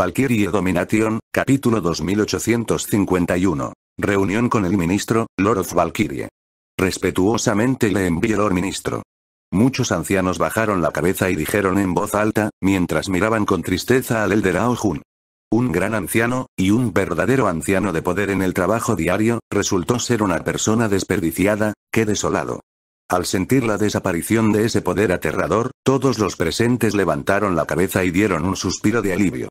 Valkyrie Domination, capítulo 2851. Reunión con el ministro, Lord of Valkyrie. Respetuosamente le envió Lord Ministro. Muchos ancianos bajaron la cabeza y dijeron en voz alta, mientras miraban con tristeza al Elderao Jun. Un gran anciano, y un verdadero anciano de poder en el trabajo diario, resultó ser una persona desperdiciada, que desolado. Al sentir la desaparición de ese poder aterrador, todos los presentes levantaron la cabeza y dieron un suspiro de alivio.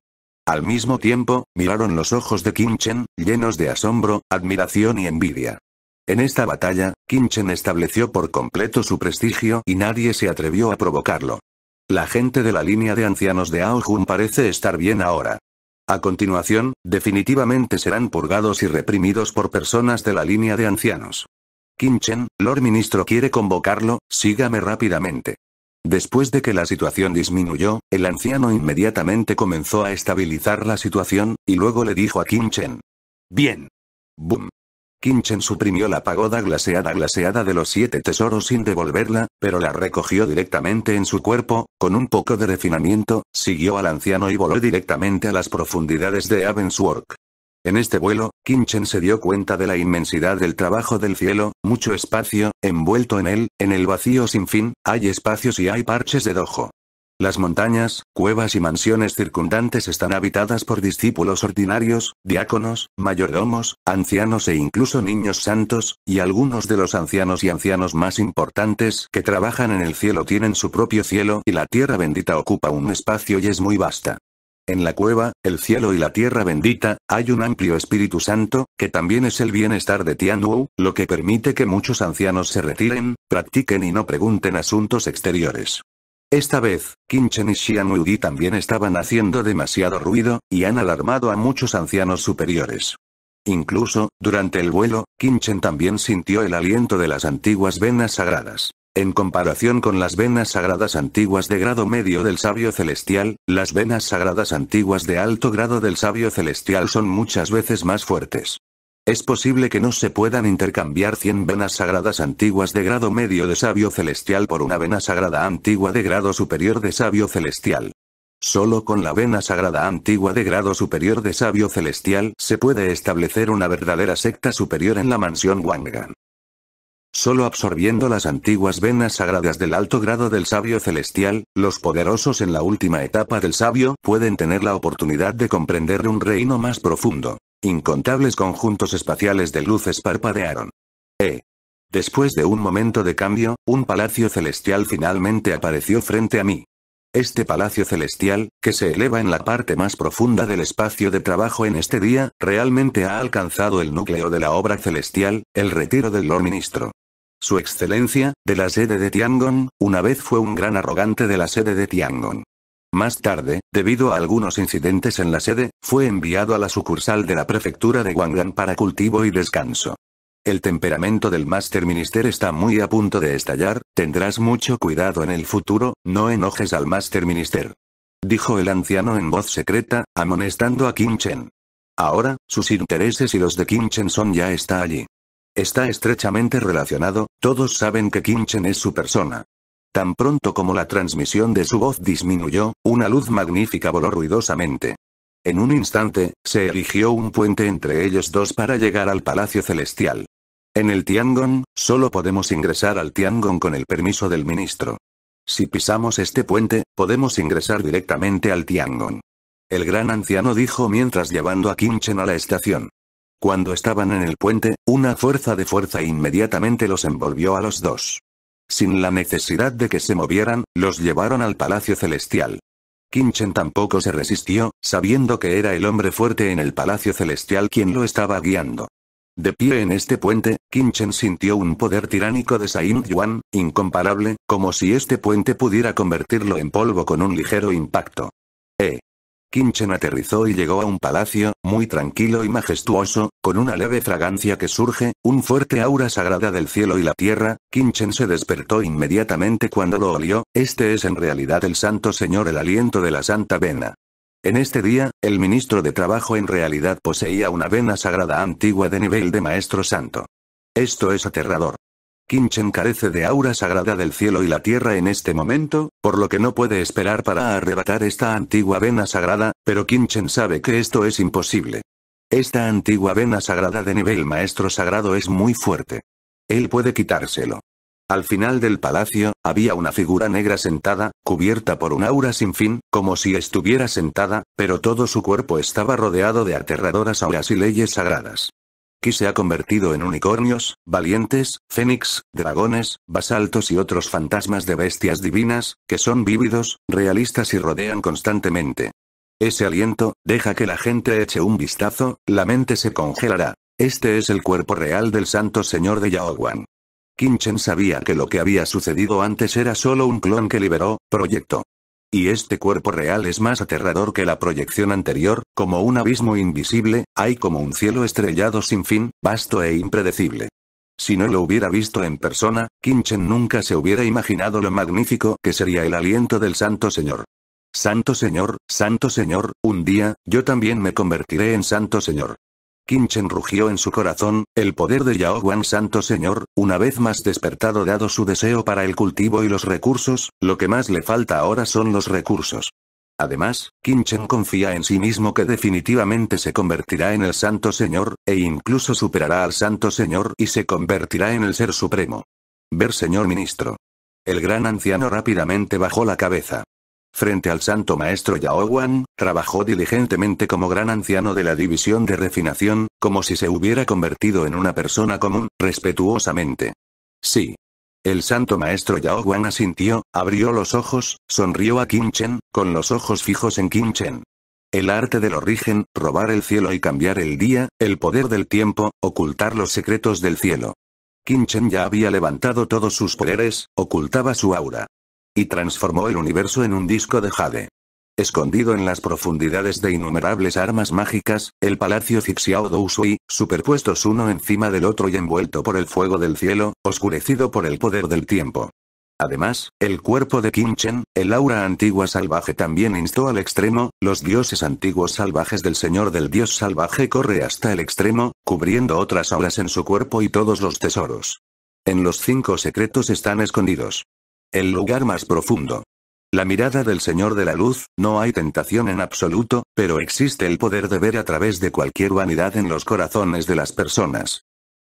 Al mismo tiempo, miraron los ojos de kinchen llenos de asombro, admiración y envidia. En esta batalla, kinchen estableció por completo su prestigio y nadie se atrevió a provocarlo. La gente de la línea de ancianos de Ao Jun parece estar bien ahora. A continuación, definitivamente serán purgados y reprimidos por personas de la línea de ancianos. kinchen Lord Ministro quiere convocarlo, sígame rápidamente. Después de que la situación disminuyó, el anciano inmediatamente comenzó a estabilizar la situación, y luego le dijo a Kim Chen. Bien. Boom. Chen suprimió la pagoda glaseada glaseada de los siete tesoros sin devolverla, pero la recogió directamente en su cuerpo, con un poco de refinamiento, siguió al anciano y voló directamente a las profundidades de Avenswork. En este vuelo, Kinchen se dio cuenta de la inmensidad del trabajo del cielo, mucho espacio, envuelto en él, en el vacío sin fin, hay espacios y hay parches de dojo. Las montañas, cuevas y mansiones circundantes están habitadas por discípulos ordinarios, diáconos, mayordomos, ancianos e incluso niños santos, y algunos de los ancianos y ancianos más importantes que trabajan en el cielo tienen su propio cielo y la tierra bendita ocupa un espacio y es muy vasta. En la cueva, el cielo y la tierra bendita, hay un amplio Espíritu Santo, que también es el bienestar de Tianwu, lo que permite que muchos ancianos se retiren, practiquen y no pregunten asuntos exteriores. Esta vez, Kinchen y Di también estaban haciendo demasiado ruido, y han alarmado a muchos ancianos superiores. Incluso, durante el vuelo, Kinchen también sintió el aliento de las antiguas venas sagradas. En comparación con las venas sagradas antiguas de grado medio del sabio celestial, las venas sagradas antiguas de alto grado del sabio celestial son muchas veces más fuertes. Es posible que no se puedan intercambiar 100 venas sagradas antiguas de grado medio de sabio celestial por una vena sagrada antigua de grado superior de sabio celestial. Solo con la vena sagrada antigua de grado superior de sabio celestial se puede establecer una verdadera secta superior en la mansión Wangan. Solo absorbiendo las antiguas venas sagradas del alto grado del sabio celestial, los poderosos en la última etapa del sabio pueden tener la oportunidad de comprender un reino más profundo. Incontables conjuntos espaciales de luces parpadearon. ¡Eh! Después de un momento de cambio, un palacio celestial finalmente apareció frente a mí. Este palacio celestial, que se eleva en la parte más profunda del espacio de trabajo en este día, realmente ha alcanzado el núcleo de la obra celestial, el retiro del Lord Ministro. Su excelencia, de la sede de Tiangong, una vez fue un gran arrogante de la sede de Tiangong. Más tarde, debido a algunos incidentes en la sede, fue enviado a la sucursal de la prefectura de Guangdong para cultivo y descanso. El temperamento del Master Minister está muy a punto de estallar, tendrás mucho cuidado en el futuro, no enojes al Master Minister. Dijo el anciano en voz secreta, amonestando a Kim Chen. Ahora, sus intereses y los de Kim Chen Son ya está allí. Está estrechamente relacionado, todos saben que Kim es su persona. Tan pronto como la transmisión de su voz disminuyó, una luz magnífica voló ruidosamente. En un instante, se erigió un puente entre ellos dos para llegar al Palacio Celestial. En el Tiangong, solo podemos ingresar al Tiangong con el permiso del ministro. Si pisamos este puente, podemos ingresar directamente al Tiangong. El gran anciano dijo mientras llevando a Kim a la estación. Cuando estaban en el puente, una fuerza de fuerza inmediatamente los envolvió a los dos. Sin la necesidad de que se movieran, los llevaron al Palacio Celestial. Kinchen tampoco se resistió, sabiendo que era el hombre fuerte en el Palacio Celestial quien lo estaba guiando. De pie en este puente, Kinchen sintió un poder tiránico de Sain Yuan, incomparable, como si este puente pudiera convertirlo en polvo con un ligero impacto. Eh. Kinchen aterrizó y llegó a un palacio, muy tranquilo y majestuoso, con una leve fragancia que surge, un fuerte aura sagrada del cielo y la tierra, Kinchen se despertó inmediatamente cuando lo olió, este es en realidad el Santo Señor el aliento de la Santa Vena. En este día, el ministro de Trabajo en realidad poseía una vena sagrada antigua de nivel de Maestro Santo. Esto es aterrador. Kinchen carece de aura sagrada del cielo y la tierra en este momento, por lo que no puede esperar para arrebatar esta antigua vena sagrada, pero Kinchen sabe que esto es imposible. Esta antigua vena sagrada de nivel maestro sagrado es muy fuerte. Él puede quitárselo. Al final del palacio, había una figura negra sentada, cubierta por un aura sin fin, como si estuviera sentada, pero todo su cuerpo estaba rodeado de aterradoras auras y leyes sagradas que se ha convertido en unicornios, valientes, fénix, dragones, basaltos y otros fantasmas de bestias divinas, que son vívidos, realistas y rodean constantemente. Ese aliento, deja que la gente eche un vistazo, la mente se congelará. Este es el cuerpo real del santo señor de Yaoguan. chen sabía que lo que había sucedido antes era solo un clon que liberó, proyecto. Y este cuerpo real es más aterrador que la proyección anterior, como un abismo invisible, hay como un cielo estrellado sin fin, vasto e impredecible. Si no lo hubiera visto en persona, Kinchen nunca se hubiera imaginado lo magnífico que sería el aliento del Santo Señor. Santo Señor, Santo Señor, un día, yo también me convertiré en Santo Señor. Kinchen rugió en su corazón, el poder de Yaoguan Santo Señor, una vez más despertado dado su deseo para el cultivo y los recursos, lo que más le falta ahora son los recursos. Además, Kinchen confía en sí mismo que definitivamente se convertirá en el Santo Señor, e incluso superará al Santo Señor y se convertirá en el Ser Supremo. Ver señor ministro. El gran anciano rápidamente bajó la cabeza. Frente al santo maestro Yaowan, trabajó diligentemente como gran anciano de la división de refinación, como si se hubiera convertido en una persona común, respetuosamente. Sí. El santo maestro Yaowan asintió, abrió los ojos, sonrió a Kinchen, con los ojos fijos en Kinchen. El arte del origen, robar el cielo y cambiar el día, el poder del tiempo, ocultar los secretos del cielo. Kinchen ya había levantado todos sus poderes, ocultaba su aura y transformó el universo en un disco de jade. Escondido en las profundidades de innumerables armas mágicas, el palacio Zixiao Dousui, superpuestos uno encima del otro y envuelto por el fuego del cielo, oscurecido por el poder del tiempo. Además, el cuerpo de Kimchen, Chen, el aura antigua salvaje también instó al extremo, los dioses antiguos salvajes del señor del dios salvaje corre hasta el extremo, cubriendo otras auras en su cuerpo y todos los tesoros. En los cinco secretos están escondidos. El lugar más profundo. La mirada del Señor de la Luz, no hay tentación en absoluto, pero existe el poder de ver a través de cualquier vanidad en los corazones de las personas.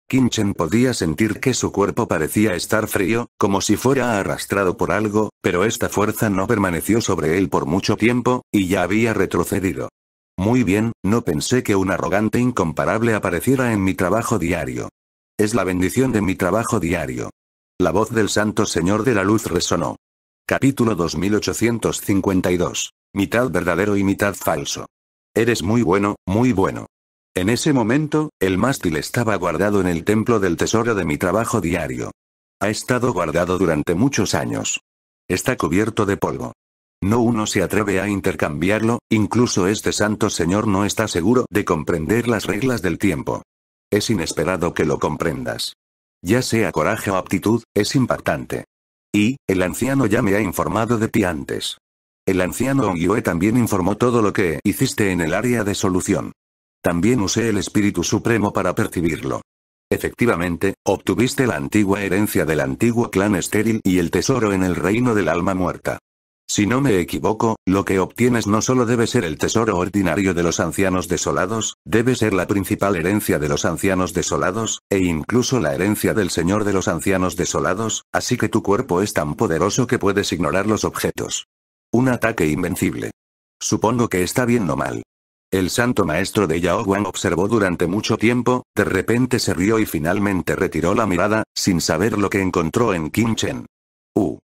Kinchen podía sentir que su cuerpo parecía estar frío, como si fuera arrastrado por algo, pero esta fuerza no permaneció sobre él por mucho tiempo, y ya había retrocedido. Muy bien, no pensé que un arrogante incomparable apareciera en mi trabajo diario. Es la bendición de mi trabajo diario. La voz del Santo Señor de la Luz resonó. Capítulo 2852. Mitad verdadero y mitad falso. Eres muy bueno, muy bueno. En ese momento, el mástil estaba guardado en el templo del tesoro de mi trabajo diario. Ha estado guardado durante muchos años. Está cubierto de polvo. No uno se atreve a intercambiarlo, incluso este santo señor no está seguro de comprender las reglas del tiempo. Es inesperado que lo comprendas. Ya sea coraje o aptitud, es impactante. Y, el anciano ya me ha informado de ti antes. El anciano Ongyue también informó todo lo que hiciste en el área de solución. También usé el espíritu supremo para percibirlo. Efectivamente, obtuviste la antigua herencia del antiguo clan estéril y el tesoro en el reino del alma muerta. Si no me equivoco, lo que obtienes no solo debe ser el tesoro ordinario de los ancianos desolados, debe ser la principal herencia de los ancianos desolados, e incluso la herencia del Señor de los ancianos desolados, así que tu cuerpo es tan poderoso que puedes ignorar los objetos. Un ataque invencible. Supongo que está bien o mal. El santo maestro de Yao Wang observó durante mucho tiempo, de repente se rió y finalmente retiró la mirada, sin saber lo que encontró en Kim U. Uh.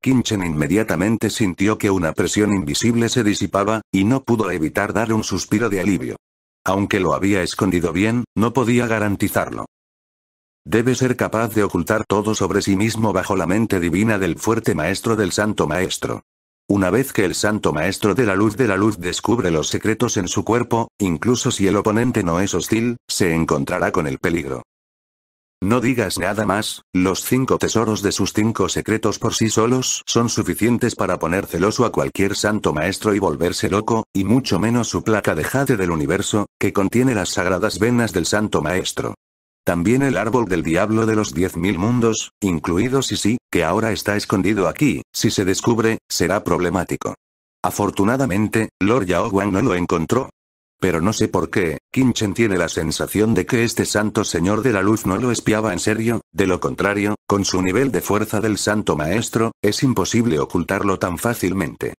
Kinchen inmediatamente sintió que una presión invisible se disipaba, y no pudo evitar dar un suspiro de alivio. Aunque lo había escondido bien, no podía garantizarlo. Debe ser capaz de ocultar todo sobre sí mismo bajo la mente divina del fuerte maestro del santo maestro. Una vez que el santo maestro de la luz de la luz descubre los secretos en su cuerpo, incluso si el oponente no es hostil, se encontrará con el peligro. No digas nada más, los cinco tesoros de sus cinco secretos por sí solos son suficientes para poner celoso a cualquier santo maestro y volverse loco, y mucho menos su placa de jade del universo, que contiene las sagradas venas del santo maestro. También el árbol del diablo de los diez mil mundos, incluido sí, que ahora está escondido aquí, si se descubre, será problemático. Afortunadamente, Lord Yao no lo encontró, pero no sé por qué, Kinchen tiene la sensación de que este santo señor de la luz no lo espiaba en serio, de lo contrario, con su nivel de fuerza del santo maestro, es imposible ocultarlo tan fácilmente.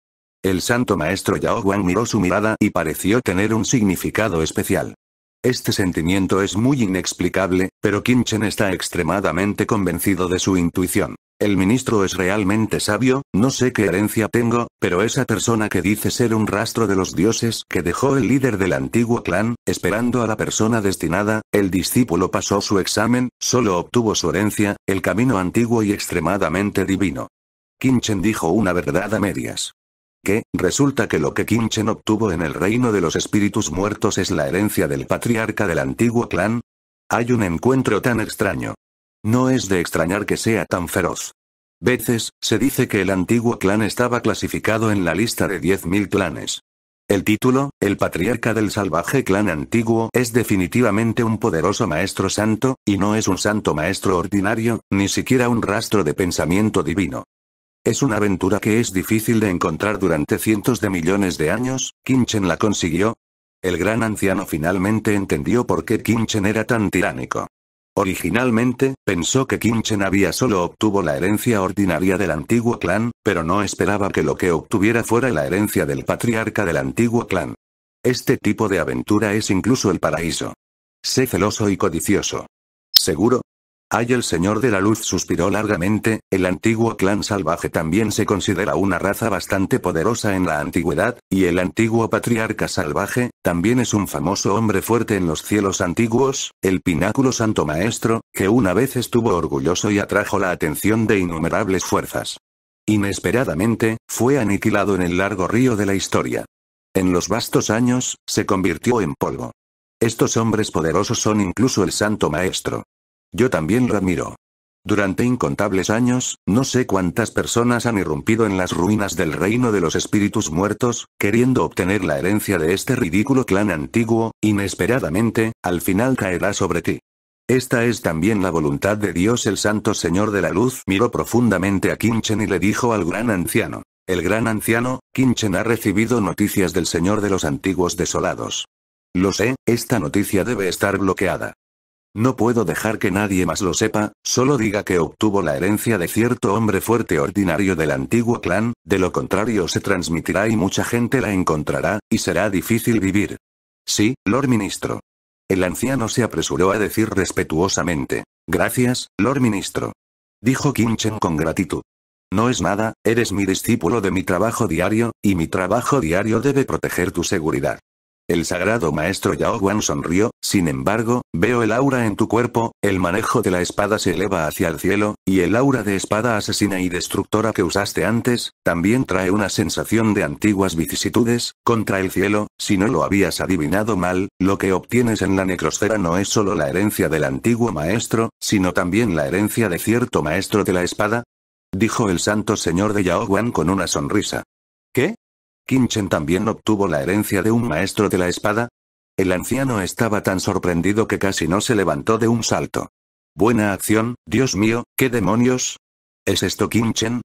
El santo maestro Yao miró su mirada y pareció tener un significado especial. Este sentimiento es muy inexplicable, pero Kinchen está extremadamente convencido de su intuición. El ministro es realmente sabio, no sé qué herencia tengo, pero esa persona que dice ser un rastro de los dioses que dejó el líder del antiguo clan, esperando a la persona destinada, el discípulo pasó su examen, solo obtuvo su herencia, el camino antiguo y extremadamente divino. Kinchen dijo una verdad a medias. Que, resulta que lo que Kinchen obtuvo en el reino de los espíritus muertos es la herencia del patriarca del antiguo clan. Hay un encuentro tan extraño. No es de extrañar que sea tan feroz. Veces, se dice que el antiguo clan estaba clasificado en la lista de 10.000 clanes. El título, el patriarca del salvaje clan antiguo, es definitivamente un poderoso maestro santo, y no es un santo maestro ordinario, ni siquiera un rastro de pensamiento divino. Es una aventura que es difícil de encontrar durante cientos de millones de años, Kinchen la consiguió. El gran anciano finalmente entendió por qué Kinchen era tan tiránico. Originalmente, pensó que Chen había solo obtuvo la herencia ordinaria del antiguo clan, pero no esperaba que lo que obtuviera fuera la herencia del patriarca del antiguo clan. Este tipo de aventura es incluso el paraíso. Sé celoso y codicioso. Seguro, Ay el Señor de la Luz suspiró largamente, el antiguo clan salvaje también se considera una raza bastante poderosa en la antigüedad, y el antiguo patriarca salvaje, también es un famoso hombre fuerte en los cielos antiguos, el pináculo santo maestro, que una vez estuvo orgulloso y atrajo la atención de innumerables fuerzas. Inesperadamente, fue aniquilado en el largo río de la historia. En los vastos años, se convirtió en polvo. Estos hombres poderosos son incluso el santo maestro. Yo también lo admiro. Durante incontables años, no sé cuántas personas han irrumpido en las ruinas del reino de los espíritus muertos, queriendo obtener la herencia de este ridículo clan antiguo, inesperadamente, al final caerá sobre ti. Esta es también la voluntad de Dios el Santo Señor de la Luz miró profundamente a Kinchen y le dijo al gran anciano. El gran anciano, Kinchen ha recibido noticias del Señor de los antiguos desolados. Lo sé, esta noticia debe estar bloqueada. No puedo dejar que nadie más lo sepa, solo diga que obtuvo la herencia de cierto hombre fuerte ordinario del antiguo clan, de lo contrario se transmitirá y mucha gente la encontrará, y será difícil vivir. Sí, Lord Ministro. El anciano se apresuró a decir respetuosamente. Gracias, Lord Ministro. Dijo Chen con gratitud. No es nada, eres mi discípulo de mi trabajo diario, y mi trabajo diario debe proteger tu seguridad. El sagrado maestro Yao sonrió, sin embargo, veo el aura en tu cuerpo, el manejo de la espada se eleva hacia el cielo, y el aura de espada asesina y destructora que usaste antes, también trae una sensación de antiguas vicisitudes, contra el cielo, si no lo habías adivinado mal, lo que obtienes en la necrosfera no es solo la herencia del antiguo maestro, sino también la herencia de cierto maestro de la espada. Dijo el santo señor de Yao con una sonrisa. ¿Qué? Kinchen también obtuvo la herencia de un maestro de la espada. El anciano estaba tan sorprendido que casi no se levantó de un salto. Buena acción, Dios mío, ¿qué demonios? ¿Es esto Kinchen?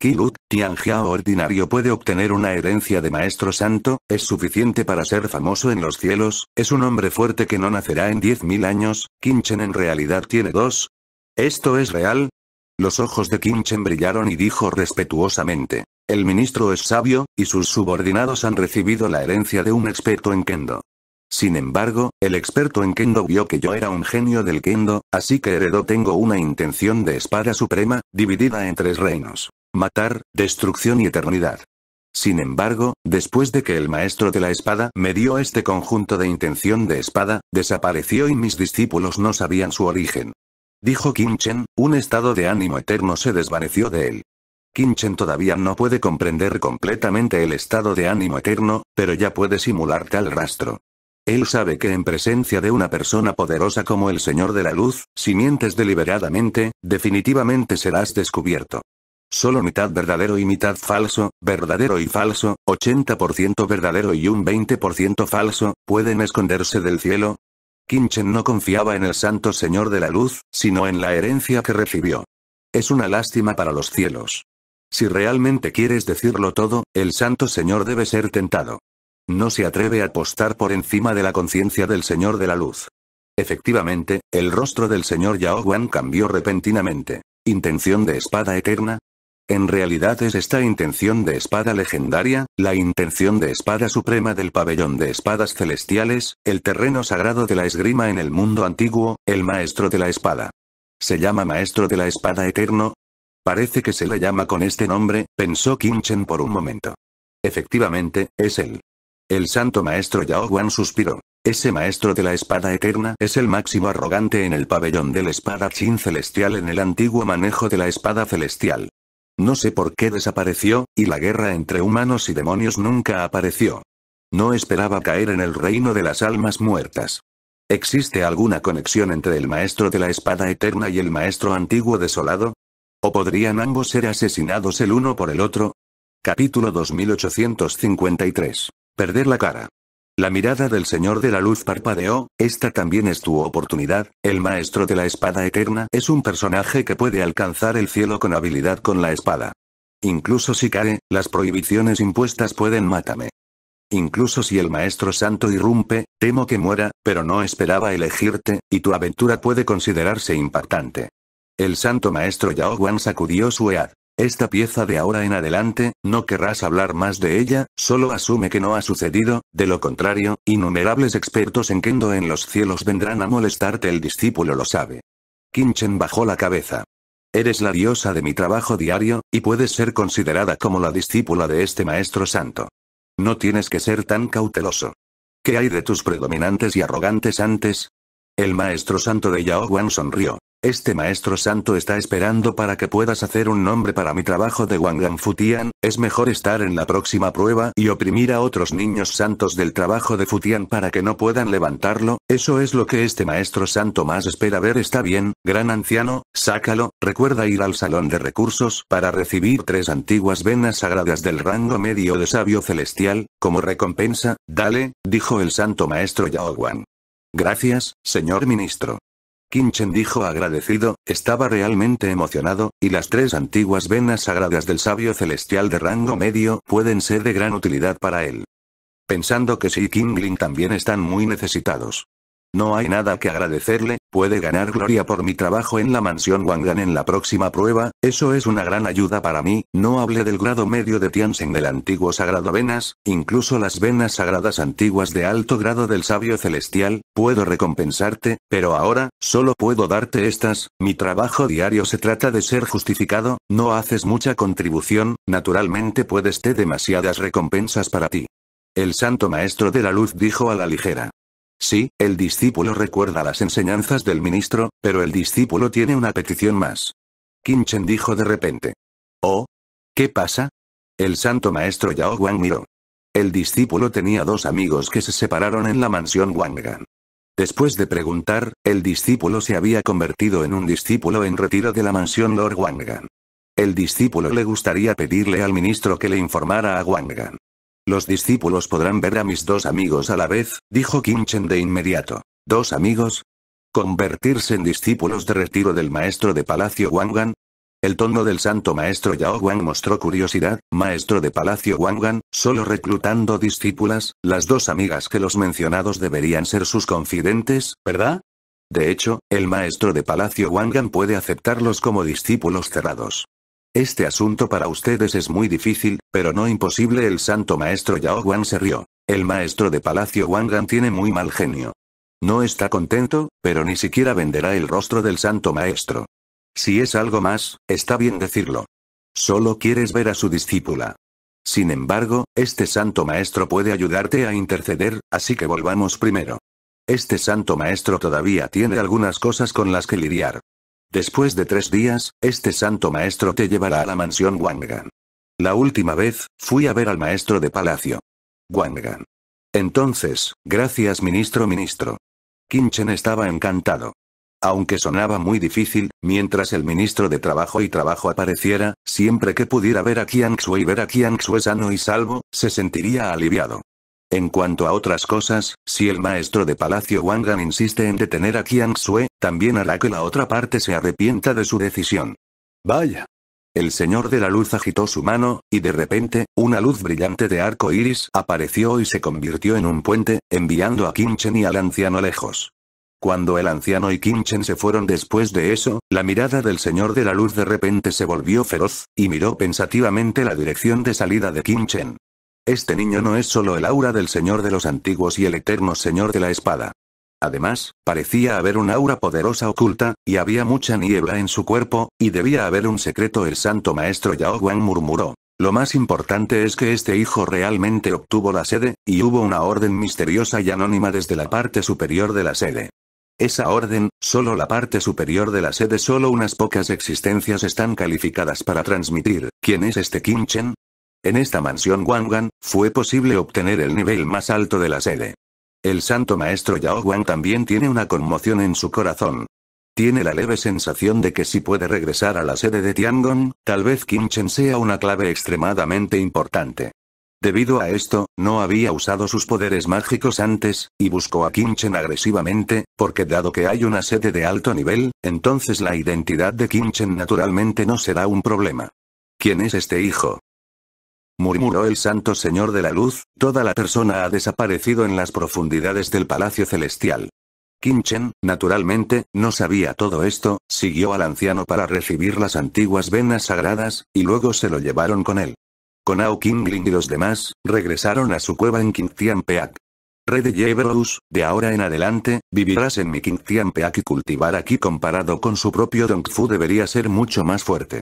Kilut, Tianjiao ordinario puede obtener una herencia de maestro santo, es suficiente para ser famoso en los cielos, es un hombre fuerte que no nacerá en 10.000 años, Kinchen en realidad tiene dos. ¿Esto es real? Los ojos de Chen brillaron y dijo respetuosamente. El ministro es sabio, y sus subordinados han recibido la herencia de un experto en kendo. Sin embargo, el experto en kendo vio que yo era un genio del kendo, así que heredó tengo una intención de espada suprema, dividida en tres reinos. Matar, destrucción y eternidad. Sin embargo, después de que el maestro de la espada me dio este conjunto de intención de espada, desapareció y mis discípulos no sabían su origen dijo Kim Chen, un estado de ánimo eterno se desvaneció de él. Kim Chen todavía no puede comprender completamente el estado de ánimo eterno, pero ya puede simular tal rastro. Él sabe que en presencia de una persona poderosa como el Señor de la Luz, si mientes deliberadamente, definitivamente serás descubierto. Solo mitad verdadero y mitad falso, verdadero y falso, 80% verdadero y un 20% falso, pueden esconderse del cielo, Kinchen no confiaba en el Santo Señor de la Luz, sino en la herencia que recibió. Es una lástima para los cielos. Si realmente quieres decirlo todo, el Santo Señor debe ser tentado. No se atreve a apostar por encima de la conciencia del Señor de la Luz. Efectivamente, el rostro del señor Yao cambió repentinamente. ¿Intención de espada eterna? En realidad es esta intención de espada legendaria, la intención de espada suprema del pabellón de espadas celestiales, el terreno sagrado de la esgrima en el mundo antiguo, el maestro de la espada. ¿Se llama maestro de la espada eterno? Parece que se le llama con este nombre, pensó Chen por un momento. Efectivamente, es él. El santo maestro Yao Guan suspiró. Ese maestro de la espada eterna es el máximo arrogante en el pabellón del espada chin celestial en el antiguo manejo de la espada celestial. No sé por qué desapareció, y la guerra entre humanos y demonios nunca apareció. No esperaba caer en el reino de las almas muertas. ¿Existe alguna conexión entre el maestro de la espada eterna y el maestro antiguo desolado? ¿O podrían ambos ser asesinados el uno por el otro? Capítulo 2853. Perder la cara. La mirada del Señor de la Luz parpadeó, esta también es tu oportunidad, el Maestro de la Espada Eterna es un personaje que puede alcanzar el cielo con habilidad con la espada. Incluso si cae, las prohibiciones impuestas pueden mátame. Incluso si el Maestro Santo irrumpe, temo que muera, pero no esperaba elegirte, y tu aventura puede considerarse impactante. El Santo Maestro Yaoguan sacudió su edad. Esta pieza de ahora en adelante, no querrás hablar más de ella, solo asume que no ha sucedido, de lo contrario, innumerables expertos en kendo en los cielos vendrán a molestarte el discípulo lo sabe. Kinchen bajó la cabeza. Eres la diosa de mi trabajo diario, y puedes ser considerada como la discípula de este maestro santo. No tienes que ser tan cauteloso. ¿Qué hay de tus predominantes y arrogantes antes? El maestro santo de Yaoguan sonrió. Este maestro santo está esperando para que puedas hacer un nombre para mi trabajo de Wangan Futian, es mejor estar en la próxima prueba y oprimir a otros niños santos del trabajo de Futian para que no puedan levantarlo, eso es lo que este maestro santo más espera ver está bien, gran anciano, sácalo, recuerda ir al salón de recursos para recibir tres antiguas venas sagradas del rango medio de sabio celestial, como recompensa, dale, dijo el santo maestro Wang. Gracias, señor ministro. Kinchen dijo agradecido, estaba realmente emocionado, y las tres antiguas venas sagradas del sabio celestial de rango medio pueden ser de gran utilidad para él. Pensando que sí Kingling también están muy necesitados. No hay nada que agradecerle, puede ganar gloria por mi trabajo en la mansión Wangan en la próxima prueba, eso es una gran ayuda para mí, no hable del grado medio de Tiansen del antiguo sagrado venas, incluso las venas sagradas antiguas de alto grado del sabio celestial, puedo recompensarte, pero ahora, solo puedo darte estas, mi trabajo diario se trata de ser justificado, no haces mucha contribución, naturalmente puedes tener demasiadas recompensas para ti. El santo maestro de la luz dijo a la ligera. Sí, el discípulo recuerda las enseñanzas del ministro, pero el discípulo tiene una petición más. Kinchen dijo de repente. Oh. ¿Qué pasa? El santo maestro Yao Wang miró. El discípulo tenía dos amigos que se separaron en la mansión Wangan. Después de preguntar, el discípulo se había convertido en un discípulo en retiro de la mansión Lord Wangan. El discípulo le gustaría pedirle al ministro que le informara a Wanggan. Los discípulos podrán ver a mis dos amigos a la vez, dijo Chen de inmediato. ¿Dos amigos? ¿Convertirse en discípulos de retiro del maestro de Palacio Wangan? El tono del santo maestro Yao Wang mostró curiosidad, maestro de Palacio Wangan, solo reclutando discípulas, las dos amigas que los mencionados deberían ser sus confidentes, ¿verdad? De hecho, el maestro de Palacio Wangan puede aceptarlos como discípulos cerrados. Este asunto para ustedes es muy difícil, pero no imposible. El santo maestro Yao se rió. El maestro de palacio Wangan tiene muy mal genio. No está contento, pero ni siquiera venderá el rostro del santo maestro. Si es algo más, está bien decirlo. Solo quieres ver a su discípula. Sin embargo, este santo maestro puede ayudarte a interceder, así que volvamos primero. Este santo maestro todavía tiene algunas cosas con las que lidiar. Después de tres días, este santo maestro te llevará a la mansión Wangan. La última vez, fui a ver al maestro de palacio. Wangan. Entonces, gracias ministro ministro. Kinchen estaba encantado. Aunque sonaba muy difícil, mientras el ministro de Trabajo y Trabajo apareciera, siempre que pudiera ver a Xue y ver a Xue sano y salvo, se sentiría aliviado. En cuanto a otras cosas, si el maestro de palacio Wangan insiste en detener a Qiang Sue, también hará que la otra parte se arrepienta de su decisión. Vaya. El señor de la luz agitó su mano, y de repente, una luz brillante de arco iris apareció y se convirtió en un puente, enviando a Chen y al anciano lejos. Cuando el anciano y Chen se fueron después de eso, la mirada del señor de la luz de repente se volvió feroz, y miró pensativamente la dirección de salida de Kinchen. Este niño no es solo el aura del Señor de los Antiguos y el eterno Señor de la Espada. Además, parecía haber un aura poderosa oculta, y había mucha niebla en su cuerpo, y debía haber un secreto el santo maestro Yao Guang murmuró. Lo más importante es que este hijo realmente obtuvo la sede, y hubo una orden misteriosa y anónima desde la parte superior de la sede. Esa orden, solo la parte superior de la sede, solo unas pocas existencias están calificadas para transmitir. ¿Quién es este Kim Chen? En esta mansión Wangan, fue posible obtener el nivel más alto de la sede. El santo maestro Yao Wang también tiene una conmoción en su corazón. Tiene la leve sensación de que si puede regresar a la sede de Tiangong, tal vez Kim sea una clave extremadamente importante. Debido a esto, no había usado sus poderes mágicos antes, y buscó a Kim agresivamente, porque dado que hay una sede de alto nivel, entonces la identidad de Kim naturalmente no será un problema. ¿Quién es este hijo? murmuró el Santo Señor de la Luz, toda la persona ha desaparecido en las profundidades del Palacio Celestial. Kim naturalmente, no sabía todo esto, siguió al anciano para recibir las antiguas venas sagradas, y luego se lo llevaron con él. Con Ao y los demás, regresaron a su cueva en Peak. Rey de de ahora en adelante, vivirás en mi Peak y cultivar aquí comparado con su propio Dongfu debería ser mucho más fuerte.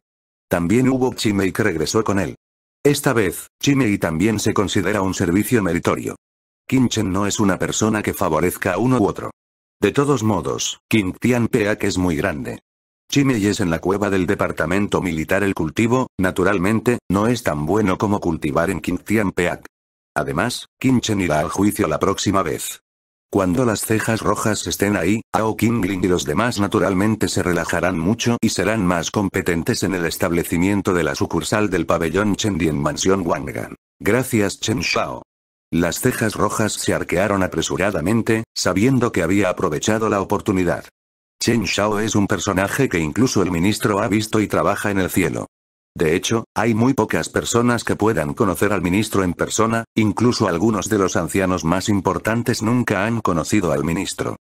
También hubo que regresó con él. Esta vez, Chimei también se considera un servicio meritorio. Kinchen no es una persona que favorezca a uno u otro. De todos modos, Kintian Peak es muy grande. Chimei es en la cueva del departamento militar el cultivo, naturalmente, no es tan bueno como cultivar en Kintian Peak. Además, Kinchen irá al juicio la próxima vez. Cuando las cejas rojas estén ahí, Ao Qingling y los demás naturalmente se relajarán mucho y serán más competentes en el establecimiento de la sucursal del pabellón en Mansión Wangan. Gracias Chen Shao. Las cejas rojas se arquearon apresuradamente, sabiendo que había aprovechado la oportunidad. Chen Shao es un personaje que incluso el ministro ha visto y trabaja en el cielo. De hecho, hay muy pocas personas que puedan conocer al ministro en persona, incluso algunos de los ancianos más importantes nunca han conocido al ministro.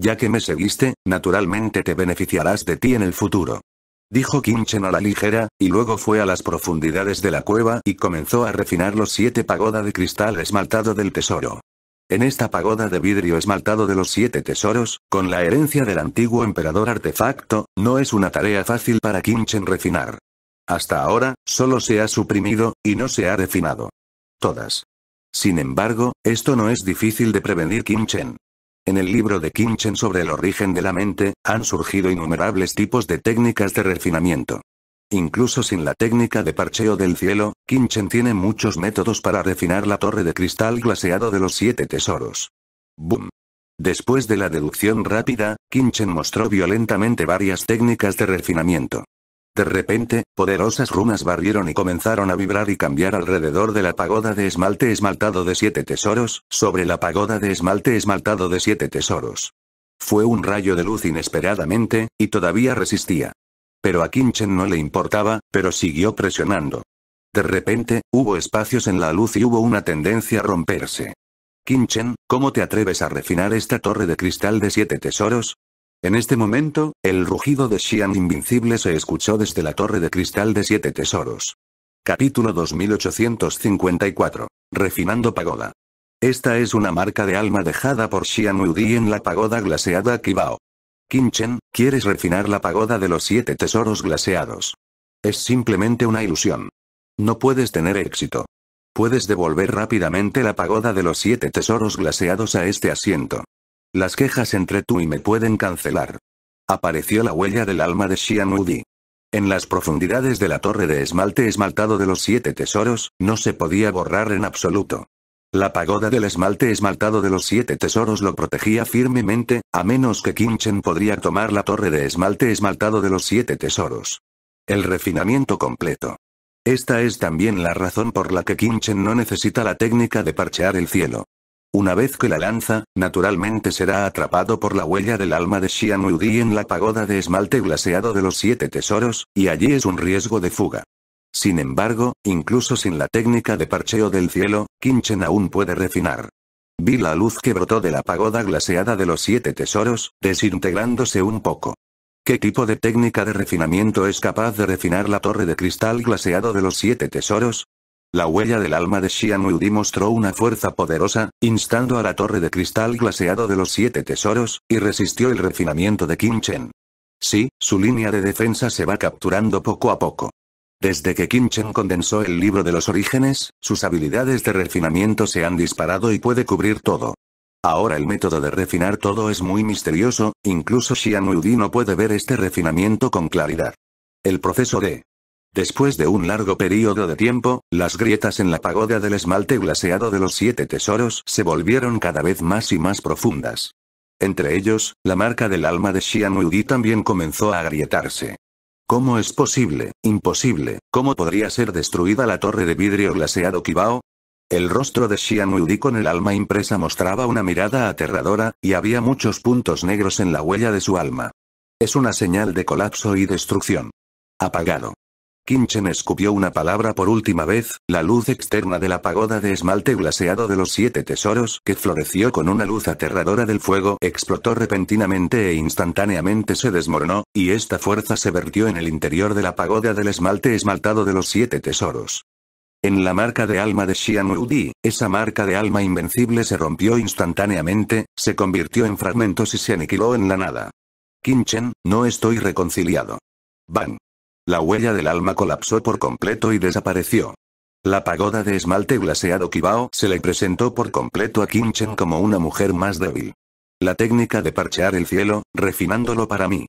Ya que me seguiste, naturalmente te beneficiarás de ti en el futuro. Dijo Kinchen a la ligera, y luego fue a las profundidades de la cueva y comenzó a refinar los siete pagoda de cristal esmaltado del tesoro. En esta pagoda de vidrio esmaltado de los siete tesoros, con la herencia del antiguo emperador artefacto, no es una tarea fácil para Kinchen refinar. Hasta ahora, solo se ha suprimido, y no se ha refinado. Todas. Sin embargo, esto no es difícil de prevenir Kim Chen. En el libro de Kim Chen sobre el origen de la mente, han surgido innumerables tipos de técnicas de refinamiento. Incluso sin la técnica de parcheo del cielo, Kim Chen tiene muchos métodos para refinar la torre de cristal glaseado de los siete tesoros. Boom. Después de la deducción rápida, Chen mostró violentamente varias técnicas de refinamiento. De repente, poderosas runas barrieron y comenzaron a vibrar y cambiar alrededor de la pagoda de esmalte esmaltado de siete tesoros, sobre la pagoda de esmalte esmaltado de siete tesoros. Fue un rayo de luz inesperadamente, y todavía resistía. Pero a Kinchen no le importaba, pero siguió presionando. De repente, hubo espacios en la luz y hubo una tendencia a romperse. Kinchen, ¿cómo te atreves a refinar esta torre de cristal de siete tesoros? En este momento, el rugido de Xian Invincible se escuchó desde la Torre de Cristal de Siete Tesoros. Capítulo 2854. Refinando Pagoda. Esta es una marca de alma dejada por Xian Di en la pagoda glaseada Kibao. Chen, quieres refinar la pagoda de los siete tesoros glaseados. Es simplemente una ilusión. No puedes tener éxito. Puedes devolver rápidamente la pagoda de los siete tesoros glaseados a este asiento. Las quejas entre tú y me pueden cancelar. Apareció la huella del alma de Xianudi. En las profundidades de la torre de esmalte esmaltado de los siete tesoros, no se podía borrar en absoluto. La pagoda del esmalte esmaltado de los siete tesoros lo protegía firmemente, a menos que Kinchen podría tomar la torre de esmalte esmaltado de los siete tesoros. El refinamiento completo. Esta es también la razón por la que Kinchen no necesita la técnica de parchear el cielo. Una vez que la lanza, naturalmente será atrapado por la huella del alma de Shianugi en la pagoda de esmalte glaseado de los siete tesoros, y allí es un riesgo de fuga. Sin embargo, incluso sin la técnica de parcheo del cielo, Kinchen aún puede refinar. Vi la luz que brotó de la pagoda glaseada de los siete tesoros, desintegrándose un poco. ¿Qué tipo de técnica de refinamiento es capaz de refinar la torre de cristal glaseado de los siete tesoros? La huella del alma de Di mostró una fuerza poderosa, instando a la torre de cristal glaseado de los siete tesoros, y resistió el refinamiento de Kim Chen. Sí, su línea de defensa se va capturando poco a poco. Desde que Kim Chen condensó el libro de los orígenes, sus habilidades de refinamiento se han disparado y puede cubrir todo. Ahora el método de refinar todo es muy misterioso, incluso Di no puede ver este refinamiento con claridad. El proceso de Después de un largo periodo de tiempo, las grietas en la pagoda del esmalte glaseado de los siete tesoros se volvieron cada vez más y más profundas. Entre ellos, la marca del alma de Udi también comenzó a agrietarse. ¿Cómo es posible, imposible, cómo podría ser destruida la torre de vidrio glaseado Kibao? El rostro de Udi con el alma impresa mostraba una mirada aterradora, y había muchos puntos negros en la huella de su alma. Es una señal de colapso y destrucción. Apagado. Kinchen escupió una palabra por última vez, la luz externa de la pagoda de esmalte glaseado de los siete tesoros que floreció con una luz aterradora del fuego explotó repentinamente e instantáneamente se desmoronó, y esta fuerza se vertió en el interior de la pagoda del esmalte esmaltado de los siete tesoros. En la marca de alma de Di, esa marca de alma invencible se rompió instantáneamente, se convirtió en fragmentos y se aniquiló en la nada. Kinchen, no estoy reconciliado. Bang. La huella del alma colapsó por completo y desapareció. La pagoda de esmalte glaseado Kibao se le presentó por completo a Chen como una mujer más débil. La técnica de parchear el cielo, refinándolo para mí.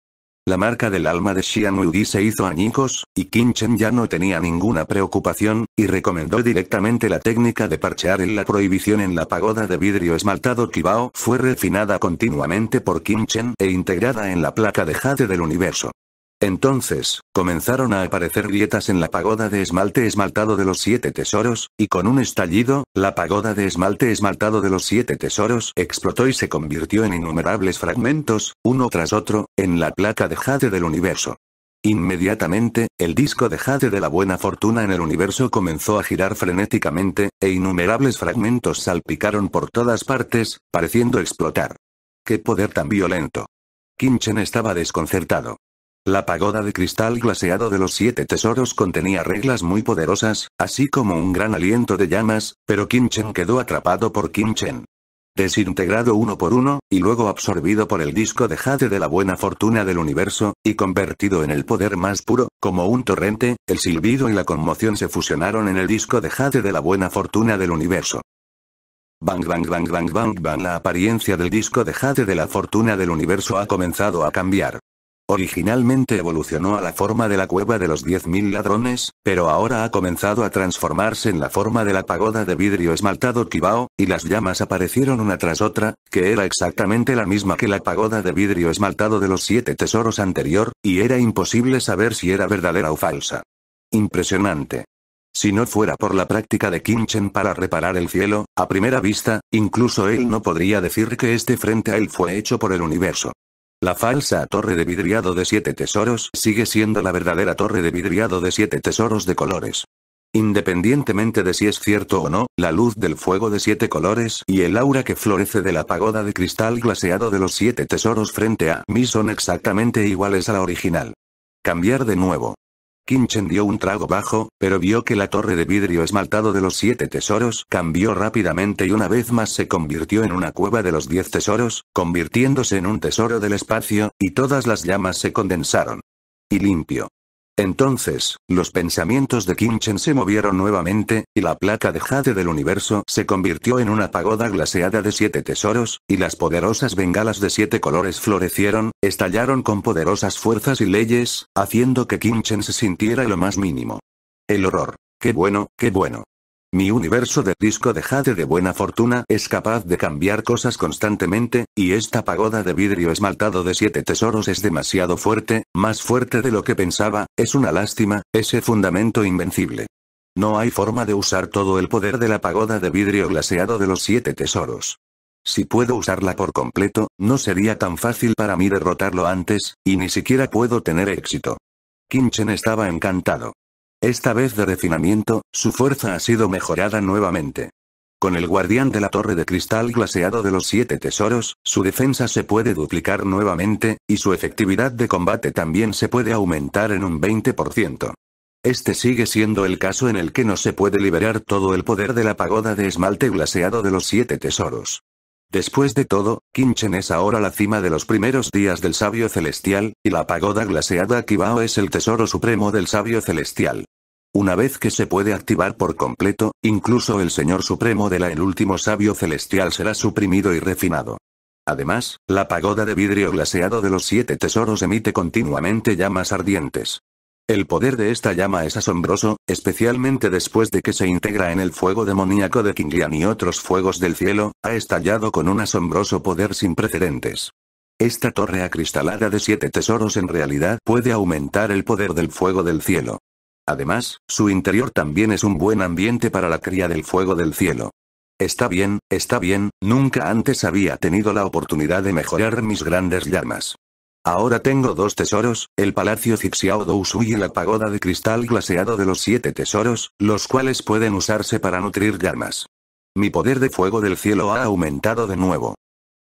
La marca del alma de Gi se hizo añicos, y Chen ya no tenía ninguna preocupación, y recomendó directamente la técnica de parchear en la prohibición en la pagoda de vidrio esmaltado Kibao fue refinada continuamente por Chen e integrada en la placa de jade del universo. Entonces, comenzaron a aparecer grietas en la pagoda de esmalte esmaltado de los siete tesoros, y con un estallido, la pagoda de esmalte esmaltado de los siete tesoros explotó y se convirtió en innumerables fragmentos, uno tras otro, en la placa de jade del universo. Inmediatamente, el disco de jade de la buena fortuna en el universo comenzó a girar frenéticamente, e innumerables fragmentos salpicaron por todas partes, pareciendo explotar. ¡Qué poder tan violento! Kinchen estaba desconcertado. La pagoda de cristal glaseado de los siete tesoros contenía reglas muy poderosas, así como un gran aliento de llamas, pero Kim Chen quedó atrapado por Kim Chen. Desintegrado uno por uno, y luego absorbido por el disco de jade de la buena fortuna del universo, y convertido en el poder más puro, como un torrente, el silbido y la conmoción se fusionaron en el disco de jade de la buena fortuna del universo. Bang bang bang bang bang bang la apariencia del disco de jade de la fortuna del universo ha comenzado a cambiar. Originalmente evolucionó a la forma de la cueva de los 10.000 ladrones, pero ahora ha comenzado a transformarse en la forma de la pagoda de vidrio esmaltado Kibao, y las llamas aparecieron una tras otra, que era exactamente la misma que la pagoda de vidrio esmaltado de los siete tesoros anterior, y era imposible saber si era verdadera o falsa. Impresionante. Si no fuera por la práctica de Kimchen para reparar el cielo, a primera vista, incluso él no podría decir que este frente a él fue hecho por el universo. La falsa torre de vidriado de siete tesoros sigue siendo la verdadera torre de vidriado de siete tesoros de colores. Independientemente de si es cierto o no, la luz del fuego de siete colores y el aura que florece de la pagoda de cristal glaseado de los siete tesoros frente a mí son exactamente iguales a la original. Cambiar de nuevo. Kinchen dio un trago bajo, pero vio que la torre de vidrio esmaltado de los siete tesoros cambió rápidamente y una vez más se convirtió en una cueva de los diez tesoros, convirtiéndose en un tesoro del espacio, y todas las llamas se condensaron. Y limpio. Entonces, los pensamientos de Kinchen se movieron nuevamente, y la placa de jade del universo se convirtió en una pagoda glaseada de siete tesoros, y las poderosas bengalas de siete colores florecieron, estallaron con poderosas fuerzas y leyes, haciendo que Kinchen se sintiera lo más mínimo. El horror. Qué bueno, qué bueno. Mi universo de disco de jade de buena fortuna es capaz de cambiar cosas constantemente, y esta pagoda de vidrio esmaltado de siete tesoros es demasiado fuerte, más fuerte de lo que pensaba, es una lástima, ese fundamento invencible. No hay forma de usar todo el poder de la pagoda de vidrio glaseado de los siete tesoros. Si puedo usarla por completo, no sería tan fácil para mí derrotarlo antes, y ni siquiera puedo tener éxito. Kinchen estaba encantado. Esta vez de refinamiento, su fuerza ha sido mejorada nuevamente. Con el guardián de la torre de cristal glaseado de los siete tesoros, su defensa se puede duplicar nuevamente, y su efectividad de combate también se puede aumentar en un 20%. Este sigue siendo el caso en el que no se puede liberar todo el poder de la pagoda de esmalte glaseado de los siete tesoros. Después de todo, Kinchen es ahora la cima de los primeros días del sabio celestial, y la pagoda glaseada Kibao es el tesoro supremo del sabio celestial. Una vez que se puede activar por completo, incluso el Señor Supremo de la El Último Sabio Celestial será suprimido y refinado. Además, la pagoda de vidrio glaseado de los siete tesoros emite continuamente llamas ardientes. El poder de esta llama es asombroso, especialmente después de que se integra en el fuego demoníaco de Qinglian y otros fuegos del cielo, ha estallado con un asombroso poder sin precedentes. Esta torre acristalada de siete tesoros en realidad puede aumentar el poder del fuego del cielo. Además, su interior también es un buen ambiente para la cría del fuego del cielo. Está bien, está bien, nunca antes había tenido la oportunidad de mejorar mis grandes llamas. Ahora tengo dos tesoros, el Palacio Zixiao Dousu y la Pagoda de Cristal Glaseado de los Siete Tesoros, los cuales pueden usarse para nutrir llamas. Mi poder de fuego del cielo ha aumentado de nuevo.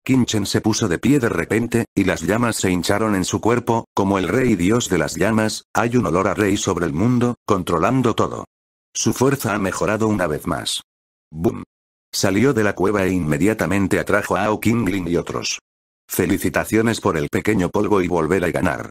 Kinchen se puso de pie de repente, y las llamas se hincharon en su cuerpo, como el rey dios de las llamas, hay un olor a rey sobre el mundo, controlando todo. Su fuerza ha mejorado una vez más. Boom. Salió de la cueva e inmediatamente atrajo a Ao Kingling y otros. Felicitaciones por el pequeño polvo y volver a ganar.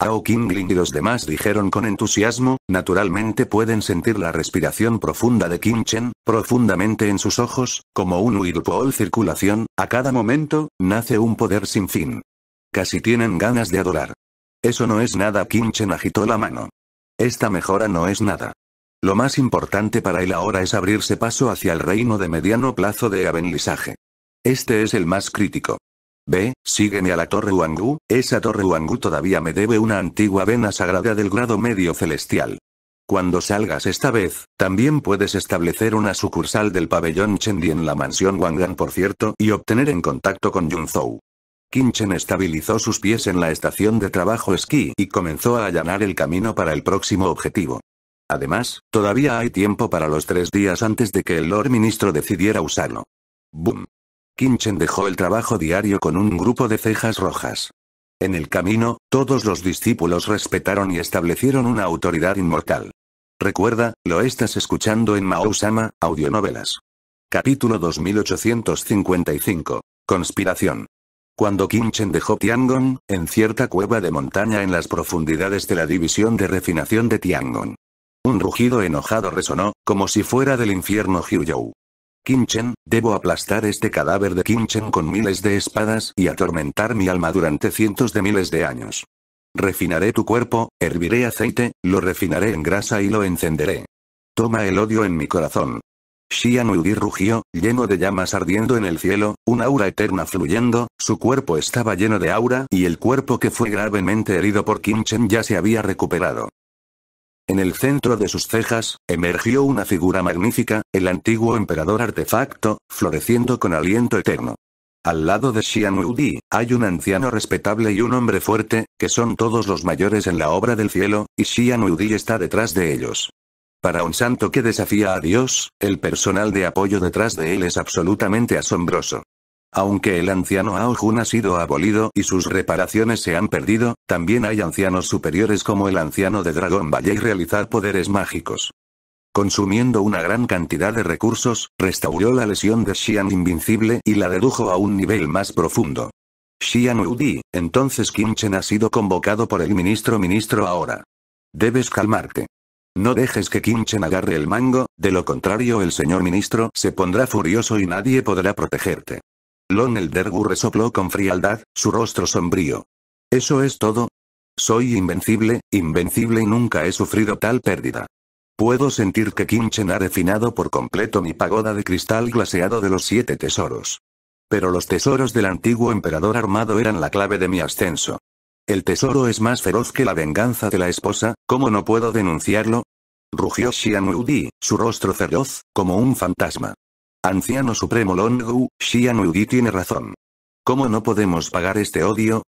Ao kingling y los demás dijeron con entusiasmo, naturalmente pueden sentir la respiración profunda de Kim Chen, profundamente en sus ojos, como un whirlpool circulación, a cada momento, nace un poder sin fin. Casi tienen ganas de adorar. Eso no es nada Kim Chen agitó la mano. Esta mejora no es nada. Lo más importante para él ahora es abrirse paso hacia el reino de mediano plazo de Avenlizaje. Este es el más crítico. Ve, sígueme a la Torre Wangu, esa Torre Wangu todavía me debe una antigua vena sagrada del grado medio celestial. Cuando salgas esta vez, también puedes establecer una sucursal del pabellón Chendi en la mansión Wangan por cierto y obtener en contacto con Yunzhou. Chen estabilizó sus pies en la estación de trabajo esquí y comenzó a allanar el camino para el próximo objetivo. Además, todavía hay tiempo para los tres días antes de que el Lord Ministro decidiera usarlo. Boom. Chen dejó el trabajo diario con un grupo de cejas rojas. En el camino, todos los discípulos respetaron y establecieron una autoridad inmortal. Recuerda, lo estás escuchando en Mao audio Audionovelas. Capítulo 2855. Conspiración. Cuando Kinchen dejó Tiangong, en cierta cueva de montaña en las profundidades de la división de refinación de Tiangong. Un rugido enojado resonó, como si fuera del infierno Hyuyou. Kinchen, debo aplastar este cadáver de Kinchen con miles de espadas y atormentar mi alma durante cientos de miles de años. Refinaré tu cuerpo, herviré aceite, lo refinaré en grasa y lo encenderé. Toma el odio en mi corazón. Shian rugió, lleno de llamas ardiendo en el cielo, un aura eterna fluyendo, su cuerpo estaba lleno de aura y el cuerpo que fue gravemente herido por Kinchen ya se había recuperado. En el centro de sus cejas, emergió una figura magnífica, el antiguo emperador artefacto, floreciendo con aliento eterno. Al lado de Di, hay un anciano respetable y un hombre fuerte, que son todos los mayores en la obra del cielo, y Di está detrás de ellos. Para un santo que desafía a Dios, el personal de apoyo detrás de él es absolutamente asombroso. Aunque el anciano Aojun ha sido abolido y sus reparaciones se han perdido, también hay ancianos superiores como el anciano de Dragon y realizar poderes mágicos. Consumiendo una gran cantidad de recursos, restauró la lesión de Xian Invincible y la redujo a un nivel más profundo. Xian Udi, entonces Chen ha sido convocado por el ministro ministro ahora. Debes calmarte. No dejes que Chen agarre el mango, de lo contrario el señor ministro se pondrá furioso y nadie podrá protegerte. Lon dergu resopló con frialdad, su rostro sombrío. ¿Eso es todo? Soy invencible, invencible y nunca he sufrido tal pérdida. Puedo sentir que Kinchen ha refinado por completo mi pagoda de cristal glaseado de los siete tesoros. Pero los tesoros del antiguo emperador armado eran la clave de mi ascenso. El tesoro es más feroz que la venganza de la esposa, ¿cómo no puedo denunciarlo? Rugió Xianudi, su rostro feroz, como un fantasma. Anciano Supremo Longu, Xian tiene razón. ¿Cómo no podemos pagar este odio?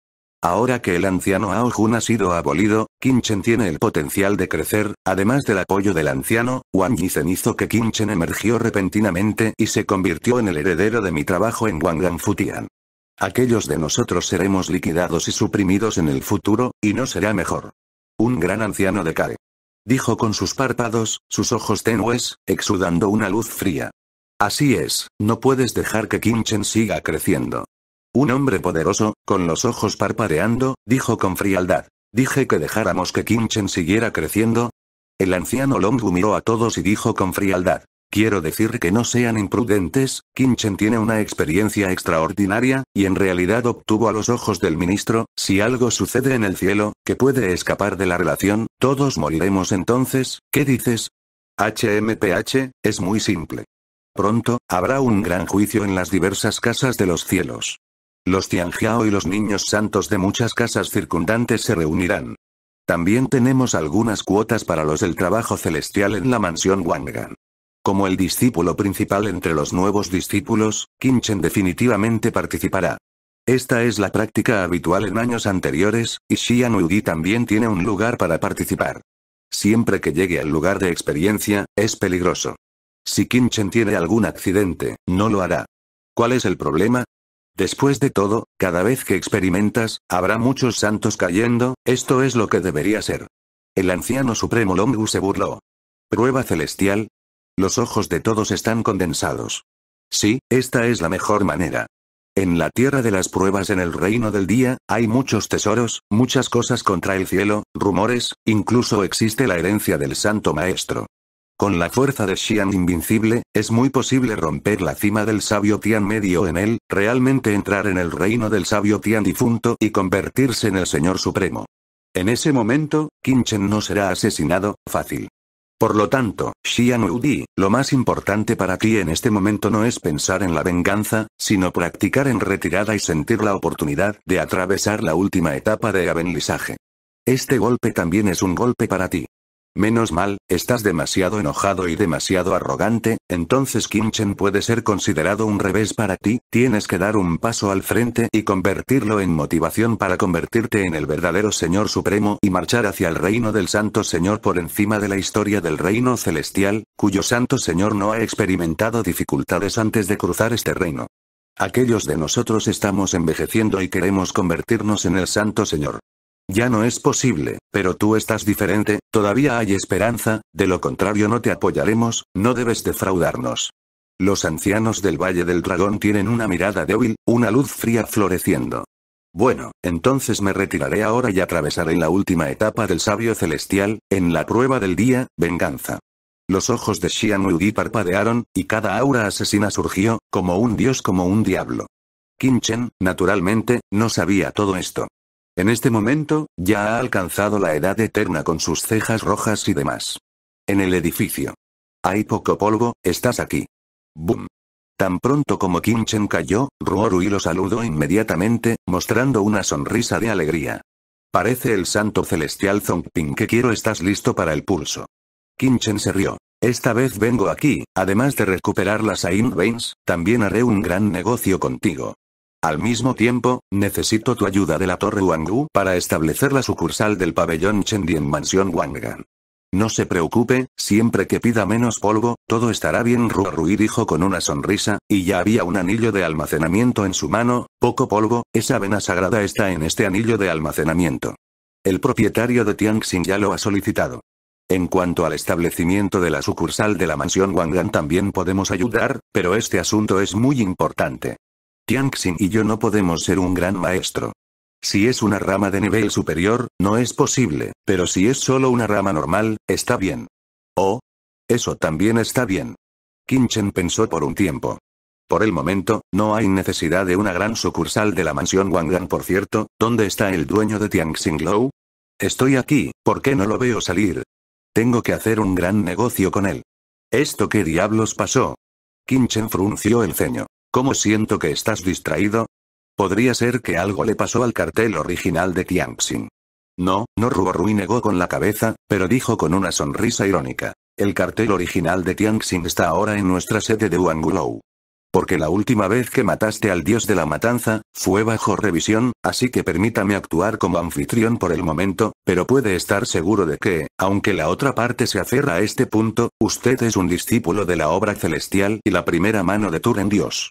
Ahora que el anciano Jun ha sido abolido, Kinchen tiene el potencial de crecer, además del apoyo del anciano, Wang Yizen hizo que Kinchen emergió repentinamente y se convirtió en el heredero de mi trabajo en Wangan Futian. Aquellos de nosotros seremos liquidados y suprimidos en el futuro, y no será mejor. Un gran anciano de Kare. Dijo con sus párpados, sus ojos tenues, exudando una luz fría. Así es, no puedes dejar que Kimchen siga creciendo. Un hombre poderoso, con los ojos parpadeando, dijo con frialdad. Dije que dejáramos que Kinchen siguiera creciendo. El anciano Longu miró a todos y dijo con frialdad. Quiero decir que no sean imprudentes, Kinchen tiene una experiencia extraordinaria, y en realidad obtuvo a los ojos del ministro, si algo sucede en el cielo, que puede escapar de la relación, todos moriremos entonces, ¿qué dices? HMPH, es muy simple. Pronto, habrá un gran juicio en las diversas casas de los cielos. Los Tianjiao y los niños santos de muchas casas circundantes se reunirán. También tenemos algunas cuotas para los del trabajo celestial en la mansión Wangan. Como el discípulo principal entre los nuevos discípulos, Kinchen definitivamente participará. Esta es la práctica habitual en años anteriores, y Xian también tiene un lugar para participar. Siempre que llegue al lugar de experiencia, es peligroso. Si Kim tiene algún accidente, no lo hará. ¿Cuál es el problema? Después de todo, cada vez que experimentas, habrá muchos santos cayendo, esto es lo que debería ser. El anciano supremo Longu se burló. ¿Prueba celestial? Los ojos de todos están condensados. Sí, esta es la mejor manera. En la tierra de las pruebas en el reino del día, hay muchos tesoros, muchas cosas contra el cielo, rumores, incluso existe la herencia del santo maestro. Con la fuerza de Xian invincible, es muy posible romper la cima del sabio Tian medio en él, realmente entrar en el reino del sabio Tian difunto y convertirse en el Señor Supremo. En ese momento, Chen no será asesinado, fácil. Por lo tanto, Xian Udi, lo más importante para ti en este momento no es pensar en la venganza, sino practicar en retirada y sentir la oportunidad de atravesar la última etapa de abenlizaje. Este golpe también es un golpe para ti. Menos mal, estás demasiado enojado y demasiado arrogante, entonces Kimchen puede ser considerado un revés para ti, tienes que dar un paso al frente y convertirlo en motivación para convertirte en el verdadero Señor Supremo y marchar hacia el reino del Santo Señor por encima de la historia del reino celestial, cuyo Santo Señor no ha experimentado dificultades antes de cruzar este reino. Aquellos de nosotros estamos envejeciendo y queremos convertirnos en el Santo Señor. Ya no es posible, pero tú estás diferente, todavía hay esperanza, de lo contrario no te apoyaremos, no debes defraudarnos. Los ancianos del Valle del Dragón tienen una mirada débil, una luz fría floreciendo. Bueno, entonces me retiraré ahora y atravesaré la última etapa del sabio celestial, en la prueba del día, venganza. Los ojos de Xian Yugi parpadearon, y cada aura asesina surgió, como un dios como un diablo. Qin Chen, naturalmente, no sabía todo esto. En este momento, ya ha alcanzado la edad eterna con sus cejas rojas y demás. En el edificio. Hay poco polvo, estás aquí. Boom. Tan pronto como Chen cayó, y lo saludó inmediatamente, mostrando una sonrisa de alegría. Parece el santo celestial Zongping que quiero estás listo para el pulso. Chen se rió. Esta vez vengo aquí, además de recuperar las Ain Veins, también haré un gran negocio contigo. Al mismo tiempo, necesito tu ayuda de la Torre Wangu para establecer la sucursal del pabellón en Mansión Wangan. No se preocupe, siempre que pida menos polvo, todo estará bien. Rui dijo con una sonrisa, y ya había un anillo de almacenamiento en su mano, poco polvo, esa vena sagrada está en este anillo de almacenamiento. El propietario de Tianxing ya lo ha solicitado. En cuanto al establecimiento de la sucursal de la mansión Wangan también podemos ayudar, pero este asunto es muy importante. Tianxing y yo no podemos ser un gran maestro. Si es una rama de nivel superior, no es posible, pero si es solo una rama normal, está bien. Oh. Eso también está bien. Kinchen pensó por un tiempo. Por el momento, no hay necesidad de una gran sucursal de la mansión Wangan por cierto, ¿dónde está el dueño de Lou? Estoy aquí, ¿por qué no lo veo salir? Tengo que hacer un gran negocio con él. ¿Esto qué diablos pasó? Kinchen frunció el ceño. ¿Cómo siento que estás distraído? Podría ser que algo le pasó al cartel original de Tianxing. No, no Ruborui negó con la cabeza, pero dijo con una sonrisa irónica. El cartel original de Tianxing está ahora en nuestra sede de Wangulou. Porque la última vez que mataste al dios de la matanza, fue bajo revisión, así que permítame actuar como anfitrión por el momento, pero puede estar seguro de que, aunque la otra parte se aferra a este punto, usted es un discípulo de la obra celestial y la primera mano de Turen Dios.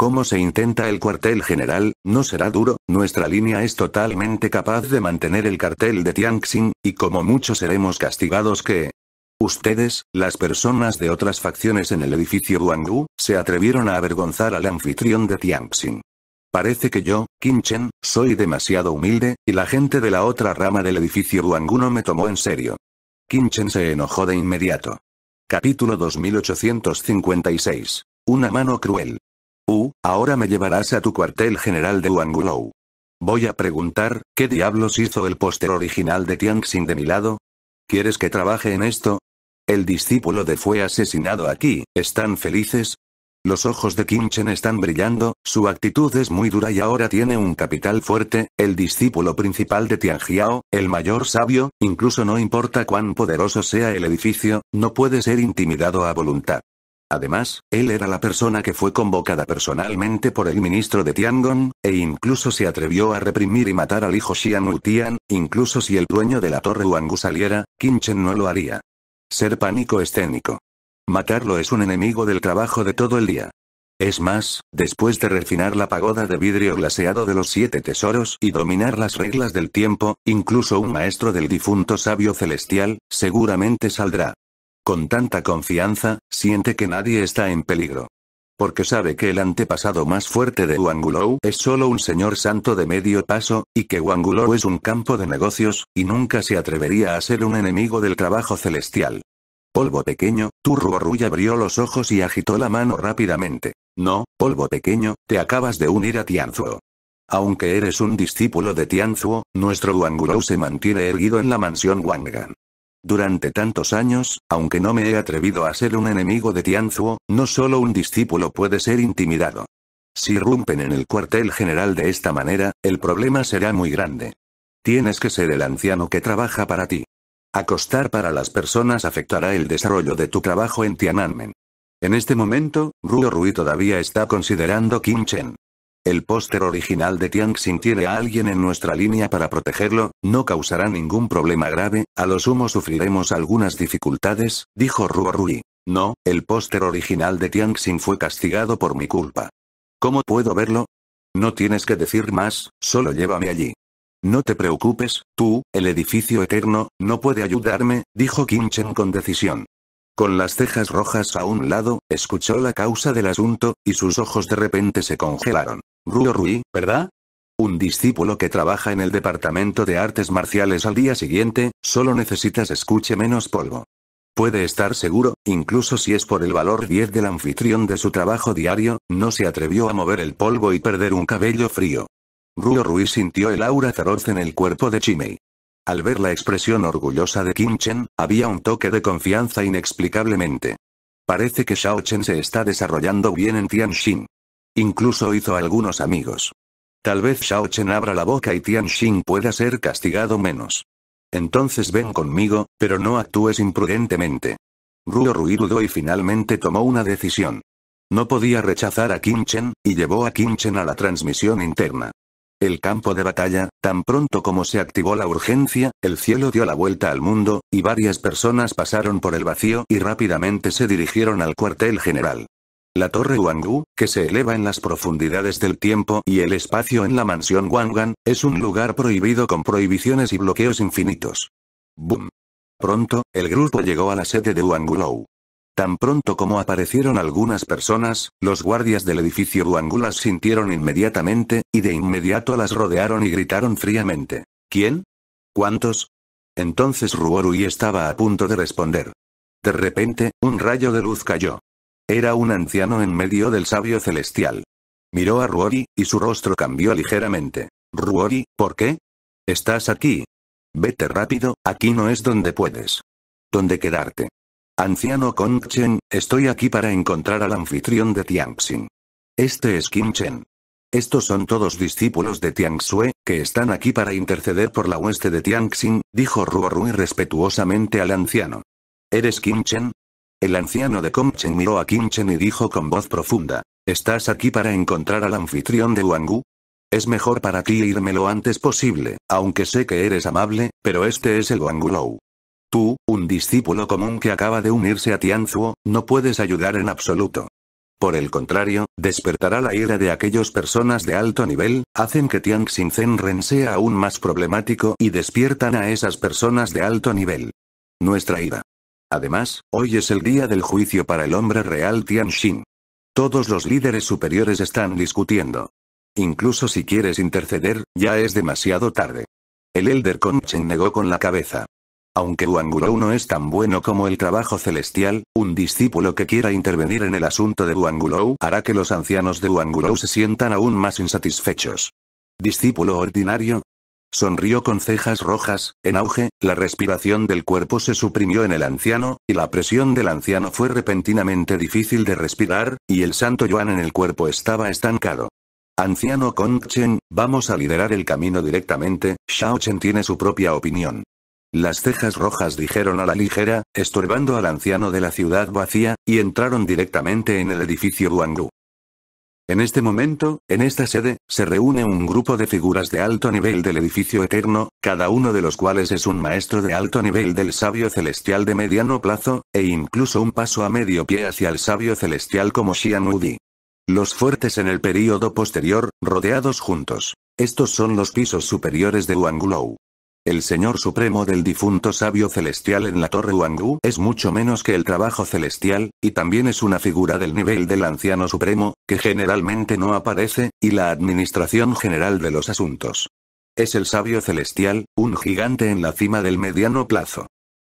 Como se intenta el cuartel general, no será duro, nuestra línea es totalmente capaz de mantener el cartel de Tianxing, y como mucho seremos castigados que... Ustedes, las personas de otras facciones en el edificio Wangu, se atrevieron a avergonzar al anfitrión de Tianxing. Parece que yo, Chen, soy demasiado humilde, y la gente de la otra rama del edificio Wangu no me tomó en serio. Chen se enojó de inmediato. Capítulo 2856. Una mano cruel ahora me llevarás a tu cuartel general de Wangulou. Voy a preguntar, ¿qué diablos hizo el póster original de Tianxin de mi lado? ¿Quieres que trabaje en esto? El discípulo de fue asesinado aquí, ¿están felices? Los ojos de Kimchen están brillando, su actitud es muy dura y ahora tiene un capital fuerte, el discípulo principal de Tianjiao, el mayor sabio, incluso no importa cuán poderoso sea el edificio, no puede ser intimidado a voluntad. Además, él era la persona que fue convocada personalmente por el ministro de Tiangong, e incluso se atrevió a reprimir y matar al hijo Xian Tian, incluso si el dueño de la torre Wangu saliera, Chen no lo haría. Ser pánico escénico. Matarlo es un enemigo del trabajo de todo el día. Es más, después de refinar la pagoda de vidrio glaseado de los siete tesoros y dominar las reglas del tiempo, incluso un maestro del difunto sabio celestial, seguramente saldrá. Con tanta confianza, siente que nadie está en peligro. Porque sabe que el antepasado más fuerte de Wangulou es solo un señor santo de medio paso, y que Wangulou es un campo de negocios, y nunca se atrevería a ser un enemigo del trabajo celestial. Polvo pequeño, tu Turruorruy abrió los ojos y agitó la mano rápidamente. No, polvo pequeño, te acabas de unir a Tianzuo. Aunque eres un discípulo de Tianzuo, nuestro Wangulou se mantiene erguido en la mansión Wangan. Durante tantos años, aunque no me he atrevido a ser un enemigo de Tianzuo, no solo un discípulo puede ser intimidado. Si irrumpen en el cuartel general de esta manera, el problema será muy grande. Tienes que ser el anciano que trabaja para ti. Acostar para las personas afectará el desarrollo de tu trabajo en Tiananmen. En este momento, Ruo Rui todavía está considerando Kim el póster original de Tianxin tiene a alguien en nuestra línea para protegerlo, no causará ningún problema grave, a lo sumo sufriremos algunas dificultades, dijo Rui. No, el póster original de Tianxin fue castigado por mi culpa. ¿Cómo puedo verlo? No tienes que decir más, solo llévame allí. No te preocupes, tú, el edificio eterno, no puede ayudarme, dijo Chen con decisión. Con las cejas rojas a un lado, escuchó la causa del asunto, y sus ojos de repente se congelaron. Ruo Rui, ¿verdad? Un discípulo que trabaja en el departamento de artes marciales al día siguiente, solo necesitas escuche menos polvo. Puede estar seguro, incluso si es por el valor 10 del anfitrión de su trabajo diario, no se atrevió a mover el polvo y perder un cabello frío. Ruo Rui sintió el aura zaroz en el cuerpo de Chimei. Al ver la expresión orgullosa de Kim Chen, había un toque de confianza inexplicablemente. Parece que Shao Chen se está desarrollando bien en Tianxin. Incluso hizo algunos amigos. Tal vez Shao Chen abra la boca y Tianxin pueda ser castigado menos. Entonces ven conmigo, pero no actúes imprudentemente. Ruo Ruirudo y finalmente tomó una decisión. No podía rechazar a Kim Chen, y llevó a Kim Chen a la transmisión interna. El campo de batalla, tan pronto como se activó la urgencia, el cielo dio la vuelta al mundo, y varias personas pasaron por el vacío y rápidamente se dirigieron al cuartel general. La torre Wangu, que se eleva en las profundidades del tiempo y el espacio en la mansión Wangan, es un lugar prohibido con prohibiciones y bloqueos infinitos. Boom. Pronto, el grupo llegó a la sede de Wangulou. Tan pronto como aparecieron algunas personas, los guardias del edificio Wangu las sintieron inmediatamente, y de inmediato las rodearon y gritaron fríamente. ¿Quién? ¿Cuántos? Entonces Ruorui estaba a punto de responder. De repente, un rayo de luz cayó. Era un anciano en medio del sabio celestial. Miró a Ruori, y su rostro cambió ligeramente. Ruori, ¿por qué? ¿Estás aquí? Vete rápido, aquí no es donde puedes. ¿Dónde quedarte? Anciano Kongchen, chen estoy aquí para encontrar al anfitrión de Tianxin. Este es Kim-chen. Estos son todos discípulos de Tiang que están aquí para interceder por la hueste de Tianxin, dijo Ruorui respetuosamente al anciano. ¿Eres Kim-chen? El anciano de Kongchen chen miró a Kim-chen y dijo con voz profunda, ¿estás aquí para encontrar al anfitrión de Wangu? Es mejor para ti irme lo antes posible, aunque sé que eres amable, pero este es el Wangulou. Tú, un discípulo común que acaba de unirse a Tianzuo, no puedes ayudar en absoluto. Por el contrario, despertará la ira de aquellas personas de alto nivel, hacen que Tian Zenren sea aún más problemático y despiertan a esas personas de alto nivel. Nuestra ira. Además, hoy es el día del juicio para el hombre real Tianxin. Todos los líderes superiores están discutiendo. Incluso si quieres interceder, ya es demasiado tarde. El Elder Conchen negó con la cabeza. Aunque Wangulou no es tan bueno como el trabajo celestial, un discípulo que quiera intervenir en el asunto de Wangulou hará que los ancianos de Wangulou se sientan aún más insatisfechos. Discípulo ordinario, Sonrió con cejas rojas, en auge, la respiración del cuerpo se suprimió en el anciano, y la presión del anciano fue repentinamente difícil de respirar, y el santo Yuan en el cuerpo estaba estancado. Anciano Kongchen, vamos a liderar el camino directamente, Chen tiene su propia opinión. Las cejas rojas dijeron a la ligera, estorbando al anciano de la ciudad vacía, y entraron directamente en el edificio Wangu. En este momento, en esta sede, se reúne un grupo de figuras de alto nivel del edificio eterno, cada uno de los cuales es un maestro de alto nivel del sabio celestial de mediano plazo, e incluso un paso a medio pie hacia el sabio celestial como Xian Udi. Los fuertes en el período posterior, rodeados juntos. Estos son los pisos superiores de Lou el Señor Supremo del difunto sabio celestial en la Torre Wangu es mucho menos que el trabajo celestial, y también es una figura del nivel del Anciano Supremo, que generalmente no aparece, y la Administración General de los Asuntos. Es el sabio celestial, un gigante en la cima del mediano plazo.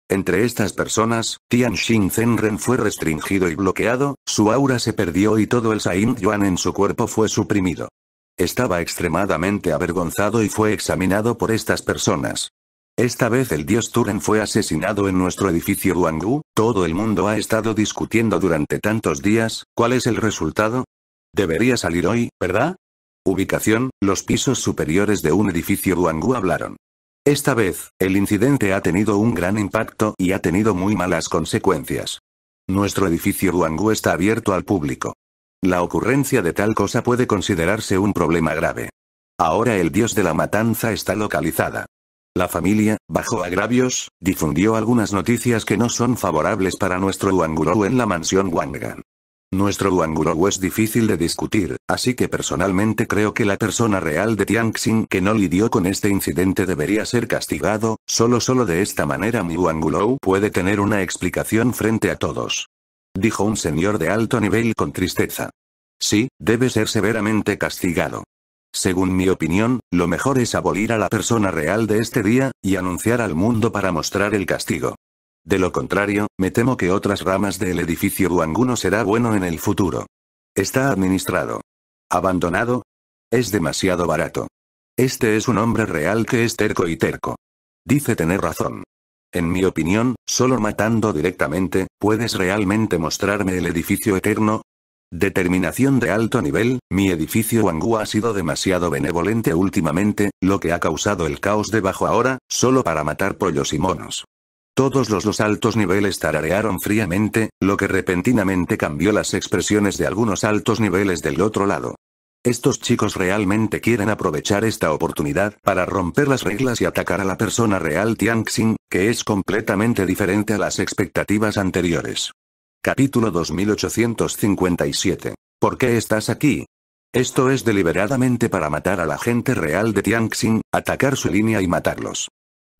Entre estas personas, Tian Xin Zenren fue restringido y bloqueado, su aura se perdió y todo el Saint Yuan en su cuerpo fue suprimido. Estaba extremadamente avergonzado y fue examinado por estas personas. Esta vez el dios Turen fue asesinado en nuestro edificio Wangu, todo el mundo ha estado discutiendo durante tantos días, ¿cuál es el resultado? Debería salir hoy, ¿verdad? Ubicación, los pisos superiores de un edificio Wangu hablaron. Esta vez, el incidente ha tenido un gran impacto y ha tenido muy malas consecuencias. Nuestro edificio Wangu está abierto al público. La ocurrencia de tal cosa puede considerarse un problema grave. Ahora el dios de la matanza está localizada. La familia, bajo agravios, difundió algunas noticias que no son favorables para nuestro Wangulou en la mansión Wangan. Nuestro Wangulou es difícil de discutir, así que personalmente creo que la persona real de Tianxing que no lidió con este incidente debería ser castigado, solo solo de esta manera mi Wangulou puede tener una explicación frente a todos dijo un señor de alto nivel con tristeza. Sí, debe ser severamente castigado. Según mi opinión, lo mejor es abolir a la persona real de este día, y anunciar al mundo para mostrar el castigo. De lo contrario, me temo que otras ramas del edificio Wanguno será bueno en el futuro. Está administrado. Abandonado. Es demasiado barato. Este es un hombre real que es terco y terco. Dice tener razón. En mi opinión, solo matando directamente, puedes realmente mostrarme el edificio eterno. Determinación de alto nivel, mi edificio Wangu ha sido demasiado benevolente últimamente, lo que ha causado el caos debajo ahora, solo para matar pollos y monos. Todos los altos niveles tararearon fríamente, lo que repentinamente cambió las expresiones de algunos altos niveles del otro lado. Estos chicos realmente quieren aprovechar esta oportunidad para romper las reglas y atacar a la persona real Tianxing, que es completamente diferente a las expectativas anteriores. Capítulo 2857. ¿Por qué estás aquí? Esto es deliberadamente para matar a la gente real de Tianxing, atacar su línea y matarlos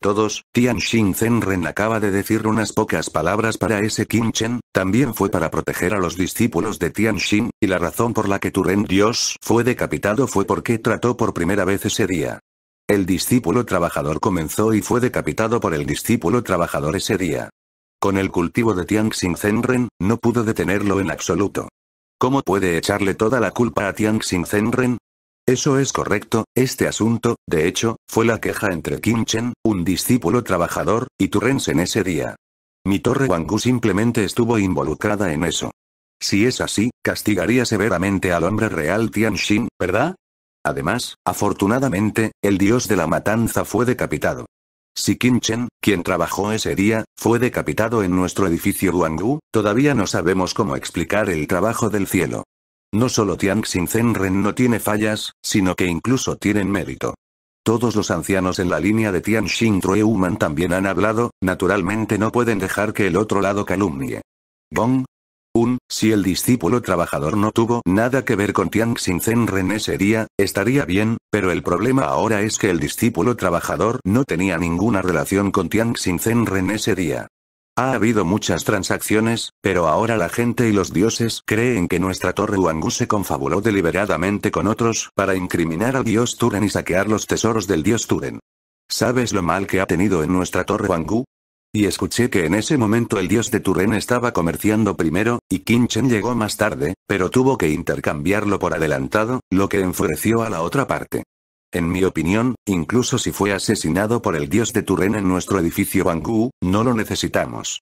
todos, Tian Xin Zenren acaba de decir unas pocas palabras para ese Kimchen, Chen, también fue para proteger a los discípulos de Tian Xin, y la razón por la que Turen Dios fue decapitado fue porque trató por primera vez ese día. El discípulo trabajador comenzó y fue decapitado por el discípulo trabajador ese día. Con el cultivo de Tian Xin Zenren, no pudo detenerlo en absoluto. ¿Cómo puede echarle toda la culpa a Tian Xin Zenren? Eso es correcto, este asunto, de hecho, fue la queja entre Kim Chen, un discípulo trabajador, y Turrens en ese día. Mi torre Wangu simplemente estuvo involucrada en eso. Si es así, castigaría severamente al hombre real Tian Xin, ¿verdad? Además, afortunadamente, el dios de la matanza fue decapitado. Si Kim Chen, quien trabajó ese día, fue decapitado en nuestro edificio Wangu, todavía no sabemos cómo explicar el trabajo del cielo. No solo Tianxin Ren no tiene fallas, sino que incluso tienen mérito. Todos los ancianos en la línea de Tian True human también han hablado, naturalmente no pueden dejar que el otro lado calumnie. Bong, un, si el discípulo trabajador no tuvo nada que ver con Tianxin Ren ese día, estaría bien, pero el problema ahora es que el discípulo trabajador no tenía ninguna relación con Xin Ren ese día. Ha habido muchas transacciones, pero ahora la gente y los dioses creen que nuestra torre Wangu se confabuló deliberadamente con otros para incriminar al dios Turen y saquear los tesoros del dios Turen. ¿Sabes lo mal que ha tenido en nuestra torre Wangu? Y escuché que en ese momento el dios de Turen estaba comerciando primero, y Kinchen llegó más tarde, pero tuvo que intercambiarlo por adelantado, lo que enfureció a la otra parte. En mi opinión, incluso si fue asesinado por el dios de Turen en nuestro edificio Bangu, no lo necesitamos.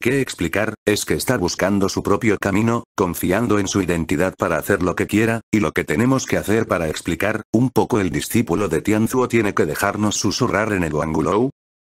¿Qué explicar? Es que está buscando su propio camino, confiando en su identidad para hacer lo que quiera, y lo que tenemos que hacer para explicar, un poco el discípulo de Tianzuo tiene que dejarnos susurrar en el Wangulou,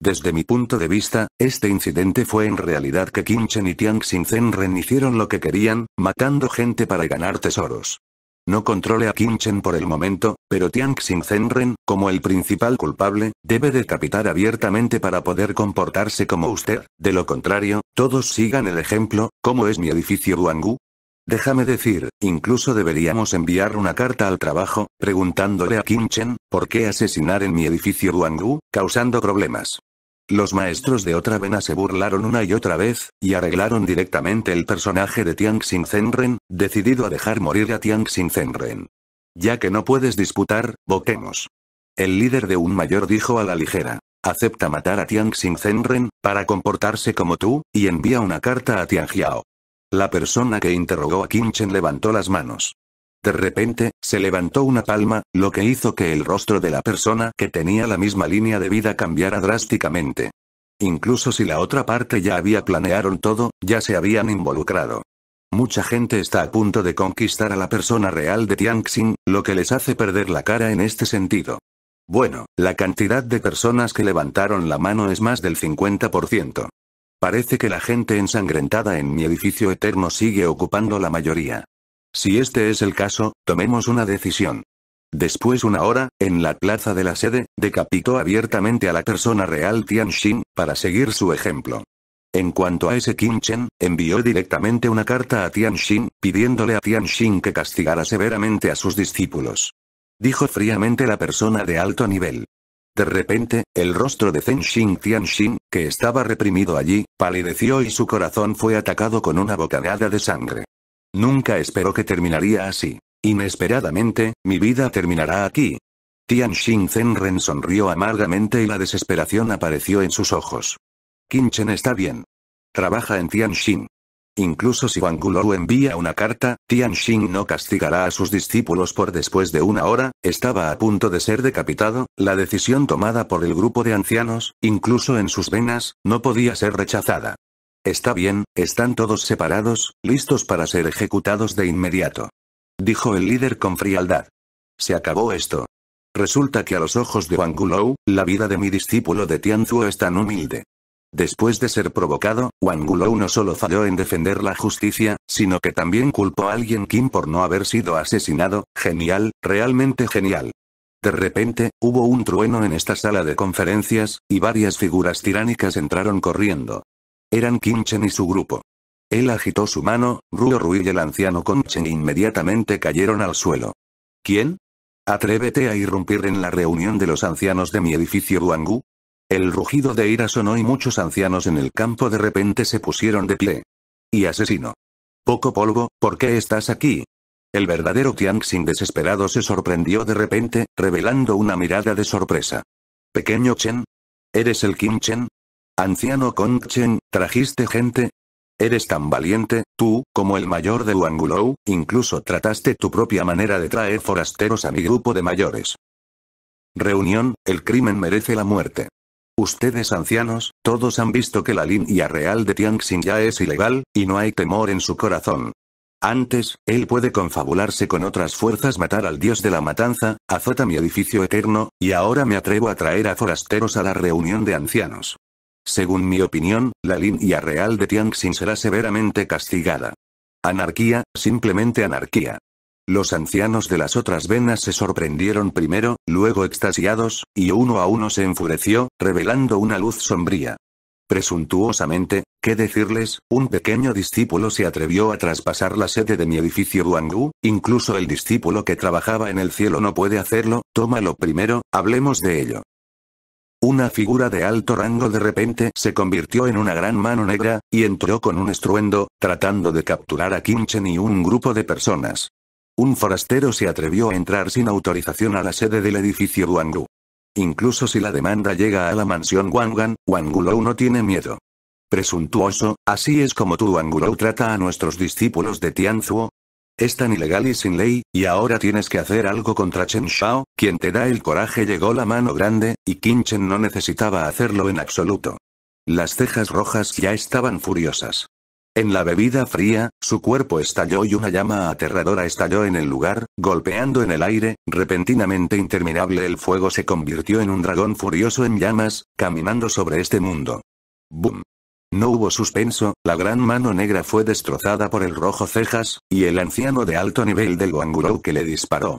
desde mi punto de vista, este incidente fue en realidad que Qin Chen y Tian Xinzen hicieron lo que querían, matando gente para ganar tesoros. No controle a Chen por el momento, pero Xing Zenren, como el principal culpable, debe decapitar abiertamente para poder comportarse como usted, de lo contrario, todos sigan el ejemplo, ¿cómo es mi edificio Wangu? Déjame decir, incluso deberíamos enviar una carta al trabajo, preguntándole a Kimchen, ¿por qué asesinar en mi edificio Wangu, causando problemas? Los maestros de otra vena se burlaron una y otra vez, y arreglaron directamente el personaje de Tiang Zhenren, decidido a dejar morir a Tiang Zhenren. Ya que no puedes disputar, boquemos. El líder de un mayor dijo a la ligera. Acepta matar a Tiang Zenren, para comportarse como tú, y envía una carta a Tianjiao. La persona que interrogó a Kim Chen levantó las manos. De repente, se levantó una palma, lo que hizo que el rostro de la persona que tenía la misma línea de vida cambiara drásticamente. Incluso si la otra parte ya había planeado todo, ya se habían involucrado. Mucha gente está a punto de conquistar a la persona real de Tianxing, lo que les hace perder la cara en este sentido. Bueno, la cantidad de personas que levantaron la mano es más del 50%. Parece que la gente ensangrentada en mi edificio eterno sigue ocupando la mayoría. Si este es el caso, tomemos una decisión. Después una hora, en la plaza de la sede, decapitó abiertamente a la persona real Tianxin, para seguir su ejemplo. En cuanto a ese Qin envió directamente una carta a Tianxin, pidiéndole a Tianxin que castigara severamente a sus discípulos. Dijo fríamente la persona de alto nivel. De repente, el rostro de Zhen Xin Tianxin, que estaba reprimido allí, palideció y su corazón fue atacado con una bocanada de sangre. Nunca esperó que terminaría así. Inesperadamente, mi vida terminará aquí. Tian Xing Zenren sonrió amargamente y la desesperación apareció en sus ojos. Chen está bien. Trabaja en Tianxin. Incluso si Wang Guloru envía una carta, Tianxin no castigará a sus discípulos por después de una hora, estaba a punto de ser decapitado, la decisión tomada por el grupo de ancianos, incluso en sus venas, no podía ser rechazada. Está bien, están todos separados, listos para ser ejecutados de inmediato. Dijo el líder con frialdad. Se acabó esto. Resulta que a los ojos de Wang Gulou, la vida de mi discípulo de Tianzhu es tan humilde. Después de ser provocado, Wang Gulou no solo falló en defender la justicia, sino que también culpó a alguien Kim por no haber sido asesinado, genial, realmente genial. De repente, hubo un trueno en esta sala de conferencias, y varias figuras tiránicas entraron corriendo. Eran Chen y su grupo. Él agitó su mano, Ruo Rui y el anciano Chen inmediatamente cayeron al suelo. ¿Quién? ¿Atrévete a irrumpir en la reunión de los ancianos de mi edificio Guanggu. El rugido de ira sonó y muchos ancianos en el campo de repente se pusieron de pie. Y asesino. Poco polvo, ¿por qué estás aquí? El verdadero Tianxing desesperado se sorprendió de repente, revelando una mirada de sorpresa. Pequeño Chen. ¿Eres el Kim Chen? Anciano Kongchen, ¿trajiste gente? Eres tan valiente, tú, como el mayor de Wangulou, incluso trataste tu propia manera de traer forasteros a mi grupo de mayores. Reunión, el crimen merece la muerte. Ustedes ancianos, todos han visto que la línea real de Tianxing ya es ilegal, y no hay temor en su corazón. Antes, él puede confabularse con otras fuerzas matar al dios de la matanza, azota mi edificio eterno, y ahora me atrevo a traer a forasteros a la reunión de ancianos. Según mi opinión, la línea real de Tianxin será severamente castigada. Anarquía, simplemente anarquía. Los ancianos de las otras venas se sorprendieron primero, luego extasiados, y uno a uno se enfureció, revelando una luz sombría. Presuntuosamente, ¿qué decirles? Un pequeño discípulo se atrevió a traspasar la sede de mi edificio Duangu, incluso el discípulo que trabajaba en el cielo no puede hacerlo, tómalo primero, hablemos de ello. Una figura de alto rango de repente se convirtió en una gran mano negra, y entró con un estruendo, tratando de capturar a Kimchen y un grupo de personas. Un forastero se atrevió a entrar sin autorización a la sede del edificio Wangu. Incluso si la demanda llega a la mansión Wangan, Wangulou no tiene miedo. Presuntuoso, así es como tu Wangulou trata a nuestros discípulos de Tianzuo, es tan ilegal y sin ley, y ahora tienes que hacer algo contra Chen Shao, quien te da el coraje llegó la mano grande, y Qin Chen no necesitaba hacerlo en absoluto. Las cejas rojas ya estaban furiosas. En la bebida fría, su cuerpo estalló y una llama aterradora estalló en el lugar, golpeando en el aire, repentinamente interminable el fuego se convirtió en un dragón furioso en llamas, caminando sobre este mundo. ¡Bum! No hubo suspenso, la gran mano negra fue destrozada por el rojo cejas, y el anciano de alto nivel del Wangurou que le disparó.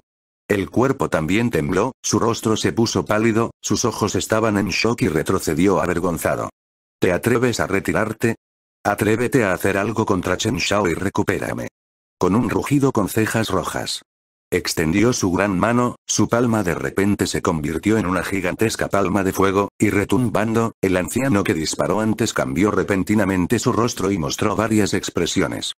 El cuerpo también tembló, su rostro se puso pálido, sus ojos estaban en shock y retrocedió avergonzado. ¿Te atreves a retirarte? Atrévete a hacer algo contra Chen Shao y recupérame. Con un rugido con cejas rojas, Extendió su gran mano, su palma de repente se convirtió en una gigantesca palma de fuego, y retumbando, el anciano que disparó antes cambió repentinamente su rostro y mostró varias expresiones.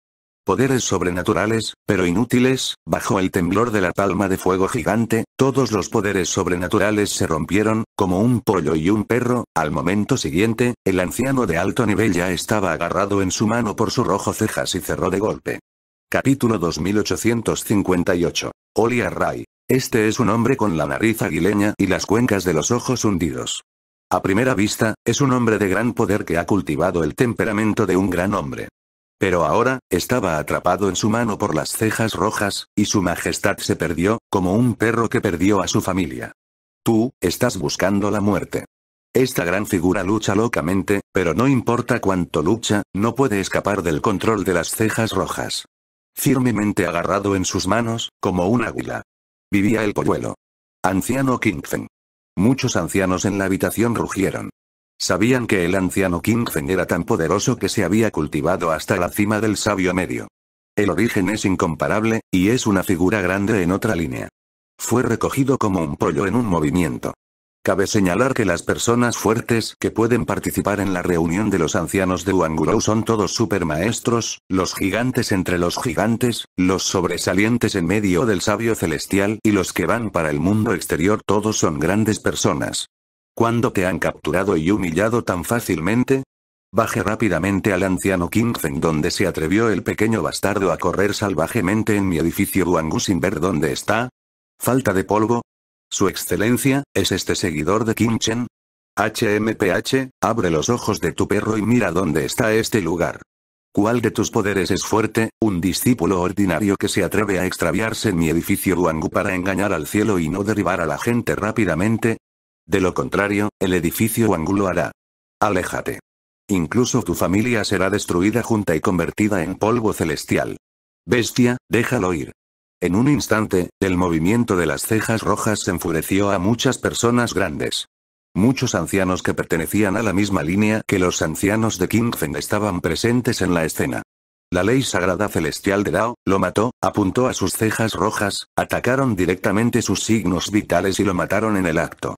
Poderes sobrenaturales, pero inútiles, bajo el temblor de la palma de fuego gigante, todos los poderes sobrenaturales se rompieron, como un pollo y un perro, al momento siguiente, el anciano de alto nivel ya estaba agarrado en su mano por su rojo cejas y cerró de golpe. Capítulo 2858 Oliar Ray. Este es un hombre con la nariz aguileña y las cuencas de los ojos hundidos. A primera vista, es un hombre de gran poder que ha cultivado el temperamento de un gran hombre. Pero ahora, estaba atrapado en su mano por las cejas rojas, y su majestad se perdió, como un perro que perdió a su familia. Tú, estás buscando la muerte. Esta gran figura lucha locamente, pero no importa cuánto lucha, no puede escapar del control de las cejas rojas firmemente agarrado en sus manos, como un águila. Vivía el polluelo. Anciano Kingfen. Muchos ancianos en la habitación rugieron. Sabían que el anciano Kingfen era tan poderoso que se había cultivado hasta la cima del sabio medio. El origen es incomparable, y es una figura grande en otra línea. Fue recogido como un pollo en un movimiento. Cabe señalar que las personas fuertes que pueden participar en la reunión de los ancianos de Wangurou son todos supermaestros, los gigantes entre los gigantes, los sobresalientes en medio del sabio celestial y los que van para el mundo exterior todos son grandes personas. ¿Cuándo te han capturado y humillado tan fácilmente? Baje rápidamente al anciano King donde se atrevió el pequeño bastardo a correr salvajemente en mi edificio Wangu sin ver dónde está. Falta de polvo, su excelencia, ¿es este seguidor de Kim Chen? HMPH, abre los ojos de tu perro y mira dónde está este lugar. ¿Cuál de tus poderes es fuerte, un discípulo ordinario que se atreve a extraviarse en mi edificio Wangu para engañar al cielo y no derribar a la gente rápidamente? De lo contrario, el edificio Wangu lo hará. Aléjate. Incluso tu familia será destruida junta y convertida en polvo celestial. Bestia, déjalo ir. En un instante, el movimiento de las cejas rojas enfureció a muchas personas grandes. Muchos ancianos que pertenecían a la misma línea que los ancianos de Kingfen estaban presentes en la escena. La ley sagrada celestial de Dao, lo mató, apuntó a sus cejas rojas, atacaron directamente sus signos vitales y lo mataron en el acto.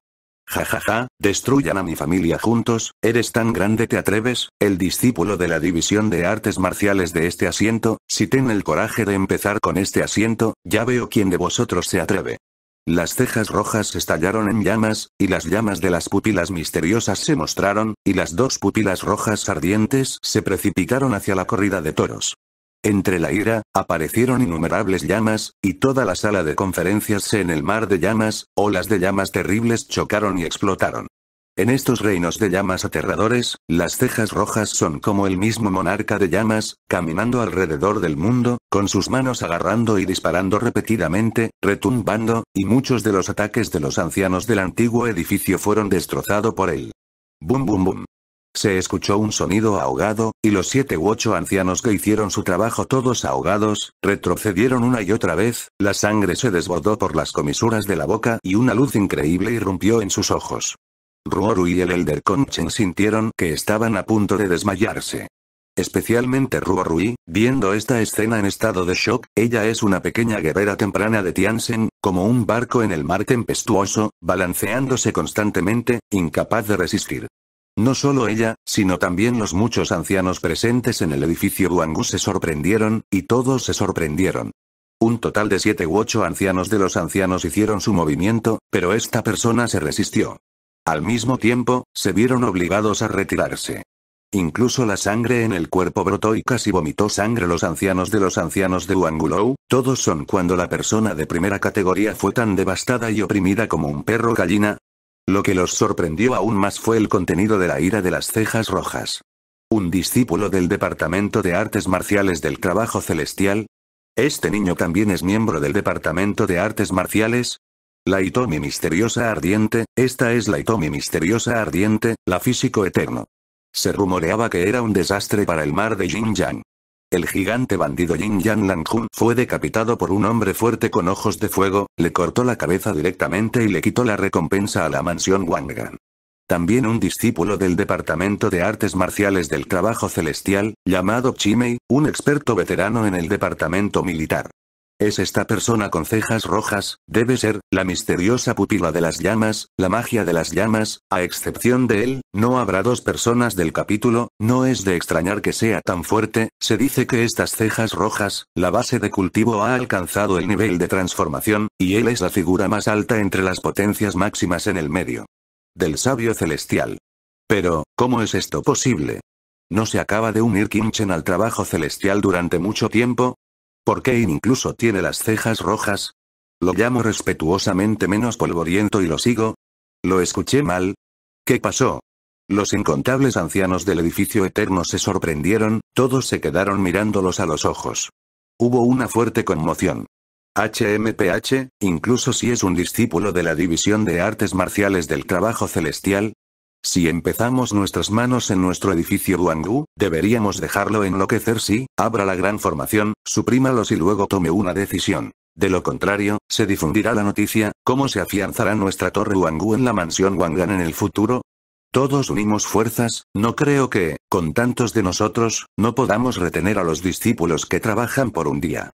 Jajaja, ja, ja, destruyan a mi familia juntos, eres tan grande te atreves, el discípulo de la división de artes marciales de este asiento, si ten el coraje de empezar con este asiento, ya veo quién de vosotros se atreve. Las cejas rojas estallaron en llamas, y las llamas de las pupilas misteriosas se mostraron, y las dos pupilas rojas ardientes se precipitaron hacia la corrida de toros. Entre la ira, aparecieron innumerables llamas, y toda la sala de conferencias se en el mar de llamas, olas de llamas terribles chocaron y explotaron. En estos reinos de llamas aterradores, las cejas rojas son como el mismo monarca de llamas, caminando alrededor del mundo, con sus manos agarrando y disparando repetidamente, retumbando, y muchos de los ataques de los ancianos del antiguo edificio fueron destrozados por él. Bum bum bum. Se escuchó un sonido ahogado, y los siete u ocho ancianos que hicieron su trabajo todos ahogados, retrocedieron una y otra vez, la sangre se desbordó por las comisuras de la boca y una luz increíble irrumpió en sus ojos. Ruoru y el Elder Conchen sintieron que estaban a punto de desmayarse. Especialmente Ruorui, viendo esta escena en estado de shock, ella es una pequeña guerrera temprana de Tiansen, como un barco en el mar tempestuoso, balanceándose constantemente, incapaz de resistir. No solo ella, sino también los muchos ancianos presentes en el edificio Wangu se sorprendieron, y todos se sorprendieron. Un total de siete u ocho ancianos de los ancianos hicieron su movimiento, pero esta persona se resistió. Al mismo tiempo, se vieron obligados a retirarse. Incluso la sangre en el cuerpo brotó y casi vomitó sangre los ancianos de los ancianos de Wangulou, todos son cuando la persona de primera categoría fue tan devastada y oprimida como un perro gallina, lo que los sorprendió aún más fue el contenido de la ira de las cejas rojas. Un discípulo del Departamento de Artes Marciales del Trabajo Celestial. Este niño también es miembro del Departamento de Artes Marciales. La Itomi misteriosa ardiente, esta es la Itomi misteriosa ardiente, la físico eterno. Se rumoreaba que era un desastre para el mar de Xinjiang. El gigante bandido Jin Yan Lang Jun fue decapitado por un hombre fuerte con ojos de fuego, le cortó la cabeza directamente y le quitó la recompensa a la mansión Wanggan. También un discípulo del Departamento de Artes Marciales del Trabajo Celestial, llamado Chimei, un experto veterano en el Departamento Militar. Es esta persona con cejas rojas, debe ser, la misteriosa pupila de las llamas, la magia de las llamas, a excepción de él, no habrá dos personas del capítulo, no es de extrañar que sea tan fuerte, se dice que estas cejas rojas, la base de cultivo ha alcanzado el nivel de transformación, y él es la figura más alta entre las potencias máximas en el medio. Del sabio celestial. Pero, ¿cómo es esto posible? ¿No se acaba de unir Kimchen al trabajo celestial durante mucho tiempo? ¿Por qué incluso tiene las cejas rojas? Lo llamo respetuosamente menos polvoriento y lo sigo. ¿Lo escuché mal? ¿Qué pasó? Los incontables ancianos del edificio eterno se sorprendieron, todos se quedaron mirándolos a los ojos. Hubo una fuerte conmoción. HMPH, incluso si es un discípulo de la División de Artes Marciales del Trabajo Celestial, si empezamos nuestras manos en nuestro edificio Wangu, deberíamos dejarlo enloquecer si, abra la gran formación, suprímalos y luego tome una decisión. De lo contrario, se difundirá la noticia, ¿cómo se afianzará nuestra torre Wangu en la mansión Wangan en el futuro? Todos unimos fuerzas, no creo que, con tantos de nosotros, no podamos retener a los discípulos que trabajan por un día.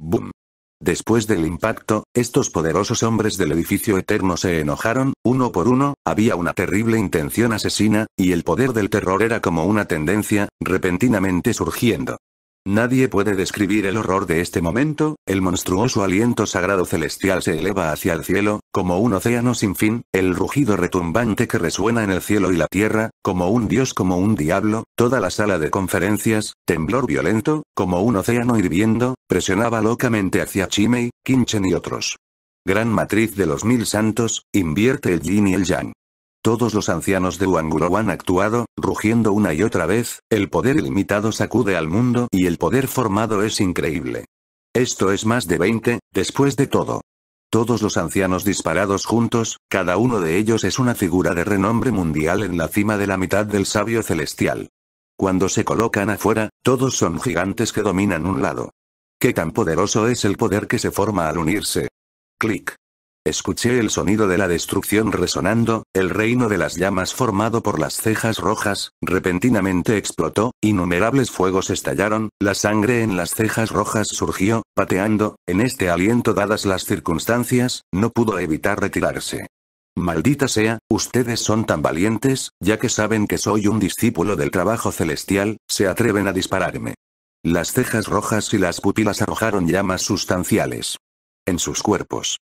Boom. Después del impacto, estos poderosos hombres del edificio eterno se enojaron, uno por uno, había una terrible intención asesina, y el poder del terror era como una tendencia, repentinamente surgiendo. Nadie puede describir el horror de este momento, el monstruoso aliento sagrado celestial se eleva hacia el cielo, como un océano sin fin, el rugido retumbante que resuena en el cielo y la tierra, como un dios como un diablo, toda la sala de conferencias, temblor violento, como un océano hirviendo, presionaba locamente hacia Chimei, Kinchen y otros. Gran matriz de los mil santos, invierte el yin y el yang. Todos los ancianos de Wanguro han actuado, rugiendo una y otra vez, el poder ilimitado sacude al mundo y el poder formado es increíble. Esto es más de 20, después de todo. Todos los ancianos disparados juntos, cada uno de ellos es una figura de renombre mundial en la cima de la mitad del sabio celestial. Cuando se colocan afuera, todos son gigantes que dominan un lado. ¿Qué tan poderoso es el poder que se forma al unirse? Clic. Escuché el sonido de la destrucción resonando, el reino de las llamas formado por las cejas rojas, repentinamente explotó, innumerables fuegos estallaron, la sangre en las cejas rojas surgió, pateando, en este aliento dadas las circunstancias, no pudo evitar retirarse. Maldita sea, ustedes son tan valientes, ya que saben que soy un discípulo del trabajo celestial, se atreven a dispararme. Las cejas rojas y las pupilas arrojaron llamas sustanciales. En sus cuerpos.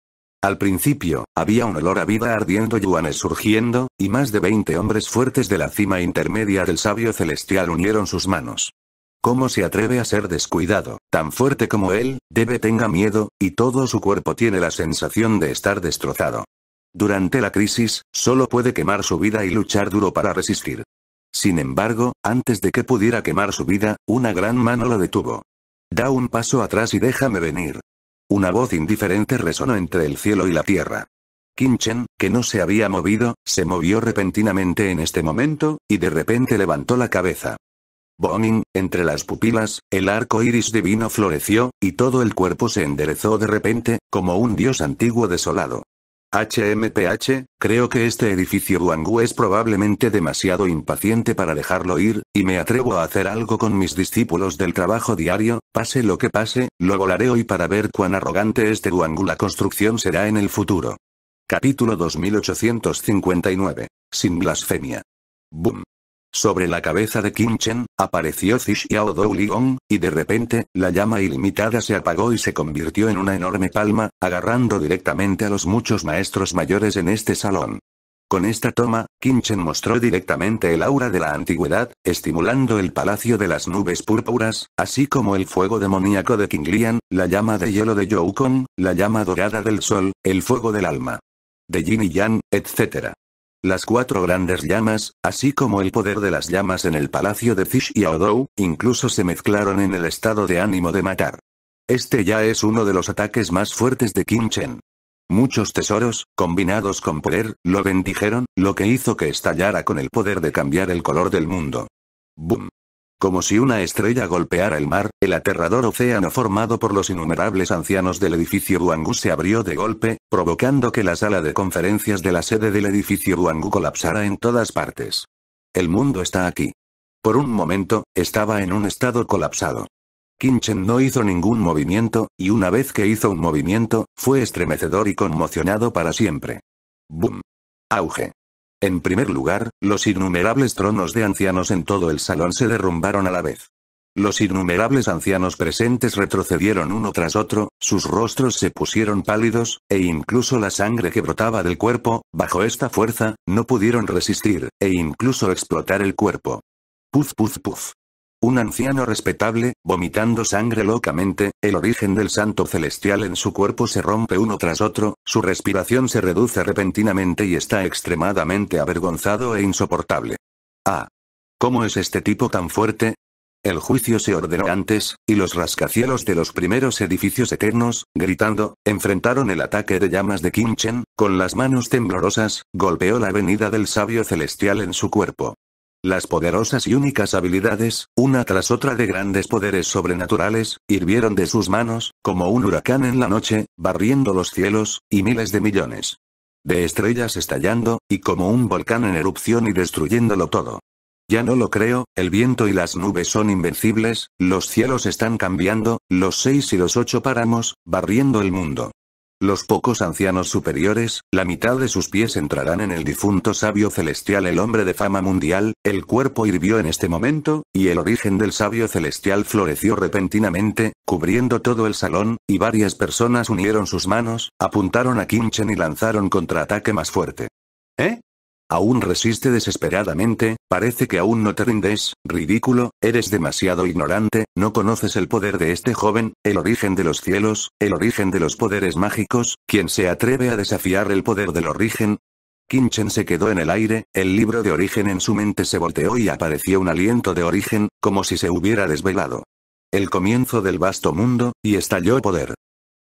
Al principio, había un olor a vida ardiendo yuanes surgiendo, y más de 20 hombres fuertes de la cima intermedia del sabio celestial unieron sus manos. ¿Cómo se atreve a ser descuidado? Tan fuerte como él, debe tenga miedo, y todo su cuerpo tiene la sensación de estar destrozado. Durante la crisis, solo puede quemar su vida y luchar duro para resistir. Sin embargo, antes de que pudiera quemar su vida, una gran mano lo detuvo. Da un paso atrás y déjame venir, una voz indiferente resonó entre el cielo y la tierra. Kinchen, que no se había movido, se movió repentinamente en este momento, y de repente levantó la cabeza. Boning, entre las pupilas, el arco iris divino floreció, y todo el cuerpo se enderezó de repente, como un dios antiguo desolado. HMPH, creo que este edificio Wangu es probablemente demasiado impaciente para dejarlo ir, y me atrevo a hacer algo con mis discípulos del trabajo diario, pase lo que pase, lo volaré hoy para ver cuán arrogante este Wangu la construcción será en el futuro. Capítulo 2859. Sin blasfemia. Boom. Sobre la cabeza de Qin apareció Dou Douligong, y de repente, la llama ilimitada se apagó y se convirtió en una enorme palma, agarrando directamente a los muchos maestros mayores en este salón. Con esta toma, Kinchen mostró directamente el aura de la antigüedad, estimulando el palacio de las nubes púrpuras, así como el fuego demoníaco de Qinglian, la llama de hielo de Youkong, la llama dorada del sol, el fuego del alma. De Yin y Yang, etc. Las cuatro grandes llamas, así como el poder de las llamas en el palacio de Fish y Aodou, incluso se mezclaron en el estado de ánimo de matar. Este ya es uno de los ataques más fuertes de Kim Chen. Muchos tesoros, combinados con poder, lo bendijeron, lo que hizo que estallara con el poder de cambiar el color del mundo. ¡Bum! Como si una estrella golpeara el mar, el aterrador océano formado por los innumerables ancianos del edificio Wangu se abrió de golpe, provocando que la sala de conferencias de la sede del edificio Wangu colapsara en todas partes. El mundo está aquí. Por un momento, estaba en un estado colapsado. Kinchen no hizo ningún movimiento, y una vez que hizo un movimiento, fue estremecedor y conmocionado para siempre. ¡Boom! Auge. En primer lugar, los innumerables tronos de ancianos en todo el salón se derrumbaron a la vez. Los innumerables ancianos presentes retrocedieron uno tras otro, sus rostros se pusieron pálidos, e incluso la sangre que brotaba del cuerpo, bajo esta fuerza, no pudieron resistir, e incluso explotar el cuerpo. Puz puz puz. Un anciano respetable, vomitando sangre locamente, el origen del santo celestial en su cuerpo se rompe uno tras otro, su respiración se reduce repentinamente y está extremadamente avergonzado e insoportable. Ah. ¿Cómo es este tipo tan fuerte? El juicio se ordenó antes, y los rascacielos de los primeros edificios eternos, gritando, enfrentaron el ataque de llamas de Kimchen con las manos temblorosas, golpeó la venida del sabio celestial en su cuerpo. Las poderosas y únicas habilidades, una tras otra de grandes poderes sobrenaturales, hirvieron de sus manos, como un huracán en la noche, barriendo los cielos, y miles de millones. De estrellas estallando, y como un volcán en erupción y destruyéndolo todo. Ya no lo creo, el viento y las nubes son invencibles, los cielos están cambiando, los seis y los ocho páramos, barriendo el mundo. Los pocos ancianos superiores, la mitad de sus pies entrarán en el difunto sabio celestial el hombre de fama mundial, el cuerpo hirvió en este momento, y el origen del sabio celestial floreció repentinamente, cubriendo todo el salón, y varias personas unieron sus manos, apuntaron a Kinchen y lanzaron contraataque más fuerte. ¿Eh? aún resiste desesperadamente, parece que aún no te rindes, ridículo, eres demasiado ignorante, no conoces el poder de este joven, el origen de los cielos, el origen de los poderes mágicos, quien se atreve a desafiar el poder del origen, Kinchen se quedó en el aire, el libro de origen en su mente se volteó y apareció un aliento de origen, como si se hubiera desvelado. El comienzo del vasto mundo, y estalló poder.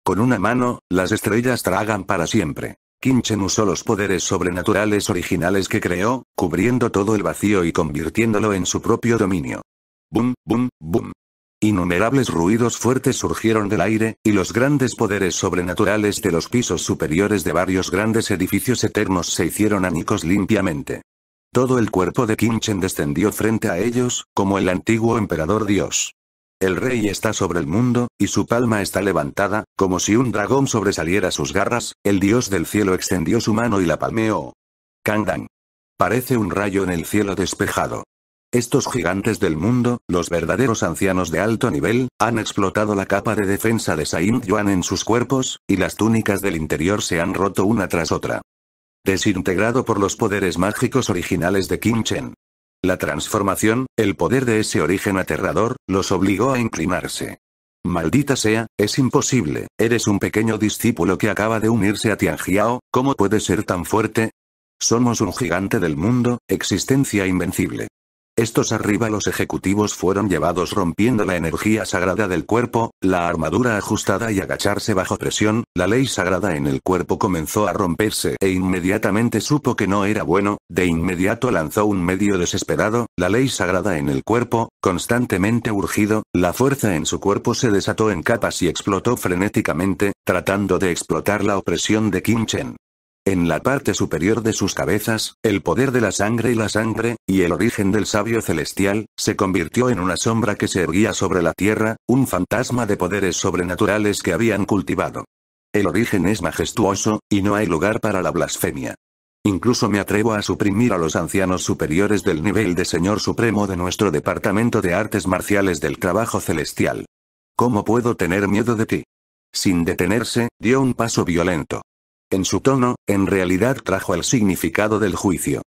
Con una mano, las estrellas tragan para siempre. Kinchen usó los poderes sobrenaturales originales que creó, cubriendo todo el vacío y convirtiéndolo en su propio dominio. Boom, boom, boom. Innumerables ruidos fuertes surgieron del aire, y los grandes poderes sobrenaturales de los pisos superiores de varios grandes edificios eternos se hicieron anicos limpiamente. Todo el cuerpo de Kinchen descendió frente a ellos, como el antiguo emperador dios. El rey está sobre el mundo, y su palma está levantada, como si un dragón sobresaliera sus garras, el dios del cielo extendió su mano y la palmeó. Kangdang. Parece un rayo en el cielo despejado. Estos gigantes del mundo, los verdaderos ancianos de alto nivel, han explotado la capa de defensa de Saint Yuan en sus cuerpos, y las túnicas del interior se han roto una tras otra. Desintegrado por los poderes mágicos originales de Kim Chen. La transformación, el poder de ese origen aterrador, los obligó a inclinarse. Maldita sea, es imposible, eres un pequeño discípulo que acaba de unirse a Tianjiao, ¿cómo puede ser tan fuerte? Somos un gigante del mundo, existencia invencible. Estos arriba los ejecutivos fueron llevados rompiendo la energía sagrada del cuerpo, la armadura ajustada y agacharse bajo presión, la ley sagrada en el cuerpo comenzó a romperse e inmediatamente supo que no era bueno, de inmediato lanzó un medio desesperado, la ley sagrada en el cuerpo, constantemente urgido, la fuerza en su cuerpo se desató en capas y explotó frenéticamente, tratando de explotar la opresión de Kim Chen. En la parte superior de sus cabezas, el poder de la sangre y la sangre, y el origen del sabio celestial, se convirtió en una sombra que se erguía sobre la tierra, un fantasma de poderes sobrenaturales que habían cultivado. El origen es majestuoso, y no hay lugar para la blasfemia. Incluso me atrevo a suprimir a los ancianos superiores del nivel de Señor Supremo de nuestro Departamento de Artes Marciales del Trabajo Celestial. ¿Cómo puedo tener miedo de ti? Sin detenerse, dio un paso violento. En su tono, en realidad trajo el significado del juicio.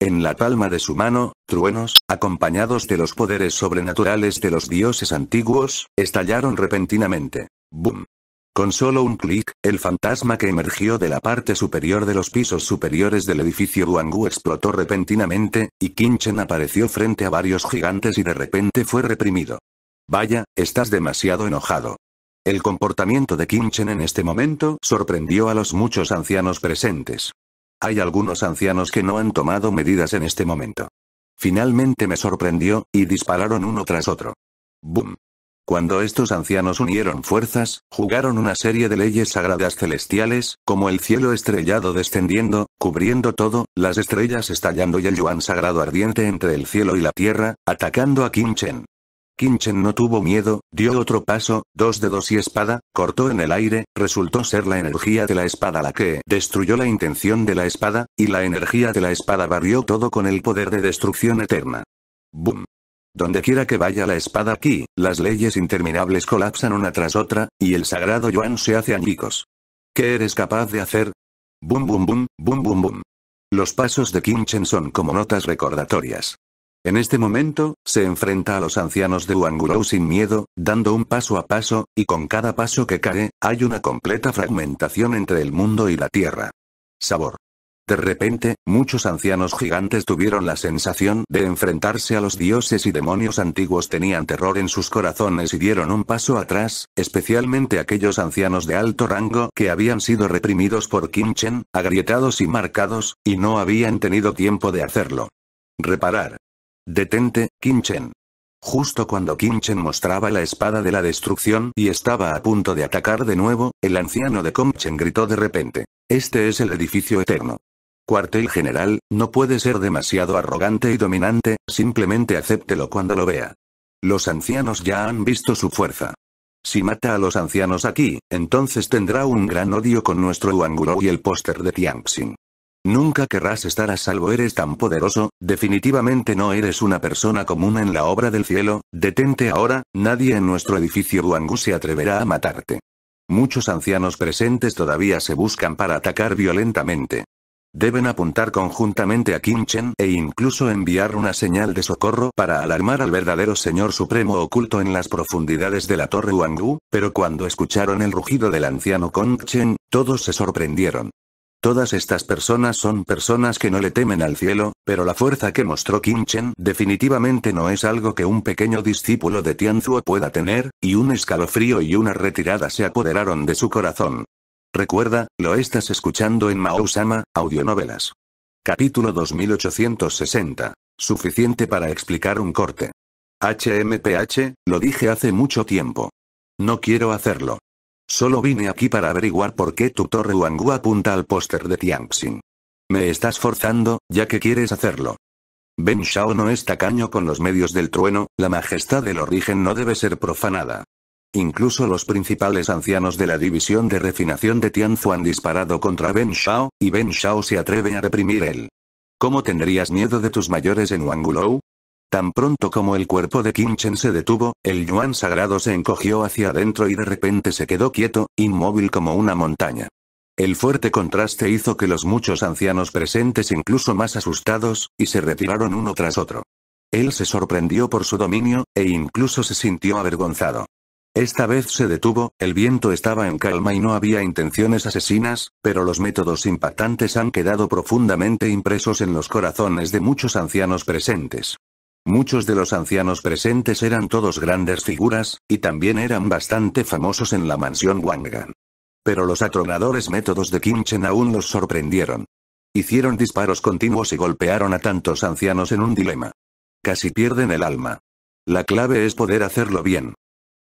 En la palma de su mano, truenos, acompañados de los poderes sobrenaturales de los dioses antiguos, estallaron repentinamente. ¡Bum! Con solo un clic, el fantasma que emergió de la parte superior de los pisos superiores del edificio Wangu explotó repentinamente, y Kinchen apareció frente a varios gigantes y de repente fue reprimido. Vaya, estás demasiado enojado. El comportamiento de Chen en este momento sorprendió a los muchos ancianos presentes. Hay algunos ancianos que no han tomado medidas en este momento. Finalmente me sorprendió, y dispararon uno tras otro. ¡Bum! Cuando estos ancianos unieron fuerzas, jugaron una serie de leyes sagradas celestiales, como el cielo estrellado descendiendo, cubriendo todo, las estrellas estallando y el yuan sagrado ardiente entre el cielo y la tierra, atacando a Kim Chen. Kinchen no tuvo miedo, dio otro paso, dos dedos y espada, cortó en el aire, resultó ser la energía de la espada la que destruyó la intención de la espada, y la energía de la espada barrió todo con el poder de destrucción eterna. ¡Boom! Donde quiera que vaya la espada aquí, las leyes interminables colapsan una tras otra, y el sagrado Yuan se hace añicos. ¿Qué eres capaz de hacer? Boom, bum bum, bum bum bum! Los pasos de Kinchen son como notas recordatorias. En este momento, se enfrenta a los ancianos de Wangulou sin miedo, dando un paso a paso, y con cada paso que cae, hay una completa fragmentación entre el mundo y la tierra. Sabor. De repente, muchos ancianos gigantes tuvieron la sensación de enfrentarse a los dioses y demonios antiguos tenían terror en sus corazones y dieron un paso atrás, especialmente aquellos ancianos de alto rango que habían sido reprimidos por Kimchen, agrietados y marcados, y no habían tenido tiempo de hacerlo. Reparar. Detente, Kinchen. Justo cuando Kinchen mostraba la espada de la destrucción y estaba a punto de atacar de nuevo, el anciano de Komchen gritó de repente. Este es el edificio eterno. Cuartel general, no puede ser demasiado arrogante y dominante, simplemente acéptelo cuando lo vea. Los ancianos ya han visto su fuerza. Si mata a los ancianos aquí, entonces tendrá un gran odio con nuestro Wanguro y el póster de Tianxing. Nunca querrás estar a salvo eres tan poderoso, definitivamente no eres una persona común en la obra del cielo, detente ahora, nadie en nuestro edificio Wangu se atreverá a matarte. Muchos ancianos presentes todavía se buscan para atacar violentamente. Deben apuntar conjuntamente a Kim Chen e incluso enviar una señal de socorro para alarmar al verdadero Señor Supremo oculto en las profundidades de la Torre Wangu, pero cuando escucharon el rugido del anciano Kong Chen, todos se sorprendieron. Todas estas personas son personas que no le temen al cielo, pero la fuerza que mostró Chen definitivamente no es algo que un pequeño discípulo de Tianzuo pueda tener, y un escalofrío y una retirada se apoderaron de su corazón. Recuerda, lo estás escuchando en Mao-sama, Audionovelas. Capítulo 2860. Suficiente para explicar un corte. HMPH, lo dije hace mucho tiempo. No quiero hacerlo. Solo vine aquí para averiguar por qué tu torre Wangu apunta al póster de Tianxin. Me estás forzando, ya que quieres hacerlo. Ben Shao no es tacaño con los medios del trueno, la majestad del origen no debe ser profanada. Incluso los principales ancianos de la división de refinación de Tianzu han disparado contra Ben Shao, y Ben Shao se atreve a reprimir él. ¿Cómo tendrías miedo de tus mayores en Wangulou? Tan pronto como el cuerpo de Chen se detuvo, el yuan sagrado se encogió hacia adentro y de repente se quedó quieto, inmóvil como una montaña. El fuerte contraste hizo que los muchos ancianos presentes incluso más asustados, y se retiraron uno tras otro. Él se sorprendió por su dominio, e incluso se sintió avergonzado. Esta vez se detuvo, el viento estaba en calma y no había intenciones asesinas, pero los métodos impactantes han quedado profundamente impresos en los corazones de muchos ancianos presentes. Muchos de los ancianos presentes eran todos grandes figuras, y también eran bastante famosos en la mansión Wangan. Pero los atronadores métodos de Kim Chen aún los sorprendieron. Hicieron disparos continuos y golpearon a tantos ancianos en un dilema. Casi pierden el alma. La clave es poder hacerlo bien.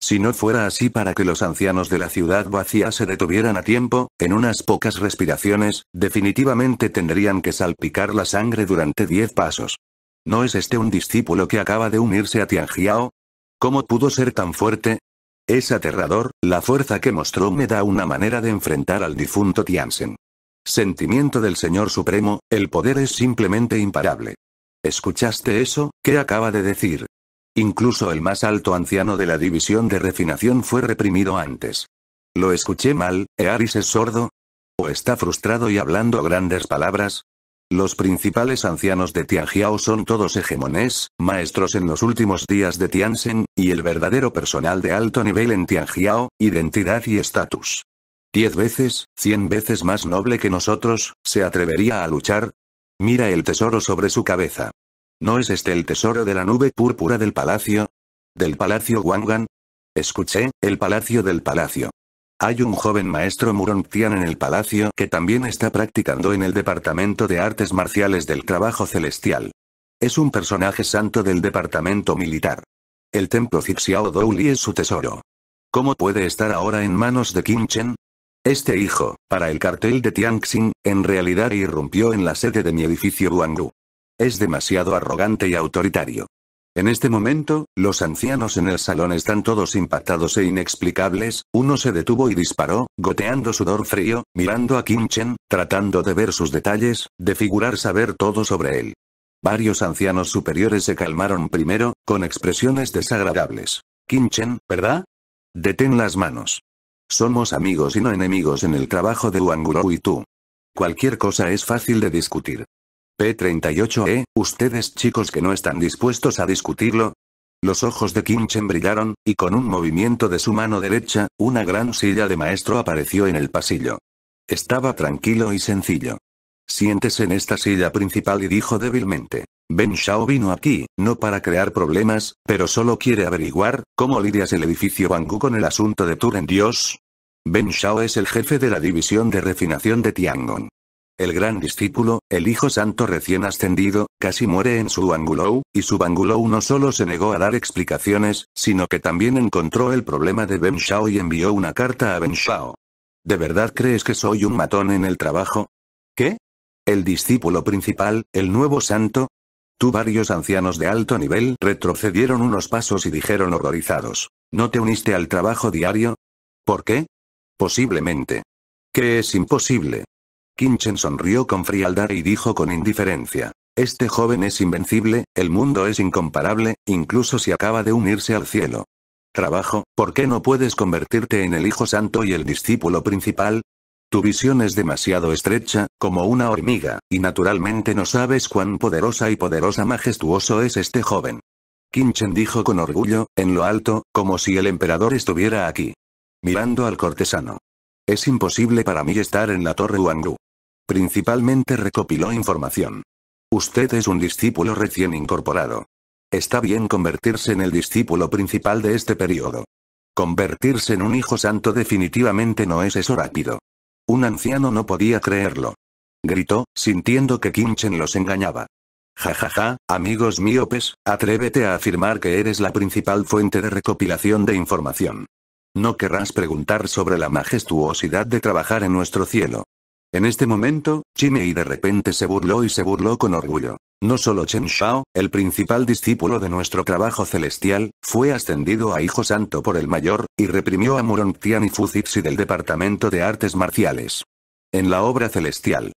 Si no fuera así para que los ancianos de la ciudad vacía se detuvieran a tiempo, en unas pocas respiraciones, definitivamente tendrían que salpicar la sangre durante diez pasos. ¿No es este un discípulo que acaba de unirse a Tianjiao? ¿Cómo pudo ser tan fuerte? Es aterrador, la fuerza que mostró me da una manera de enfrentar al difunto Tiansen. Sentimiento del Señor Supremo, el poder es simplemente imparable. ¿Escuchaste eso? ¿Qué acaba de decir? Incluso el más alto anciano de la división de refinación fue reprimido antes. ¿Lo escuché mal? ¿Earis es sordo? ¿O está frustrado y hablando grandes palabras? Los principales ancianos de Tianjiao son todos hegemones, maestros en los últimos días de Tiansen y el verdadero personal de alto nivel en Tianjiao, identidad y estatus. Diez veces, cien veces más noble que nosotros, ¿se atrevería a luchar? Mira el tesoro sobre su cabeza. ¿No es este el tesoro de la nube púrpura del palacio? ¿Del palacio Wangan? Escuché, el palacio del palacio. Hay un joven maestro Murong Tian en el palacio que también está practicando en el Departamento de Artes Marciales del Trabajo Celestial. Es un personaje santo del Departamento Militar. El templo Zixiao Douli es su tesoro. ¿Cómo puede estar ahora en manos de Kim Chen? Este hijo, para el cartel de Tianxing, en realidad irrumpió en la sede de mi edificio Wangu. Es demasiado arrogante y autoritario. En este momento, los ancianos en el salón están todos impactados e inexplicables, uno se detuvo y disparó, goteando sudor frío, mirando a Kim tratando de ver sus detalles, de figurar saber todo sobre él. Varios ancianos superiores se calmaron primero, con expresiones desagradables. Kim Chen, ¿verdad? Detén las manos. Somos amigos y no enemigos en el trabajo de Wanguro y tú. Cualquier cosa es fácil de discutir. P38E, ustedes chicos que no están dispuestos a discutirlo. Los ojos de Kim Chen brillaron, y con un movimiento de su mano derecha, una gran silla de maestro apareció en el pasillo. Estaba tranquilo y sencillo. Siéntese en esta silla principal y dijo débilmente. Ben Shao vino aquí, no para crear problemas, pero solo quiere averiguar, ¿cómo lidias el edificio Bangu con el asunto de en Dios? Ben Shao es el jefe de la división de refinación de Tiangong. El gran discípulo, el hijo santo recién ascendido, casi muere en su Bangulou, y su Bangulou no solo se negó a dar explicaciones, sino que también encontró el problema de Ben Shao y envió una carta a Ben Shao. ¿De verdad crees que soy un matón en el trabajo? ¿Qué? ¿El discípulo principal, el nuevo santo? Tú varios ancianos de alto nivel retrocedieron unos pasos y dijeron horrorizados. ¿No te uniste al trabajo diario? ¿Por qué? Posiblemente. ¿Qué es imposible? Kinchen sonrió con frialdad y dijo con indiferencia. Este joven es invencible, el mundo es incomparable, incluso si acaba de unirse al cielo. Trabajo, ¿por qué no puedes convertirte en el Hijo Santo y el discípulo principal? Tu visión es demasiado estrecha, como una hormiga, y naturalmente no sabes cuán poderosa y poderosa majestuoso es este joven. Kinchen dijo con orgullo, en lo alto, como si el emperador estuviera aquí. Mirando al cortesano. Es imposible para mí estar en la torre Wangu. Principalmente recopiló información. Usted es un discípulo recién incorporado. Está bien convertirse en el discípulo principal de este periodo. Convertirse en un hijo santo definitivamente no es eso rápido. Un anciano no podía creerlo. Gritó, sintiendo que Kimchen los engañaba. Jajaja, ja, ja, amigos míopes, atrévete a afirmar que eres la principal fuente de recopilación de información. No querrás preguntar sobre la majestuosidad de trabajar en nuestro cielo. En este momento, Chimei de repente se burló y se burló con orgullo. No solo Chen Shao, el principal discípulo de nuestro trabajo celestial, fue ascendido a Hijo Santo por el mayor, y reprimió a Murong Tian y Fu Zixi del Departamento de Artes Marciales. En la obra celestial.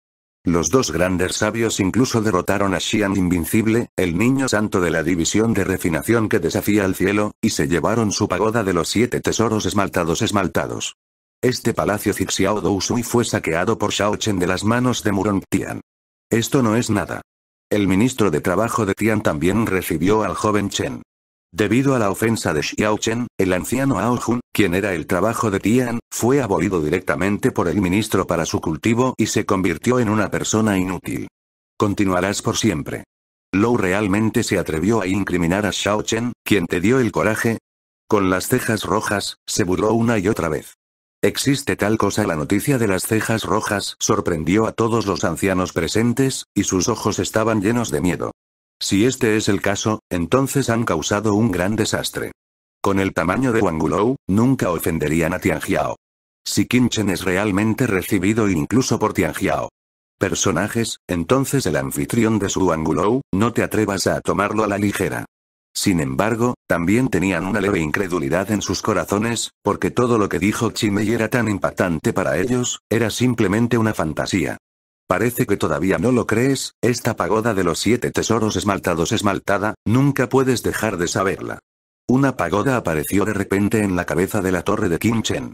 Los dos grandes sabios incluso derrotaron a Xian Invincible, el niño santo de la división de refinación que desafía al cielo, y se llevaron su pagoda de los siete tesoros esmaltados esmaltados. Este palacio Zixiao Dousui fue saqueado por Chen de las manos de Murong Tian. Esto no es nada. El ministro de Trabajo de Tian también recibió al joven Chen. Debido a la ofensa de Chen, el anciano Ao Jun, quien era el trabajo de Tian, fue abolido directamente por el ministro para su cultivo y se convirtió en una persona inútil. Continuarás por siempre. Lou realmente se atrevió a incriminar a Chen, quien te dio el coraje. Con las cejas rojas, se burló una y otra vez. ¿Existe tal cosa? La noticia de las cejas rojas sorprendió a todos los ancianos presentes, y sus ojos estaban llenos de miedo. Si este es el caso, entonces han causado un gran desastre. Con el tamaño de Wangulou, nunca ofenderían a Tianjiao. Si Kinchen es realmente recibido incluso por Tianjiao. Personajes, entonces el anfitrión de su Wangulou, no te atrevas a tomarlo a la ligera. Sin embargo, también tenían una leve incredulidad en sus corazones, porque todo lo que dijo Chimei era tan impactante para ellos, era simplemente una fantasía. Parece que todavía no lo crees, esta pagoda de los siete tesoros esmaltados esmaltada, nunca puedes dejar de saberla. Una pagoda apareció de repente en la cabeza de la torre de Kimchen.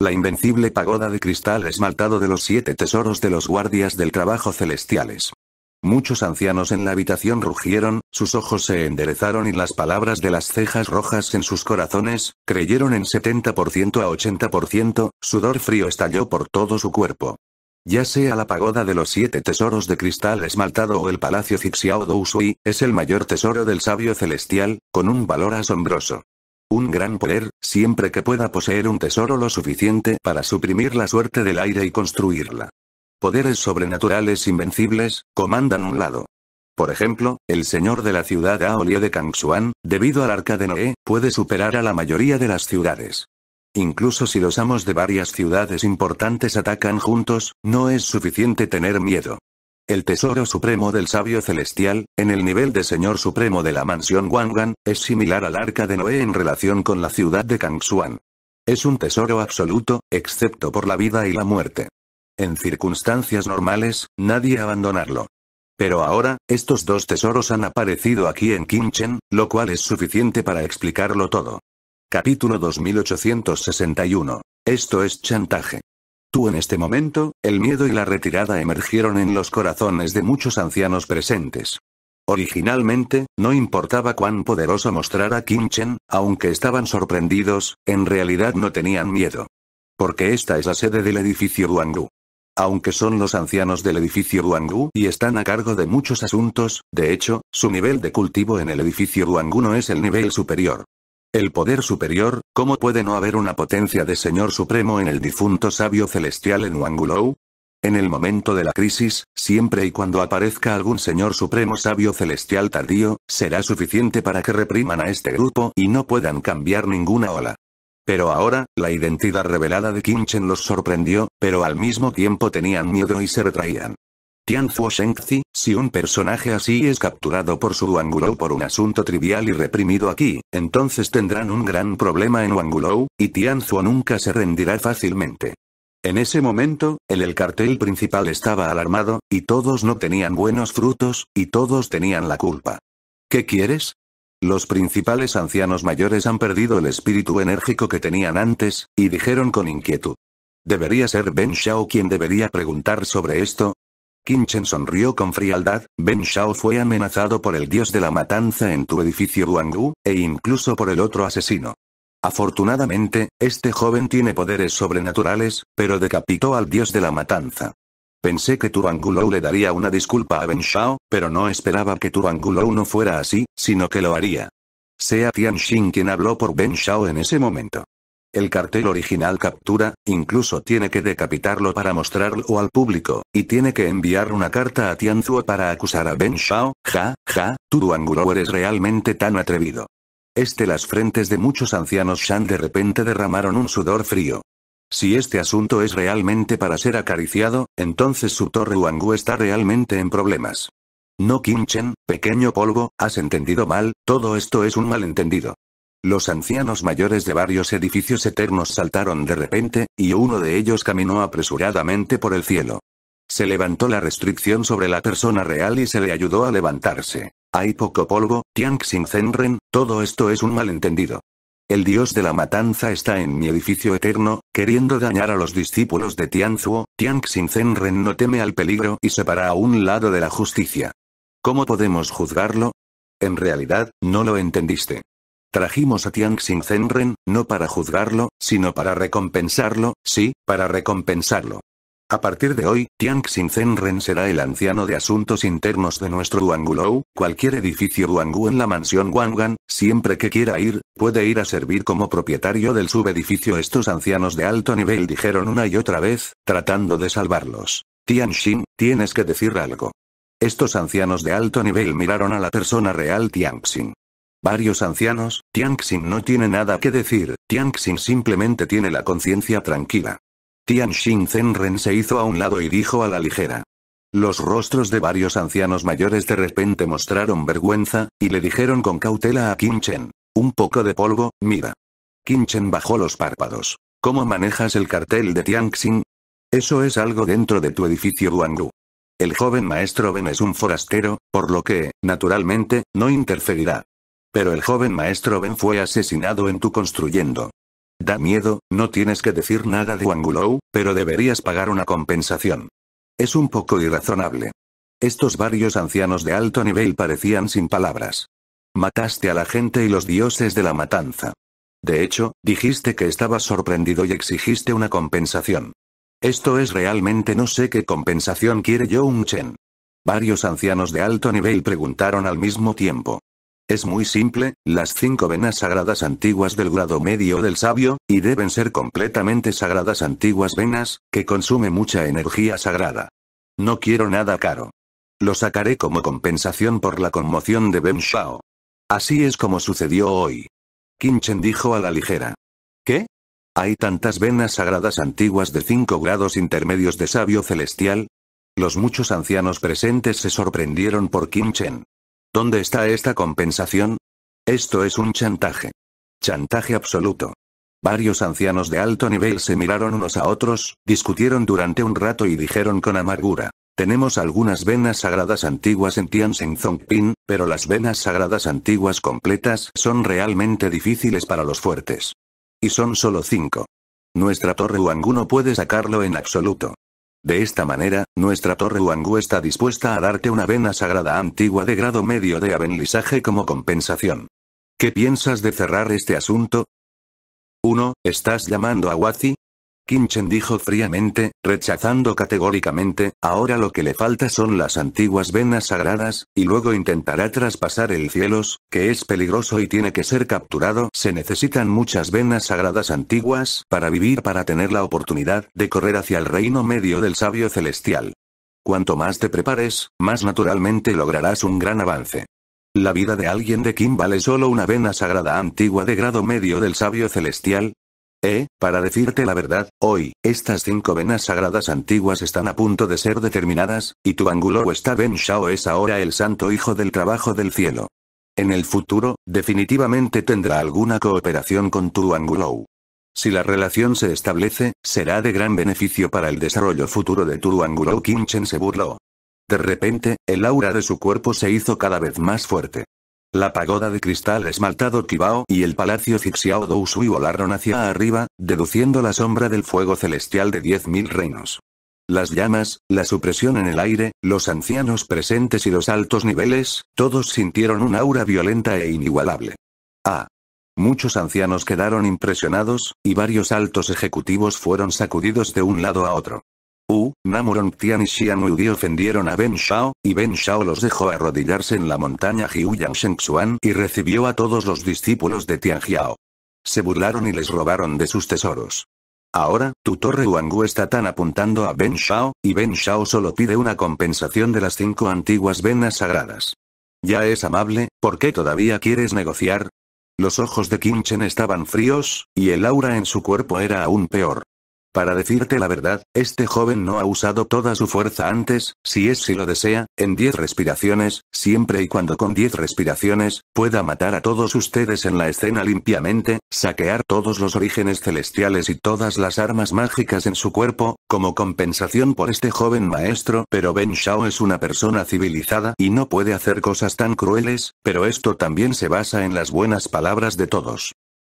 La invencible pagoda de cristal esmaltado de los siete tesoros de los guardias del trabajo celestiales. Muchos ancianos en la habitación rugieron, sus ojos se enderezaron y las palabras de las cejas rojas en sus corazones, creyeron en 70% a 80%, sudor frío estalló por todo su cuerpo. Ya sea la pagoda de los siete tesoros de cristal esmaltado o el palacio Zixiao Dousui, es el mayor tesoro del sabio celestial, con un valor asombroso. Un gran poder, siempre que pueda poseer un tesoro lo suficiente para suprimir la suerte del aire y construirla. Poderes sobrenaturales invencibles, comandan un lado. Por ejemplo, el señor de la ciudad Aolie de Kangxuan, debido al arca de Noé, puede superar a la mayoría de las ciudades. Incluso si los amos de varias ciudades importantes atacan juntos, no es suficiente tener miedo. El tesoro supremo del sabio celestial, en el nivel de señor supremo de la mansión Wangan, es similar al arca de Noé en relación con la ciudad de Kangxuan. Es un tesoro absoluto, excepto por la vida y la muerte en circunstancias normales, nadie abandonarlo. Pero ahora, estos dos tesoros han aparecido aquí en Kimchen, lo cual es suficiente para explicarlo todo. Capítulo 2861. Esto es chantaje. Tú en este momento, el miedo y la retirada emergieron en los corazones de muchos ancianos presentes. Originalmente, no importaba cuán poderoso mostrara Kimchen, aunque estaban sorprendidos, en realidad no tenían miedo. Porque esta es la sede del edificio Wangu. Aunque son los ancianos del edificio Wangu y están a cargo de muchos asuntos, de hecho, su nivel de cultivo en el edificio Wangu no es el nivel superior. El poder superior, ¿cómo puede no haber una potencia de señor supremo en el difunto sabio celestial en Wangulou? En el momento de la crisis, siempre y cuando aparezca algún señor supremo sabio celestial tardío, será suficiente para que repriman a este grupo y no puedan cambiar ninguna ola. Pero ahora, la identidad revelada de Chen los sorprendió, pero al mismo tiempo tenían miedo y se retraían. Tianzuo Shengzi, si un personaje así es capturado por su Wangulou por un asunto trivial y reprimido aquí, entonces tendrán un gran problema en Wangulou, y Tianzuo nunca se rendirá fácilmente. En ese momento, el cartel principal estaba alarmado, y todos no tenían buenos frutos, y todos tenían la culpa. ¿Qué quieres? Los principales ancianos mayores han perdido el espíritu enérgico que tenían antes, y dijeron con inquietud. ¿Debería ser Ben Shao quien debería preguntar sobre esto? Chen sonrió con frialdad, Ben Shao fue amenazado por el dios de la matanza en tu edificio Wangu e incluso por el otro asesino. Afortunadamente, este joven tiene poderes sobrenaturales, pero decapitó al dios de la matanza. Pensé que Turangulou le daría una disculpa a Ben Shao, pero no esperaba que Turangulou no fuera así, sino que lo haría. Sea Tianxin quien habló por Ben Shao en ese momento. El cartel original captura, incluso tiene que decapitarlo para mostrarlo al público, y tiene que enviar una carta a Tianzuo para acusar a Ben Shao, ja, ja, Turangulow eres realmente tan atrevido. Este las frentes de muchos ancianos Shan de repente derramaron un sudor frío. Si este asunto es realmente para ser acariciado, entonces su torre Wangu está realmente en problemas. No Kimchen, pequeño polvo, has entendido mal, todo esto es un malentendido. Los ancianos mayores de varios edificios eternos saltaron de repente, y uno de ellos caminó apresuradamente por el cielo. Se levantó la restricción sobre la persona real y se le ayudó a levantarse. Hay poco polvo, Tian Zenren, todo esto es un malentendido. El dios de la matanza está en mi edificio eterno, queriendo dañar a los discípulos de Tianzuo, Tianxin Zenren no teme al peligro y se para a un lado de la justicia. ¿Cómo podemos juzgarlo? En realidad, no lo entendiste. Trajimos a Tianxin Zenren, no para juzgarlo, sino para recompensarlo, sí, para recompensarlo. A partir de hoy, Tianxin Zenren será el anciano de asuntos internos de nuestro Wangulou, cualquier edificio Duangu en la mansión Wangan, siempre que quiera ir, puede ir a servir como propietario del subedificio. Estos ancianos de alto nivel dijeron una y otra vez, tratando de salvarlos. Tianxin, tienes que decir algo. Estos ancianos de alto nivel miraron a la persona real Tianxin. Varios ancianos, Tianxin no tiene nada que decir, Tianxin simplemente tiene la conciencia tranquila. Tianxin Zenren se hizo a un lado y dijo a la ligera. Los rostros de varios ancianos mayores de repente mostraron vergüenza, y le dijeron con cautela a Chen: Un poco de polvo, mira. Chen bajó los párpados. ¿Cómo manejas el cartel de Tianxin? Eso es algo dentro de tu edificio Guanglu. El joven maestro Ben es un forastero, por lo que, naturalmente, no interferirá. Pero el joven maestro Ben fue asesinado en tu construyendo. Da miedo, no tienes que decir nada de Wangulou, pero deberías pagar una compensación. Es un poco irrazonable. Estos varios ancianos de alto nivel parecían sin palabras. Mataste a la gente y los dioses de la matanza. De hecho, dijiste que estabas sorprendido y exigiste una compensación. Esto es realmente no sé qué compensación quiere Young Chen. Varios ancianos de alto nivel preguntaron al mismo tiempo. Es muy simple, las cinco venas sagradas antiguas del grado medio del sabio, y deben ser completamente sagradas antiguas venas, que consume mucha energía sagrada. No quiero nada caro. Lo sacaré como compensación por la conmoción de Ben Shao. Así es como sucedió hoy. Chen dijo a la ligera. ¿Qué? ¿Hay tantas venas sagradas antiguas de cinco grados intermedios de sabio celestial? Los muchos ancianos presentes se sorprendieron por Chen. ¿Dónde está esta compensación? Esto es un chantaje. Chantaje absoluto. Varios ancianos de alto nivel se miraron unos a otros, discutieron durante un rato y dijeron con amargura. Tenemos algunas venas sagradas antiguas en Tianjin Pin, pero las venas sagradas antiguas completas son realmente difíciles para los fuertes. Y son solo cinco. Nuestra torre Wangu puede sacarlo en absoluto. De esta manera, nuestra torre Wangu está dispuesta a darte una vena sagrada antigua de grado medio de avenlizaje como compensación. ¿Qué piensas de cerrar este asunto? 1. ¿Estás llamando a Wazi? Kinchen dijo fríamente, rechazando categóricamente, ahora lo que le falta son las antiguas venas sagradas, y luego intentará traspasar el cielos, que es peligroso y tiene que ser capturado. Se necesitan muchas venas sagradas antiguas para vivir para tener la oportunidad de correr hacia el reino medio del sabio celestial. Cuanto más te prepares, más naturalmente lograrás un gran avance. La vida de alguien de Kim vale solo una vena sagrada antigua de grado medio del sabio celestial, eh, para decirte la verdad, hoy, estas cinco venas sagradas antiguas están a punto de ser determinadas, y tu angulo está Ben Shao es ahora el santo hijo del trabajo del cielo. En el futuro, definitivamente tendrá alguna cooperación con tu angulo. Si la relación se establece, será de gran beneficio para el desarrollo futuro de tu angulo. Kinchen se burló. De repente, el aura de su cuerpo se hizo cada vez más fuerte. La pagoda de cristal esmaltado Kibao y el palacio Fixiao Dousui volaron hacia arriba, deduciendo la sombra del fuego celestial de 10.000 reinos. Las llamas, la supresión en el aire, los ancianos presentes y los altos niveles, todos sintieron un aura violenta e inigualable. Ah. Muchos ancianos quedaron impresionados, y varios altos ejecutivos fueron sacudidos de un lado a otro. U, Namurong Tian y Xian Di ofendieron a Ben Shao, y Ben Shao los dejó arrodillarse en la montaña Jiuyang Shengxuan y recibió a todos los discípulos de Tianjiao. Se burlaron y les robaron de sus tesoros. Ahora, tu torre Wangu está tan apuntando a Ben Shao, y Ben Shao solo pide una compensación de las cinco antiguas venas sagradas. Ya es amable, ¿por qué todavía quieres negociar? Los ojos de Qin Chen estaban fríos, y el aura en su cuerpo era aún peor. Para decirte la verdad, este joven no ha usado toda su fuerza antes, si es si lo desea, en 10 respiraciones, siempre y cuando con 10 respiraciones, pueda matar a todos ustedes en la escena limpiamente, saquear todos los orígenes celestiales y todas las armas mágicas en su cuerpo, como compensación por este joven maestro. Pero Ben Shao es una persona civilizada y no puede hacer cosas tan crueles, pero esto también se basa en las buenas palabras de todos.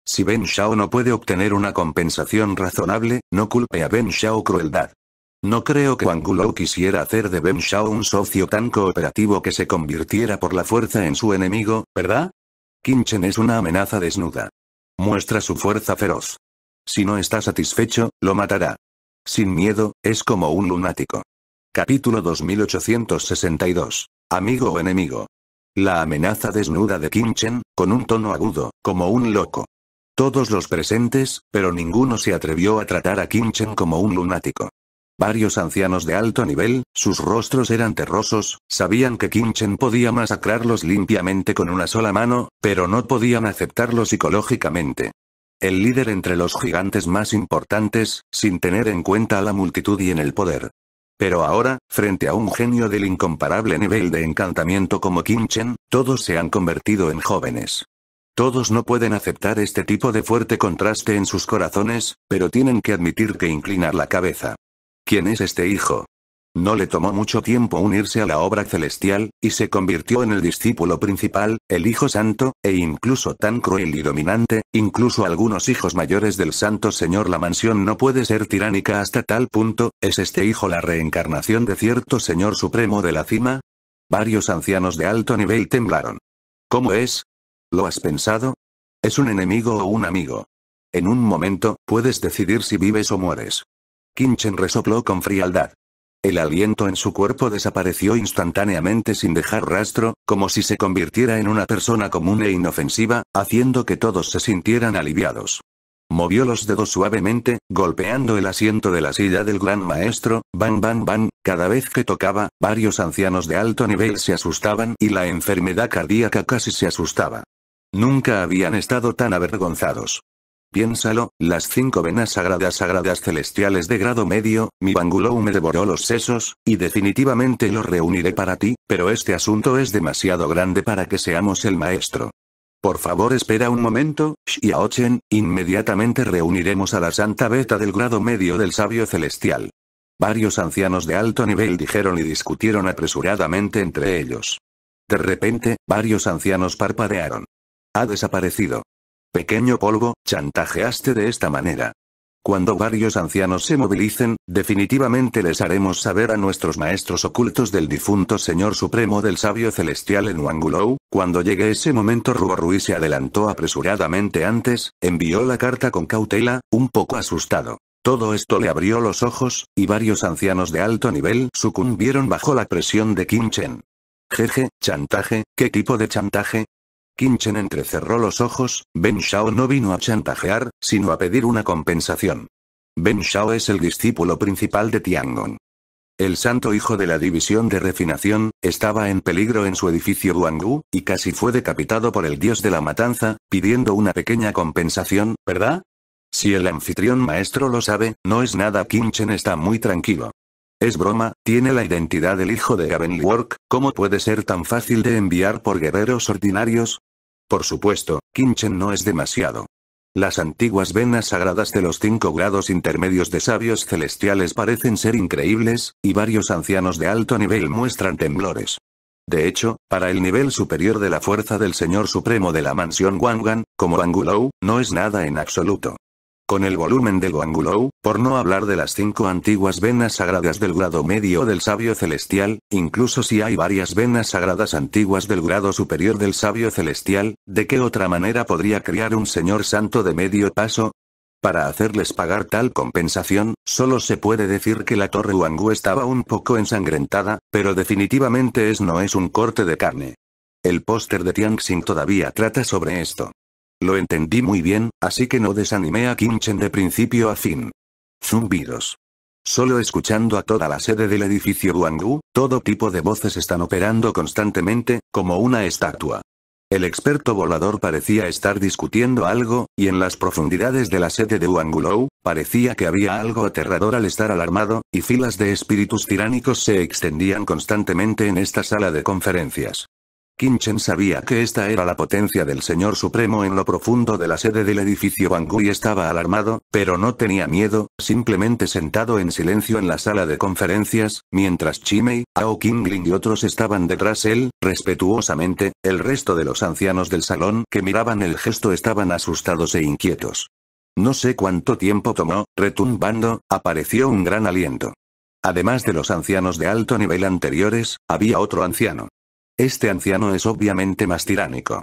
Si Ben Shao no puede obtener una compensación razonable, no culpe a Ben Shao crueldad. No creo que Wang Gulou quisiera hacer de Ben Shao un socio tan cooperativo que se convirtiera por la fuerza en su enemigo, ¿verdad? Chen es una amenaza desnuda. Muestra su fuerza feroz. Si no está satisfecho, lo matará. Sin miedo, es como un lunático. Capítulo 2862. Amigo o enemigo. La amenaza desnuda de Chen, con un tono agudo, como un loco. Todos los presentes, pero ninguno se atrevió a tratar a Kinchen como un lunático. Varios ancianos de alto nivel, sus rostros eran terrosos, sabían que Chen podía masacrarlos limpiamente con una sola mano, pero no podían aceptarlo psicológicamente. El líder entre los gigantes más importantes, sin tener en cuenta a la multitud y en el poder. Pero ahora, frente a un genio del incomparable nivel de encantamiento como Kinchen, todos se han convertido en jóvenes. Todos no pueden aceptar este tipo de fuerte contraste en sus corazones, pero tienen que admitir que inclinar la cabeza. ¿Quién es este hijo? No le tomó mucho tiempo unirse a la obra celestial, y se convirtió en el discípulo principal, el Hijo Santo, e incluso tan cruel y dominante, incluso algunos hijos mayores del Santo Señor la mansión no puede ser tiránica hasta tal punto, ¿es este hijo la reencarnación de cierto Señor Supremo de la cima? Varios ancianos de alto nivel temblaron. ¿Cómo es? ¿Lo has pensado? ¿Es un enemigo o un amigo? En un momento, puedes decidir si vives o mueres. Kinchen resopló con frialdad. El aliento en su cuerpo desapareció instantáneamente sin dejar rastro, como si se convirtiera en una persona común e inofensiva, haciendo que todos se sintieran aliviados. Movió los dedos suavemente, golpeando el asiento de la silla del gran maestro, bang bang bang, cada vez que tocaba, varios ancianos de alto nivel se asustaban y la enfermedad cardíaca casi se asustaba. Nunca habían estado tan avergonzados. Piénsalo, las cinco venas sagradas sagradas celestiales de grado medio, mi bangulou me devoró los sesos, y definitivamente los reuniré para ti, pero este asunto es demasiado grande para que seamos el maestro. Por favor espera un momento, Xiaochen, inmediatamente reuniremos a la santa beta del grado medio del sabio celestial. Varios ancianos de alto nivel dijeron y discutieron apresuradamente entre ellos. De repente, varios ancianos parpadearon. Ha desaparecido. Pequeño polvo, chantajeaste de esta manera. Cuando varios ancianos se movilicen, definitivamente les haremos saber a nuestros maestros ocultos del difunto Señor Supremo del Sabio Celestial en Wangulou. Cuando llegue ese momento Ruborui se adelantó apresuradamente antes, envió la carta con cautela, un poco asustado. Todo esto le abrió los ojos, y varios ancianos de alto nivel sucumbieron bajo la presión de Kim Chen. Jeje, chantaje, ¿qué tipo de chantaje? Kinchen entrecerró los ojos, Ben Shao no vino a chantajear, sino a pedir una compensación. Ben Shao es el discípulo principal de Tiangong. El santo hijo de la división de refinación, estaba en peligro en su edificio Duangu, y casi fue decapitado por el dios de la matanza, pidiendo una pequeña compensación, ¿verdad? Si el anfitrión maestro lo sabe, no es nada Kimchen está muy tranquilo. Es broma, tiene la identidad del hijo de Gavin Work, ¿cómo puede ser tan fácil de enviar por guerreros ordinarios? Por supuesto, Kinchen no es demasiado. Las antiguas venas sagradas de los cinco grados intermedios de sabios celestiales parecen ser increíbles, y varios ancianos de alto nivel muestran temblores. De hecho, para el nivel superior de la fuerza del Señor Supremo de la Mansión Wangan, como Angulou, no es nada en absoluto. Con el volumen del Guangulou, por no hablar de las cinco antiguas venas sagradas del grado medio del sabio celestial, incluso si hay varias venas sagradas antiguas del grado superior del sabio celestial, ¿de qué otra manera podría criar un señor santo de medio paso? Para hacerles pagar tal compensación, solo se puede decir que la torre Wangu estaba un poco ensangrentada, pero definitivamente es no es un corte de carne. El póster de Tianxin todavía trata sobre esto. Lo entendí muy bien, así que no desanimé a Kimchen de principio a fin. Zumbidos. Solo escuchando a toda la sede del edificio Wangu, todo tipo de voces están operando constantemente, como una estatua. El experto volador parecía estar discutiendo algo, y en las profundidades de la sede de Wangulou, parecía que había algo aterrador al estar alarmado, y filas de espíritus tiránicos se extendían constantemente en esta sala de conferencias. Kinchen sabía que esta era la potencia del Señor Supremo en lo profundo de la sede del edificio Bangu y estaba alarmado, pero no tenía miedo, simplemente sentado en silencio en la sala de conferencias, mientras Chimei, Ao Qingling y otros estaban detrás él, respetuosamente, el resto de los ancianos del salón que miraban el gesto estaban asustados e inquietos. No sé cuánto tiempo tomó, retumbando, apareció un gran aliento. Además de los ancianos de alto nivel anteriores, había otro anciano. Este anciano es obviamente más tiránico.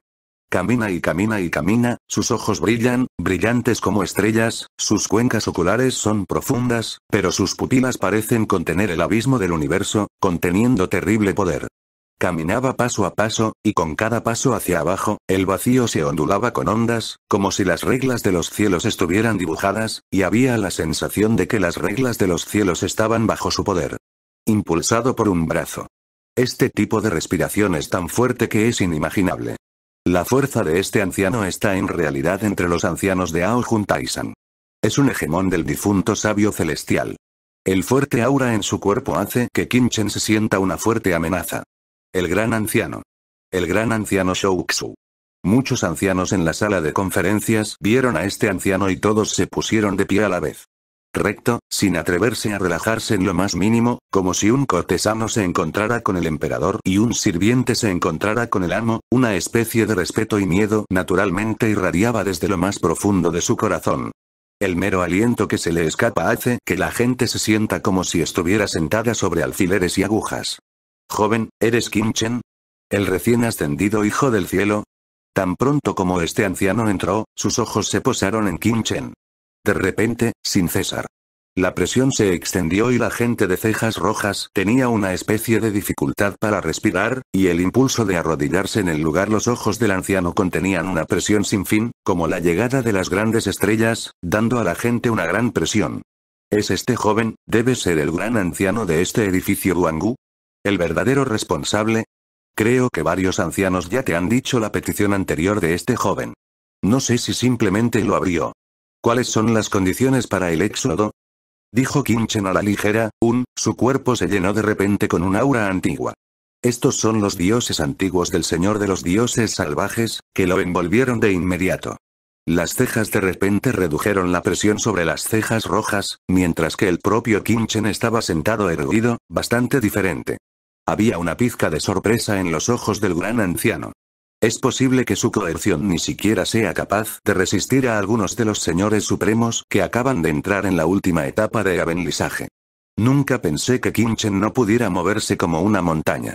Camina y camina y camina, sus ojos brillan, brillantes como estrellas, sus cuencas oculares son profundas, pero sus pupilas parecen contener el abismo del universo, conteniendo terrible poder. Caminaba paso a paso, y con cada paso hacia abajo, el vacío se ondulaba con ondas, como si las reglas de los cielos estuvieran dibujadas, y había la sensación de que las reglas de los cielos estaban bajo su poder. Impulsado por un brazo. Este tipo de respiración es tan fuerte que es inimaginable. La fuerza de este anciano está en realidad entre los ancianos de Ao Taisan. Es un hegemón del difunto sabio celestial. El fuerte aura en su cuerpo hace que Kim Chen se sienta una fuerte amenaza. El gran anciano. El gran anciano Shouxu. Muchos ancianos en la sala de conferencias vieron a este anciano y todos se pusieron de pie a la vez recto, sin atreverse a relajarse en lo más mínimo, como si un cortesano se encontrara con el emperador y un sirviente se encontrara con el amo, una especie de respeto y miedo naturalmente irradiaba desde lo más profundo de su corazón. El mero aliento que se le escapa hace que la gente se sienta como si estuviera sentada sobre alfileres y agujas. Joven, ¿eres Chen? El recién ascendido hijo del cielo. Tan pronto como este anciano entró, sus ojos se posaron en Chen. De repente, sin cesar. La presión se extendió y la gente de cejas rojas tenía una especie de dificultad para respirar, y el impulso de arrodillarse en el lugar los ojos del anciano contenían una presión sin fin, como la llegada de las grandes estrellas, dando a la gente una gran presión. ¿Es este joven, debe ser el gran anciano de este edificio Wangu? ¿El verdadero responsable? Creo que varios ancianos ya te han dicho la petición anterior de este joven. No sé si simplemente lo abrió. ¿Cuáles son las condiciones para el éxodo? Dijo Kinchen a la ligera, un, su cuerpo se llenó de repente con un aura antigua. Estos son los dioses antiguos del Señor de los Dioses Salvajes, que lo envolvieron de inmediato. Las cejas de repente redujeron la presión sobre las cejas rojas, mientras que el propio Kinchen estaba sentado erguido, bastante diferente. Había una pizca de sorpresa en los ojos del gran anciano. Es posible que su coerción ni siquiera sea capaz de resistir a algunos de los señores supremos que acaban de entrar en la última etapa de abenlizaje. Nunca pensé que Kinchen no pudiera moverse como una montaña.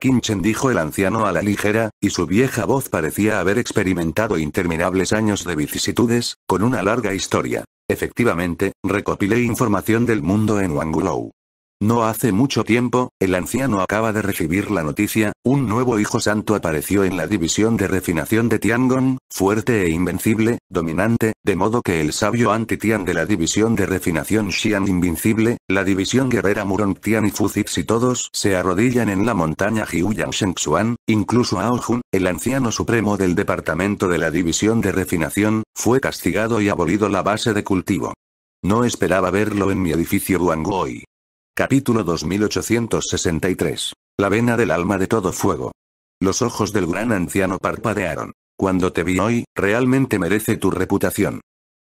Kinchen dijo el anciano a la ligera, y su vieja voz parecía haber experimentado interminables años de vicisitudes, con una larga historia. Efectivamente, recopilé información del mundo en Wangulou. No hace mucho tiempo, el anciano acaba de recibir la noticia, un nuevo hijo santo apareció en la división de refinación de Tiangong, fuerte e invencible, dominante, de modo que el sabio anti-Tian de la división de refinación Xian invincible, la división guerrera Murong Tian y Fuzix y todos se arrodillan en la montaña Jiuyang Shengxuan, incluso Ao Jun, el anciano supremo del departamento de la división de refinación, fue castigado y abolido la base de cultivo. No esperaba verlo en mi edificio Guangoi. Capítulo 2863. La vena del alma de todo fuego. Los ojos del gran anciano parpadearon. Cuando te vi hoy, realmente merece tu reputación.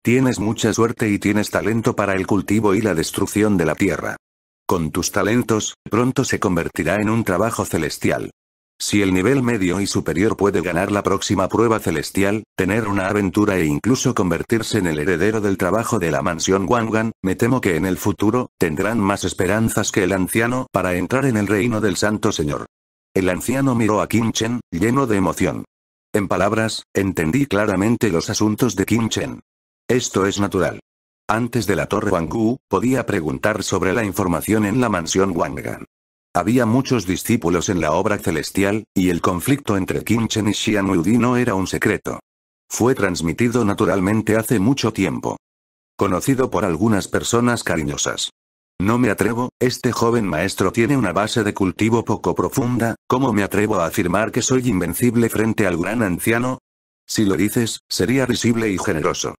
Tienes mucha suerte y tienes talento para el cultivo y la destrucción de la tierra. Con tus talentos, pronto se convertirá en un trabajo celestial. Si el nivel medio y superior puede ganar la próxima prueba celestial, tener una aventura e incluso convertirse en el heredero del trabajo de la mansión Wangan, me temo que en el futuro, tendrán más esperanzas que el anciano para entrar en el reino del Santo Señor. El anciano miró a Kim Chen, lleno de emoción. En palabras, entendí claramente los asuntos de Kim Chen. Esto es natural. Antes de la Torre Wangu, podía preguntar sobre la información en la mansión Wangan. Había muchos discípulos en la obra celestial, y el conflicto entre Chen y Xian Yudi no era un secreto. Fue transmitido naturalmente hace mucho tiempo. Conocido por algunas personas cariñosas. No me atrevo, este joven maestro tiene una base de cultivo poco profunda, ¿cómo me atrevo a afirmar que soy invencible frente al gran anciano? Si lo dices, sería risible y generoso.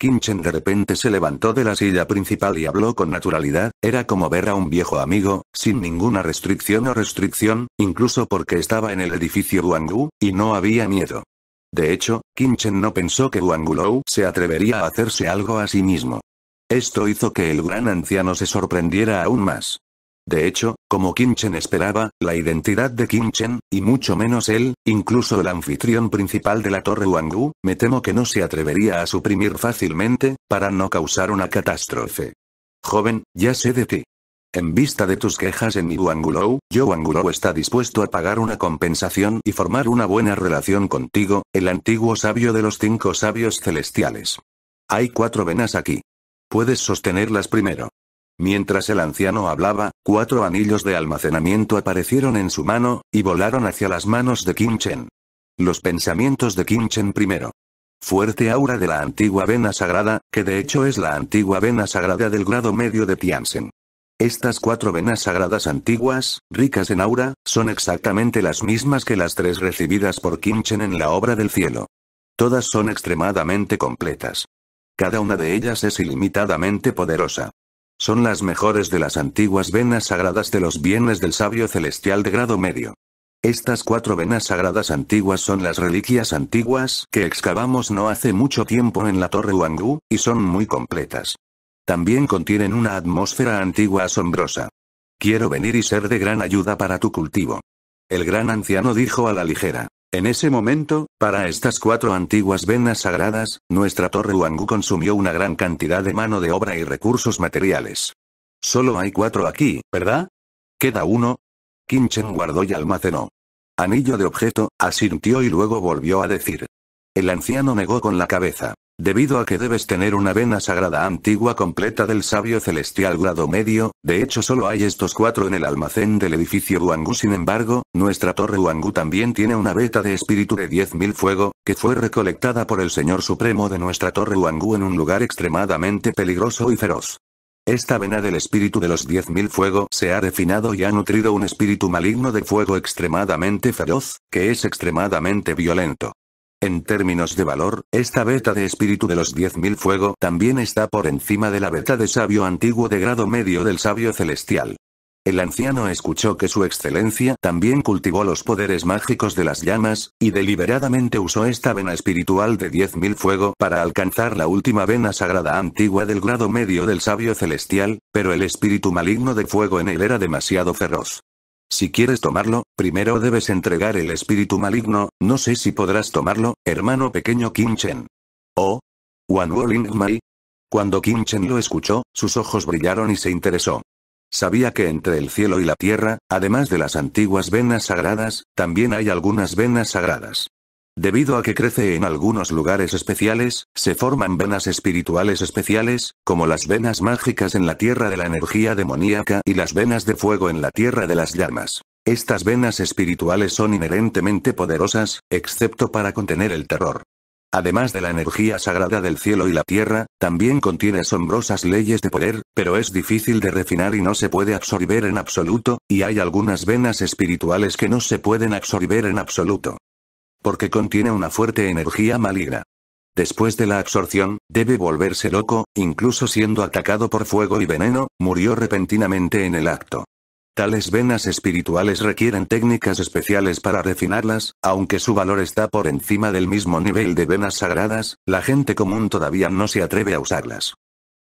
Kinchen de repente se levantó de la silla principal y habló con naturalidad, era como ver a un viejo amigo, sin ninguna restricción o restricción, incluso porque estaba en el edificio Wangu, y no había miedo. De hecho, Kinchen no pensó que Wangulou se atrevería a hacerse algo a sí mismo. Esto hizo que el gran anciano se sorprendiera aún más. De hecho, como Chen esperaba, la identidad de Chen, y mucho menos él, incluso el anfitrión principal de la Torre Wangu, me temo que no se atrevería a suprimir fácilmente, para no causar una catástrofe. Joven, ya sé de ti. En vista de tus quejas en mi Wangulou, yo Wangulou está dispuesto a pagar una compensación y formar una buena relación contigo, el antiguo sabio de los cinco sabios celestiales. Hay cuatro venas aquí. Puedes sostenerlas primero. Mientras el anciano hablaba, cuatro anillos de almacenamiento aparecieron en su mano, y volaron hacia las manos de Kim Chen. Los pensamientos de Kim Chen primero. Fuerte aura de la antigua vena sagrada, que de hecho es la antigua vena sagrada del grado medio de Tiansen. Estas cuatro venas sagradas antiguas, ricas en aura, son exactamente las mismas que las tres recibidas por Kim Chen en la obra del cielo. Todas son extremadamente completas. Cada una de ellas es ilimitadamente poderosa. Son las mejores de las antiguas venas sagradas de los bienes del sabio celestial de grado medio. Estas cuatro venas sagradas antiguas son las reliquias antiguas que excavamos no hace mucho tiempo en la Torre Wangu, y son muy completas. También contienen una atmósfera antigua asombrosa. Quiero venir y ser de gran ayuda para tu cultivo. El gran anciano dijo a la ligera. En ese momento, para estas cuatro antiguas venas sagradas, nuestra torre Wangu consumió una gran cantidad de mano de obra y recursos materiales. Solo hay cuatro aquí, ¿verdad? Queda uno. Kinchen guardó y almacenó. Anillo de objeto, asintió y luego volvió a decir. El anciano negó con la cabeza. Debido a que debes tener una vena sagrada antigua completa del sabio celestial grado medio, de hecho solo hay estos cuatro en el almacén del edificio Wangu Sin embargo, nuestra torre Wangu también tiene una veta de espíritu de 10.000 fuego, que fue recolectada por el Señor Supremo de nuestra torre Wangu en un lugar extremadamente peligroso y feroz. Esta vena del espíritu de los 10.000 fuego se ha refinado y ha nutrido un espíritu maligno de fuego extremadamente feroz, que es extremadamente violento. En términos de valor, esta beta de espíritu de los 10.000 fuego también está por encima de la beta de sabio antiguo de grado medio del sabio celestial. El anciano escuchó que su excelencia también cultivó los poderes mágicos de las llamas, y deliberadamente usó esta vena espiritual de 10.000 fuego para alcanzar la última vena sagrada antigua del grado medio del sabio celestial, pero el espíritu maligno de fuego en él era demasiado feroz. Si quieres tomarlo, primero debes entregar el espíritu maligno, no sé si podrás tomarlo, hermano pequeño Kim Chen. Oh. Wan Mai. Cuando Kim Chen lo escuchó, sus ojos brillaron y se interesó. Sabía que entre el cielo y la tierra, además de las antiguas venas sagradas, también hay algunas venas sagradas. Debido a que crece en algunos lugares especiales, se forman venas espirituales especiales, como las venas mágicas en la tierra de la energía demoníaca y las venas de fuego en la tierra de las llamas. Estas venas espirituales son inherentemente poderosas, excepto para contener el terror. Además de la energía sagrada del cielo y la tierra, también contiene asombrosas leyes de poder, pero es difícil de refinar y no se puede absorber en absoluto, y hay algunas venas espirituales que no se pueden absorber en absoluto porque contiene una fuerte energía maligna. Después de la absorción, debe volverse loco, incluso siendo atacado por fuego y veneno, murió repentinamente en el acto. Tales venas espirituales requieren técnicas especiales para refinarlas, aunque su valor está por encima del mismo nivel de venas sagradas, la gente común todavía no se atreve a usarlas.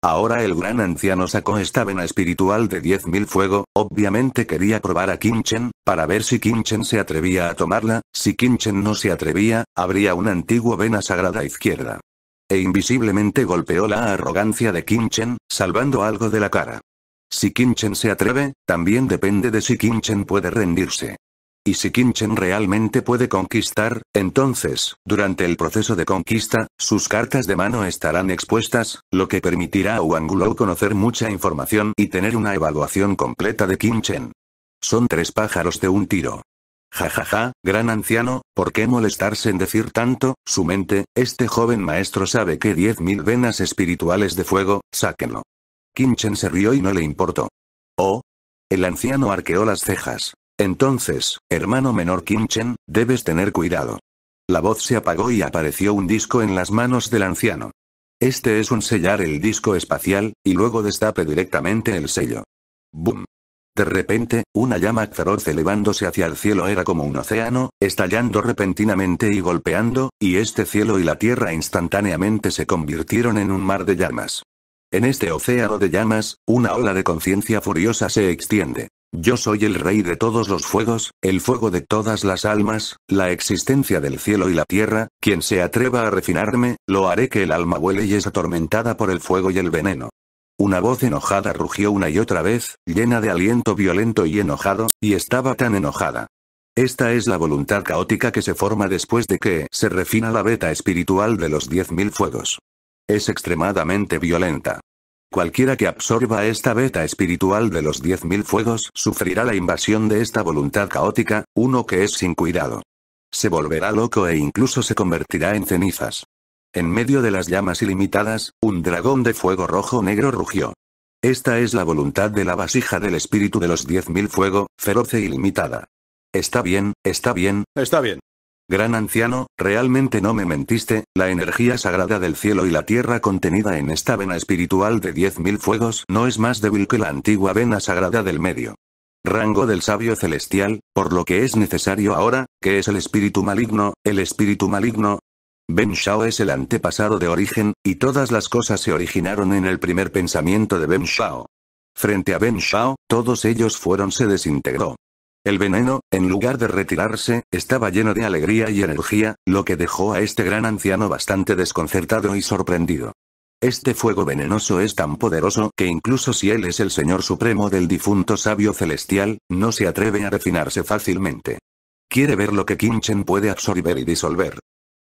Ahora el gran anciano sacó esta vena espiritual de 10.000 fuego, obviamente quería probar a Kimchen para ver si Kimchen se atrevía a tomarla, si Kimchen no se atrevía, habría una antigua vena sagrada izquierda. E invisiblemente golpeó la arrogancia de Kimchen, salvando algo de la cara. Si Kimchen se atreve, también depende de si Kimchen puede rendirse. Y si Chen realmente puede conquistar, entonces, durante el proceso de conquista, sus cartas de mano estarán expuestas, lo que permitirá a Wang conocer mucha información y tener una evaluación completa de Chen. Son tres pájaros de un tiro. Jajaja, ja, ja, gran anciano, ¿por qué molestarse en decir tanto? Su mente, este joven maestro sabe que diez mil venas espirituales de fuego, sáquenlo. Chen se rió y no le importó. Oh. El anciano arqueó las cejas. Entonces, hermano menor Kimchen, debes tener cuidado. La voz se apagó y apareció un disco en las manos del anciano. Este es un sellar el disco espacial, y luego destape directamente el sello. ¡Bum! De repente, una llama feroz elevándose hacia el cielo era como un océano, estallando repentinamente y golpeando, y este cielo y la tierra instantáneamente se convirtieron en un mar de llamas. En este océano de llamas, una ola de conciencia furiosa se extiende. Yo soy el rey de todos los fuegos, el fuego de todas las almas, la existencia del cielo y la tierra, quien se atreva a refinarme, lo haré que el alma huele y es atormentada por el fuego y el veneno. Una voz enojada rugió una y otra vez, llena de aliento violento y enojado, y estaba tan enojada. Esta es la voluntad caótica que se forma después de que se refina la beta espiritual de los diez mil fuegos. Es extremadamente violenta. Cualquiera que absorba esta beta espiritual de los 10.000 fuegos sufrirá la invasión de esta voluntad caótica, uno que es sin cuidado. Se volverá loco e incluso se convertirá en cenizas. En medio de las llamas ilimitadas, un dragón de fuego rojo-negro rugió. Esta es la voluntad de la vasija del espíritu de los 10.000 fuego, feroz e ilimitada. Está bien, está bien, está bien. Gran anciano, realmente no me mentiste, la energía sagrada del cielo y la tierra contenida en esta vena espiritual de 10.000 fuegos no es más débil que la antigua vena sagrada del medio. Rango del sabio celestial, por lo que es necesario ahora, que es el espíritu maligno, el espíritu maligno. Ben Shao es el antepasado de origen, y todas las cosas se originaron en el primer pensamiento de Ben Shao. Frente a Ben Shao, todos ellos fueron se desintegró. El veneno, en lugar de retirarse, estaba lleno de alegría y energía, lo que dejó a este gran anciano bastante desconcertado y sorprendido. Este fuego venenoso es tan poderoso que incluso si él es el señor supremo del difunto sabio celestial, no se atreve a refinarse fácilmente. Quiere ver lo que Kimchen puede absorber y disolver.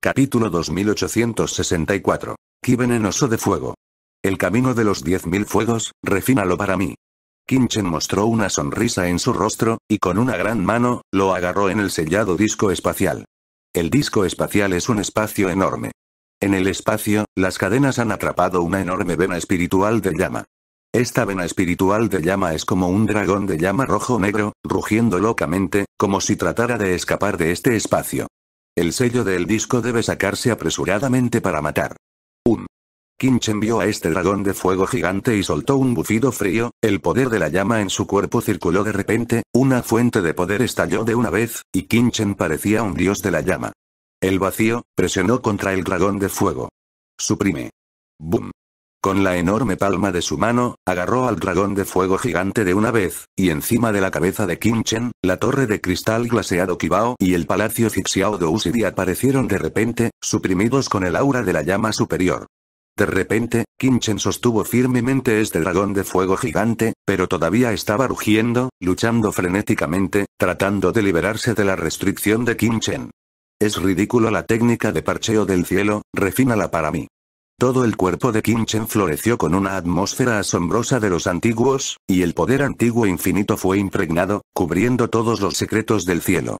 Capítulo 2864. Ki venenoso de fuego. El camino de los mil fuegos, refínalo para mí. Kinchen mostró una sonrisa en su rostro, y con una gran mano, lo agarró en el sellado disco espacial. El disco espacial es un espacio enorme. En el espacio, las cadenas han atrapado una enorme vena espiritual de llama. Esta vena espiritual de llama es como un dragón de llama rojo-negro, rugiendo locamente, como si tratara de escapar de este espacio. El sello del disco debe sacarse apresuradamente para matar. Kinchen vio a este dragón de fuego gigante y soltó un bufido frío, el poder de la llama en su cuerpo circuló de repente, una fuente de poder estalló de una vez, y Kinchen parecía un dios de la llama. El vacío, presionó contra el dragón de fuego. Suprime. Boom. Con la enorme palma de su mano, agarró al dragón de fuego gigante de una vez, y encima de la cabeza de Kinchen, la torre de cristal glaseado Kibao y el palacio Fixiao de Usiri aparecieron de repente, suprimidos con el aura de la llama superior. De repente, Kinchen sostuvo firmemente este dragón de fuego gigante, pero todavía estaba rugiendo, luchando frenéticamente, tratando de liberarse de la restricción de Kinchen. Es ridículo la técnica de parcheo del cielo, refínala para mí. Todo el cuerpo de Kinchen floreció con una atmósfera asombrosa de los antiguos, y el poder antiguo infinito fue impregnado, cubriendo todos los secretos del cielo.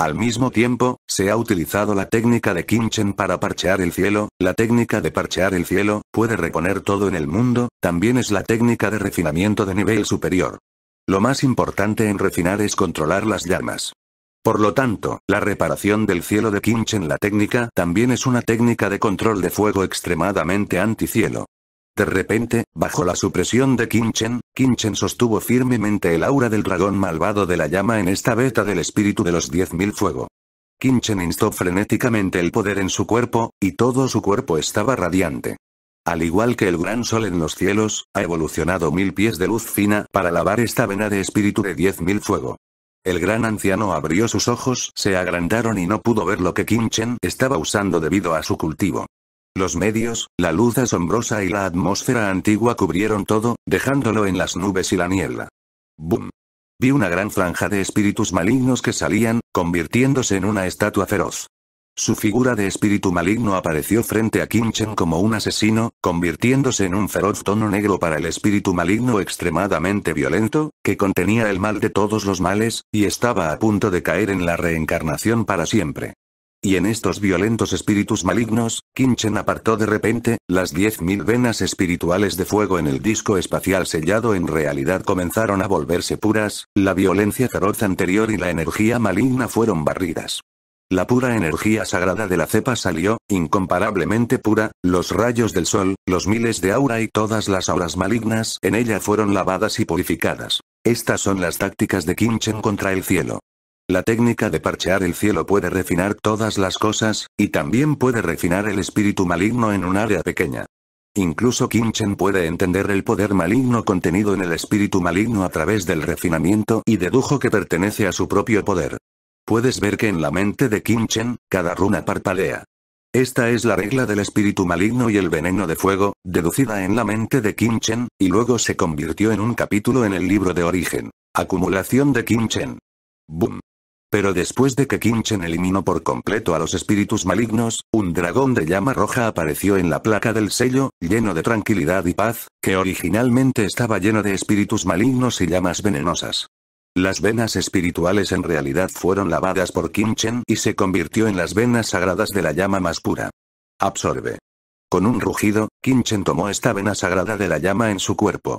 Al mismo tiempo, se ha utilizado la técnica de Kinchen para parchear el cielo, la técnica de parchear el cielo, puede reponer todo en el mundo, también es la técnica de refinamiento de nivel superior. Lo más importante en refinar es controlar las llamas. Por lo tanto, la reparación del cielo de Kinchen la técnica también es una técnica de control de fuego extremadamente anticielo. De repente, bajo la supresión de Kinchen, Kinchen sostuvo firmemente el aura del dragón malvado de la llama en esta beta del espíritu de los 10.000 fuego. Kinchen instó frenéticamente el poder en su cuerpo, y todo su cuerpo estaba radiante. Al igual que el gran sol en los cielos, ha evolucionado mil pies de luz fina para lavar esta vena de espíritu de 10.000 fuego. El gran anciano abrió sus ojos, se agrandaron y no pudo ver lo que Kinchen estaba usando debido a su cultivo. Los medios, la luz asombrosa y la atmósfera antigua cubrieron todo, dejándolo en las nubes y la niebla. ¡Bum! Vi una gran franja de espíritus malignos que salían, convirtiéndose en una estatua feroz. Su figura de espíritu maligno apareció frente a Kinchen como un asesino, convirtiéndose en un feroz tono negro para el espíritu maligno extremadamente violento, que contenía el mal de todos los males, y estaba a punto de caer en la reencarnación para siempre. Y en estos violentos espíritus malignos, Kinchen apartó de repente, las 10.000 venas espirituales de fuego en el disco espacial sellado en realidad comenzaron a volverse puras, la violencia feroz anterior y la energía maligna fueron barridas. La pura energía sagrada de la cepa salió, incomparablemente pura, los rayos del sol, los miles de aura y todas las auras malignas en ella fueron lavadas y purificadas. Estas son las tácticas de Kinchen contra el cielo. La técnica de parchear el cielo puede refinar todas las cosas, y también puede refinar el espíritu maligno en un área pequeña. Incluso Chen puede entender el poder maligno contenido en el espíritu maligno a través del refinamiento y dedujo que pertenece a su propio poder. Puedes ver que en la mente de Chen, cada runa parpadea. Esta es la regla del espíritu maligno y el veneno de fuego, deducida en la mente de Chen, y luego se convirtió en un capítulo en el libro de origen. Acumulación de Kinchen. Boom. Pero después de que Kinchen eliminó por completo a los espíritus malignos, un dragón de llama roja apareció en la placa del sello, lleno de tranquilidad y paz, que originalmente estaba lleno de espíritus malignos y llamas venenosas. Las venas espirituales en realidad fueron lavadas por Kinchen y se convirtió en las venas sagradas de la llama más pura. Absorbe. Con un rugido, Kinchen tomó esta vena sagrada de la llama en su cuerpo.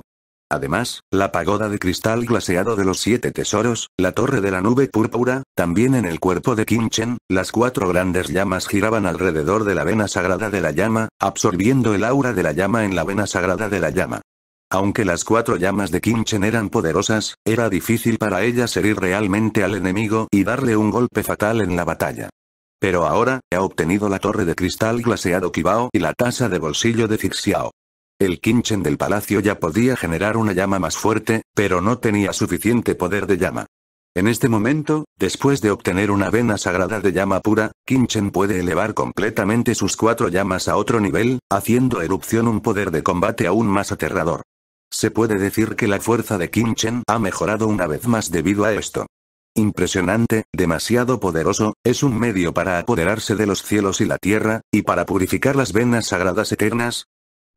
Además, la pagoda de cristal glaseado de los siete tesoros, la torre de la nube púrpura, también en el cuerpo de Kinchen, las cuatro grandes llamas giraban alrededor de la vena sagrada de la llama, absorbiendo el aura de la llama en la vena sagrada de la llama. Aunque las cuatro llamas de Kinchen eran poderosas, era difícil para ellas herir realmente al enemigo y darle un golpe fatal en la batalla. Pero ahora, ha obtenido la torre de cristal glaseado Kibao y la taza de bolsillo de Fixiao. El Kinchen del palacio ya podía generar una llama más fuerte, pero no tenía suficiente poder de llama. En este momento, después de obtener una vena sagrada de llama pura, Kinchen puede elevar completamente sus cuatro llamas a otro nivel, haciendo erupción un poder de combate aún más aterrador. Se puede decir que la fuerza de Kinchen ha mejorado una vez más debido a esto. Impresionante, demasiado poderoso, es un medio para apoderarse de los cielos y la tierra, y para purificar las venas sagradas eternas,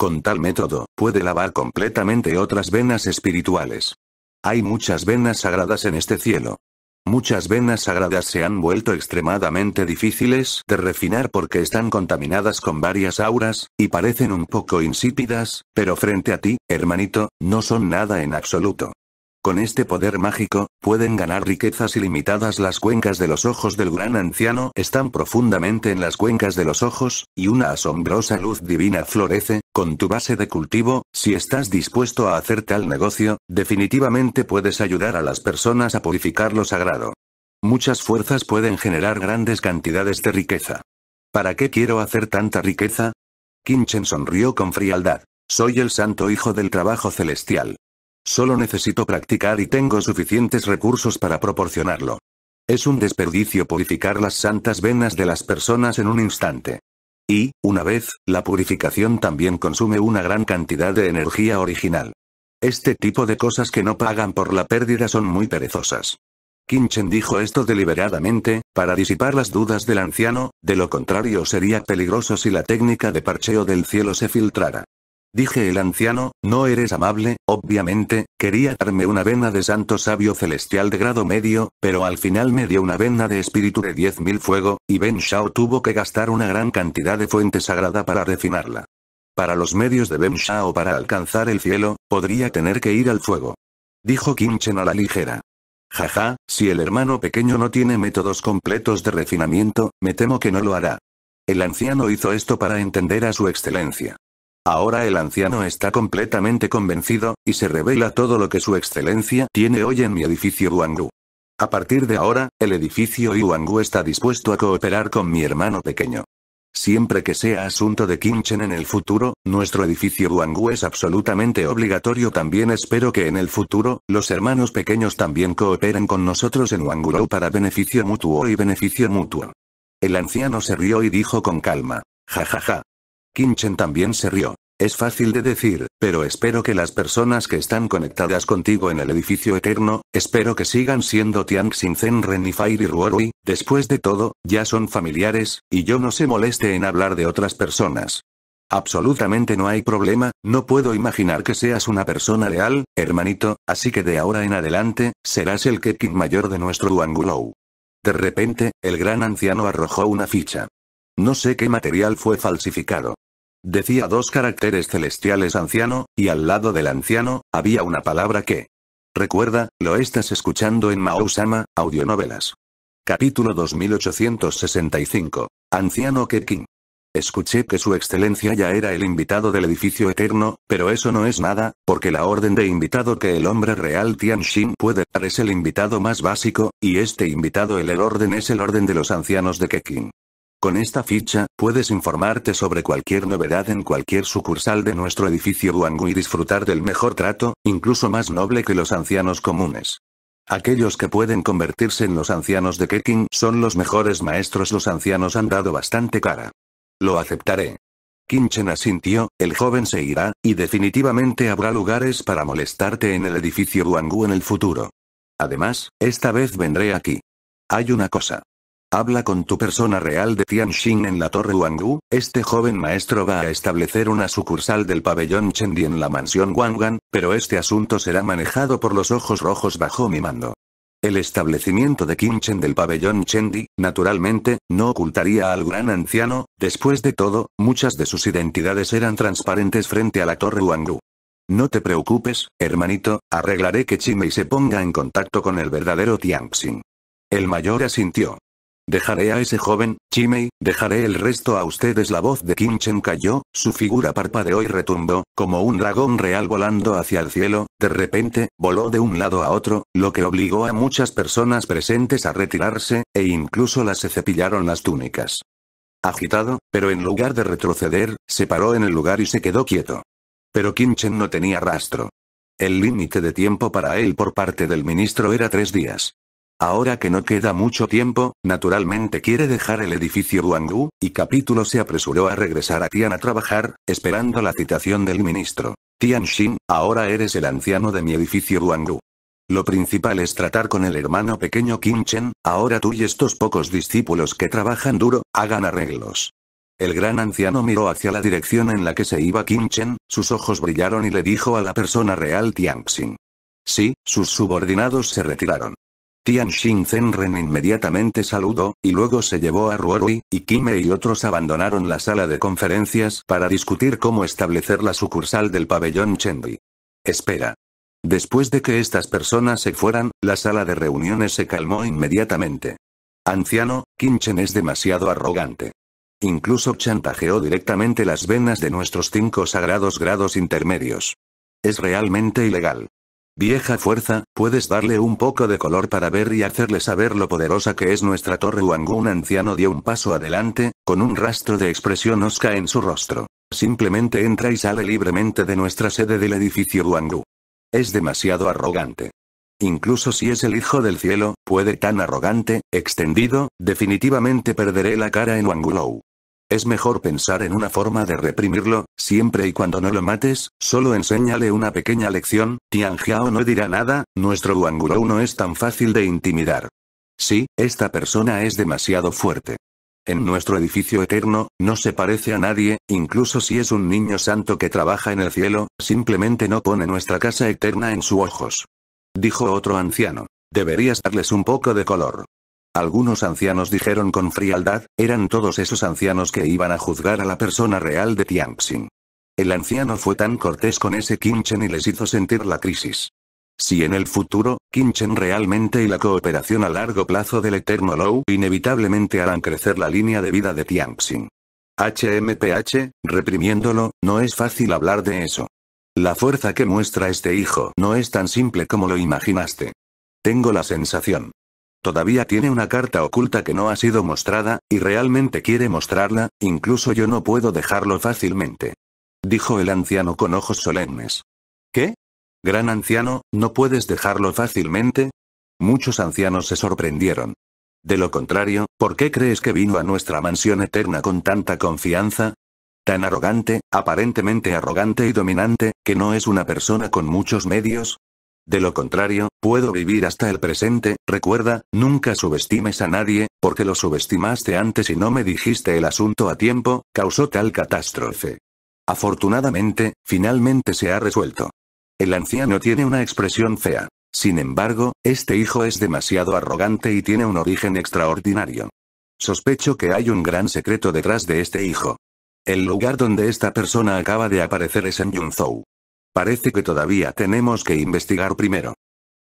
con tal método, puede lavar completamente otras venas espirituales. Hay muchas venas sagradas en este cielo. Muchas venas sagradas se han vuelto extremadamente difíciles de refinar porque están contaminadas con varias auras, y parecen un poco insípidas, pero frente a ti, hermanito, no son nada en absoluto. Con este poder mágico, pueden ganar riquezas ilimitadas. Las cuencas de los ojos del gran anciano están profundamente en las cuencas de los ojos, y una asombrosa luz divina florece, con tu base de cultivo, si estás dispuesto a hacer tal negocio, definitivamente puedes ayudar a las personas a purificar lo sagrado. Muchas fuerzas pueden generar grandes cantidades de riqueza. ¿Para qué quiero hacer tanta riqueza? Kinchen sonrió con frialdad. Soy el santo hijo del trabajo celestial. Solo necesito practicar y tengo suficientes recursos para proporcionarlo. Es un desperdicio purificar las santas venas de las personas en un instante. Y, una vez, la purificación también consume una gran cantidad de energía original. Este tipo de cosas que no pagan por la pérdida son muy perezosas. Kinchen dijo esto deliberadamente, para disipar las dudas del anciano, de lo contrario sería peligroso si la técnica de parcheo del cielo se filtrara. Dije el anciano, no eres amable, obviamente, quería darme una vena de santo sabio celestial de grado medio, pero al final me dio una vena de espíritu de 10.000 fuego, y Ben Shao tuvo que gastar una gran cantidad de fuente sagrada para refinarla. Para los medios de Ben Shao para alcanzar el cielo, podría tener que ir al fuego. Dijo Chen a la ligera. Jaja, si el hermano pequeño no tiene métodos completos de refinamiento, me temo que no lo hará. El anciano hizo esto para entender a su excelencia. Ahora el anciano está completamente convencido, y se revela todo lo que su excelencia tiene hoy en mi edificio Wangu. A partir de ahora, el edificio Wangu está dispuesto a cooperar con mi hermano pequeño. Siempre que sea asunto de Kimchen en el futuro, nuestro edificio Wangu es absolutamente obligatorio. También espero que en el futuro, los hermanos pequeños también cooperen con nosotros en Wangurou para beneficio mutuo y beneficio mutuo. El anciano se rió y dijo con calma. Ja ja ja, Kinchen también se rió. Es fácil de decir, pero espero que las personas que están conectadas contigo en el edificio eterno, espero que sigan siendo Tianxin Zenren y Ruorui, después de todo, ya son familiares, y yo no se moleste en hablar de otras personas. Absolutamente no hay problema, no puedo imaginar que seas una persona leal, hermanito, así que de ahora en adelante, serás el Kekin mayor de nuestro Duangulou. De repente, el gran anciano arrojó una ficha. No sé qué material fue falsificado. Decía dos caracteres celestiales anciano, y al lado del anciano, había una palabra que. Recuerda, lo estás escuchando en Maousama, audionovelas. Capítulo 2865. Anciano Kekin. Escuché que su excelencia ya era el invitado del edificio eterno, pero eso no es nada, porque la orden de invitado que el hombre real Tian Tianxin puede dar es el invitado más básico, y este invitado el, el orden es el orden de los ancianos de Kekin. Con esta ficha, puedes informarte sobre cualquier novedad en cualquier sucursal de nuestro edificio Wangu y disfrutar del mejor trato, incluso más noble que los ancianos comunes. Aquellos que pueden convertirse en los ancianos de Keking son los mejores maestros. Los ancianos han dado bastante cara. Lo aceptaré. Kinchen asintió, el joven se irá, y definitivamente habrá lugares para molestarte en el edificio Wangu en el futuro. Además, esta vez vendré aquí. Hay una cosa. Habla con tu persona real de Tianxing en la Torre Wangu, este joven maestro va a establecer una sucursal del pabellón Chendi en la mansión Wangan, pero este asunto será manejado por los ojos rojos bajo mi mando. El establecimiento de Chen del pabellón Chendi, naturalmente, no ocultaría al gran anciano, después de todo, muchas de sus identidades eran transparentes frente a la Torre Wangu. No te preocupes, hermanito, arreglaré que Chimei se ponga en contacto con el verdadero Tianxing. El mayor asintió. Dejaré a ese joven, Chimei, dejaré el resto a ustedes. La voz de Kinchen cayó, su figura parpadeó y retumbó, como un dragón real volando hacia el cielo, de repente, voló de un lado a otro, lo que obligó a muchas personas presentes a retirarse, e incluso las cepillaron las túnicas. Agitado, pero en lugar de retroceder, se paró en el lugar y se quedó quieto. Pero Chen no tenía rastro. El límite de tiempo para él por parte del ministro era tres días. Ahora que no queda mucho tiempo, naturalmente quiere dejar el edificio Duangu, y Capítulo se apresuró a regresar a Tian a trabajar, esperando la citación del ministro. Tian Xin, ahora eres el anciano de mi edificio Duangu. Lo principal es tratar con el hermano pequeño Kim Chen, ahora tú y estos pocos discípulos que trabajan duro, hagan arreglos. El gran anciano miró hacia la dirección en la que se iba Kim Chen, sus ojos brillaron y le dijo a la persona real Tian Xin. Sí, sus subordinados se retiraron. Tian Xin Zenren inmediatamente saludó, y luego se llevó a Ruorui, y Kime y otros abandonaron la sala de conferencias para discutir cómo establecer la sucursal del pabellón Chendi. Espera. Después de que estas personas se fueran, la sala de reuniones se calmó inmediatamente. Anciano, Chen es demasiado arrogante. Incluso chantajeó directamente las venas de nuestros cinco sagrados grados intermedios. Es realmente ilegal. Vieja fuerza, puedes darle un poco de color para ver y hacerle saber lo poderosa que es nuestra torre Wangu. Un anciano dio un paso adelante, con un rastro de expresión osca en su rostro. Simplemente entra y sale libremente de nuestra sede del edificio Wangu. Es demasiado arrogante. Incluso si es el hijo del cielo, puede tan arrogante, extendido, definitivamente perderé la cara en Wangulou es mejor pensar en una forma de reprimirlo, siempre y cuando no lo mates, solo enséñale una pequeña lección, Tianjiao no dirá nada, nuestro Wangurou no es tan fácil de intimidar. Sí, esta persona es demasiado fuerte. En nuestro edificio eterno, no se parece a nadie, incluso si es un niño santo que trabaja en el cielo, simplemente no pone nuestra casa eterna en sus ojos. Dijo otro anciano. Deberías darles un poco de color. Algunos ancianos dijeron con frialdad, eran todos esos ancianos que iban a juzgar a la persona real de Tianxing. El anciano fue tan cortés con ese Kinchen y les hizo sentir la crisis. Si en el futuro, Kinchen realmente y la cooperación a largo plazo del Eterno Low inevitablemente harán crecer la línea de vida de Tianxing. HMPH, reprimiéndolo, no es fácil hablar de eso. La fuerza que muestra este hijo no es tan simple como lo imaginaste. Tengo la sensación. Todavía tiene una carta oculta que no ha sido mostrada, y realmente quiere mostrarla, incluso yo no puedo dejarlo fácilmente. Dijo el anciano con ojos solemnes. ¿Qué? Gran anciano, ¿no puedes dejarlo fácilmente? Muchos ancianos se sorprendieron. De lo contrario, ¿por qué crees que vino a nuestra mansión eterna con tanta confianza? Tan arrogante, aparentemente arrogante y dominante, que no es una persona con muchos medios, de lo contrario, puedo vivir hasta el presente, recuerda, nunca subestimes a nadie, porque lo subestimaste antes y no me dijiste el asunto a tiempo, causó tal catástrofe. Afortunadamente, finalmente se ha resuelto. El anciano tiene una expresión fea. Sin embargo, este hijo es demasiado arrogante y tiene un origen extraordinario. Sospecho que hay un gran secreto detrás de este hijo. El lugar donde esta persona acaba de aparecer es en Yunzhou. Parece que todavía tenemos que investigar primero.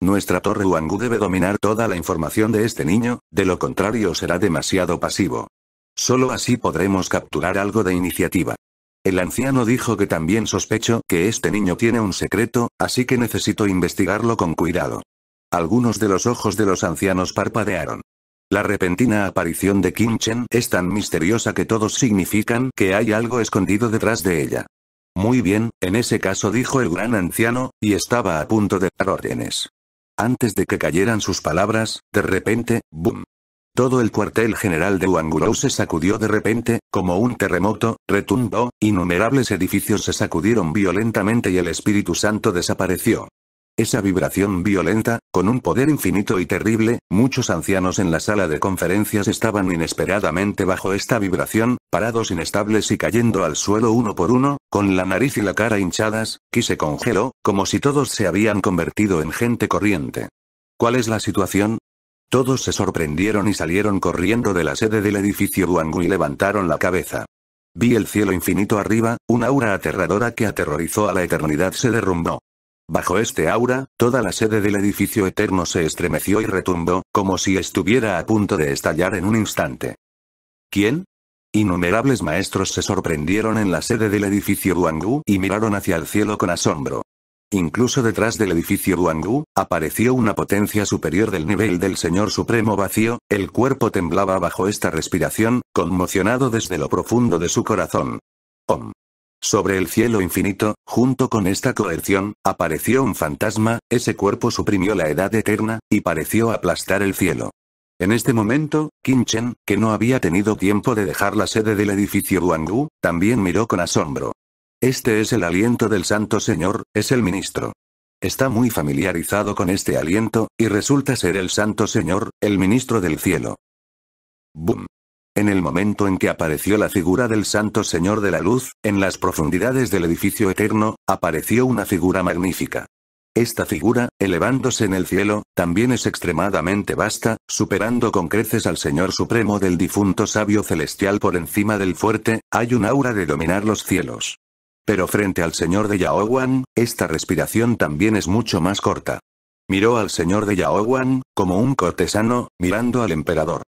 Nuestra torre Wangu debe dominar toda la información de este niño, de lo contrario será demasiado pasivo. Solo así podremos capturar algo de iniciativa. El anciano dijo que también sospecho que este niño tiene un secreto, así que necesito investigarlo con cuidado. Algunos de los ojos de los ancianos parpadearon. La repentina aparición de Kim Chen es tan misteriosa que todos significan que hay algo escondido detrás de ella. Muy bien, en ese caso dijo el gran anciano, y estaba a punto de dar órdenes. Antes de que cayeran sus palabras, de repente, ¡boom! Todo el cuartel general de Wangulou se sacudió de repente, como un terremoto, retumbó, innumerables edificios se sacudieron violentamente y el Espíritu Santo desapareció. Esa vibración violenta, con un poder infinito y terrible, muchos ancianos en la sala de conferencias estaban inesperadamente bajo esta vibración, parados inestables y cayendo al suelo uno por uno, con la nariz y la cara hinchadas, que se congeló, como si todos se habían convertido en gente corriente. ¿Cuál es la situación? Todos se sorprendieron y salieron corriendo de la sede del edificio Wangu y levantaron la cabeza. Vi el cielo infinito arriba, una aura aterradora que aterrorizó a la eternidad se derrumbó. Bajo este aura, toda la sede del edificio eterno se estremeció y retumbó, como si estuviera a punto de estallar en un instante. ¿Quién? Innumerables maestros se sorprendieron en la sede del edificio Wangu y miraron hacia el cielo con asombro. Incluso detrás del edificio Wangu, apareció una potencia superior del nivel del Señor Supremo vacío, el cuerpo temblaba bajo esta respiración, conmocionado desde lo profundo de su corazón. Om. Sobre el cielo infinito, junto con esta coerción, apareció un fantasma, ese cuerpo suprimió la edad eterna, y pareció aplastar el cielo. En este momento, Kinchen, que no había tenido tiempo de dejar la sede del edificio Wangu, también miró con asombro. Este es el aliento del Santo Señor, es el ministro. Está muy familiarizado con este aliento, y resulta ser el Santo Señor, el ministro del cielo. Boom. En el momento en que apareció la figura del Santo Señor de la Luz, en las profundidades del edificio eterno, apareció una figura magnífica. Esta figura, elevándose en el cielo, también es extremadamente vasta, superando con creces al Señor Supremo del difunto sabio celestial por encima del fuerte, hay un aura de dominar los cielos. Pero frente al Señor de Yaowan, esta respiración también es mucho más corta. Miró al Señor de Yaowan, como un cortesano, mirando al emperador.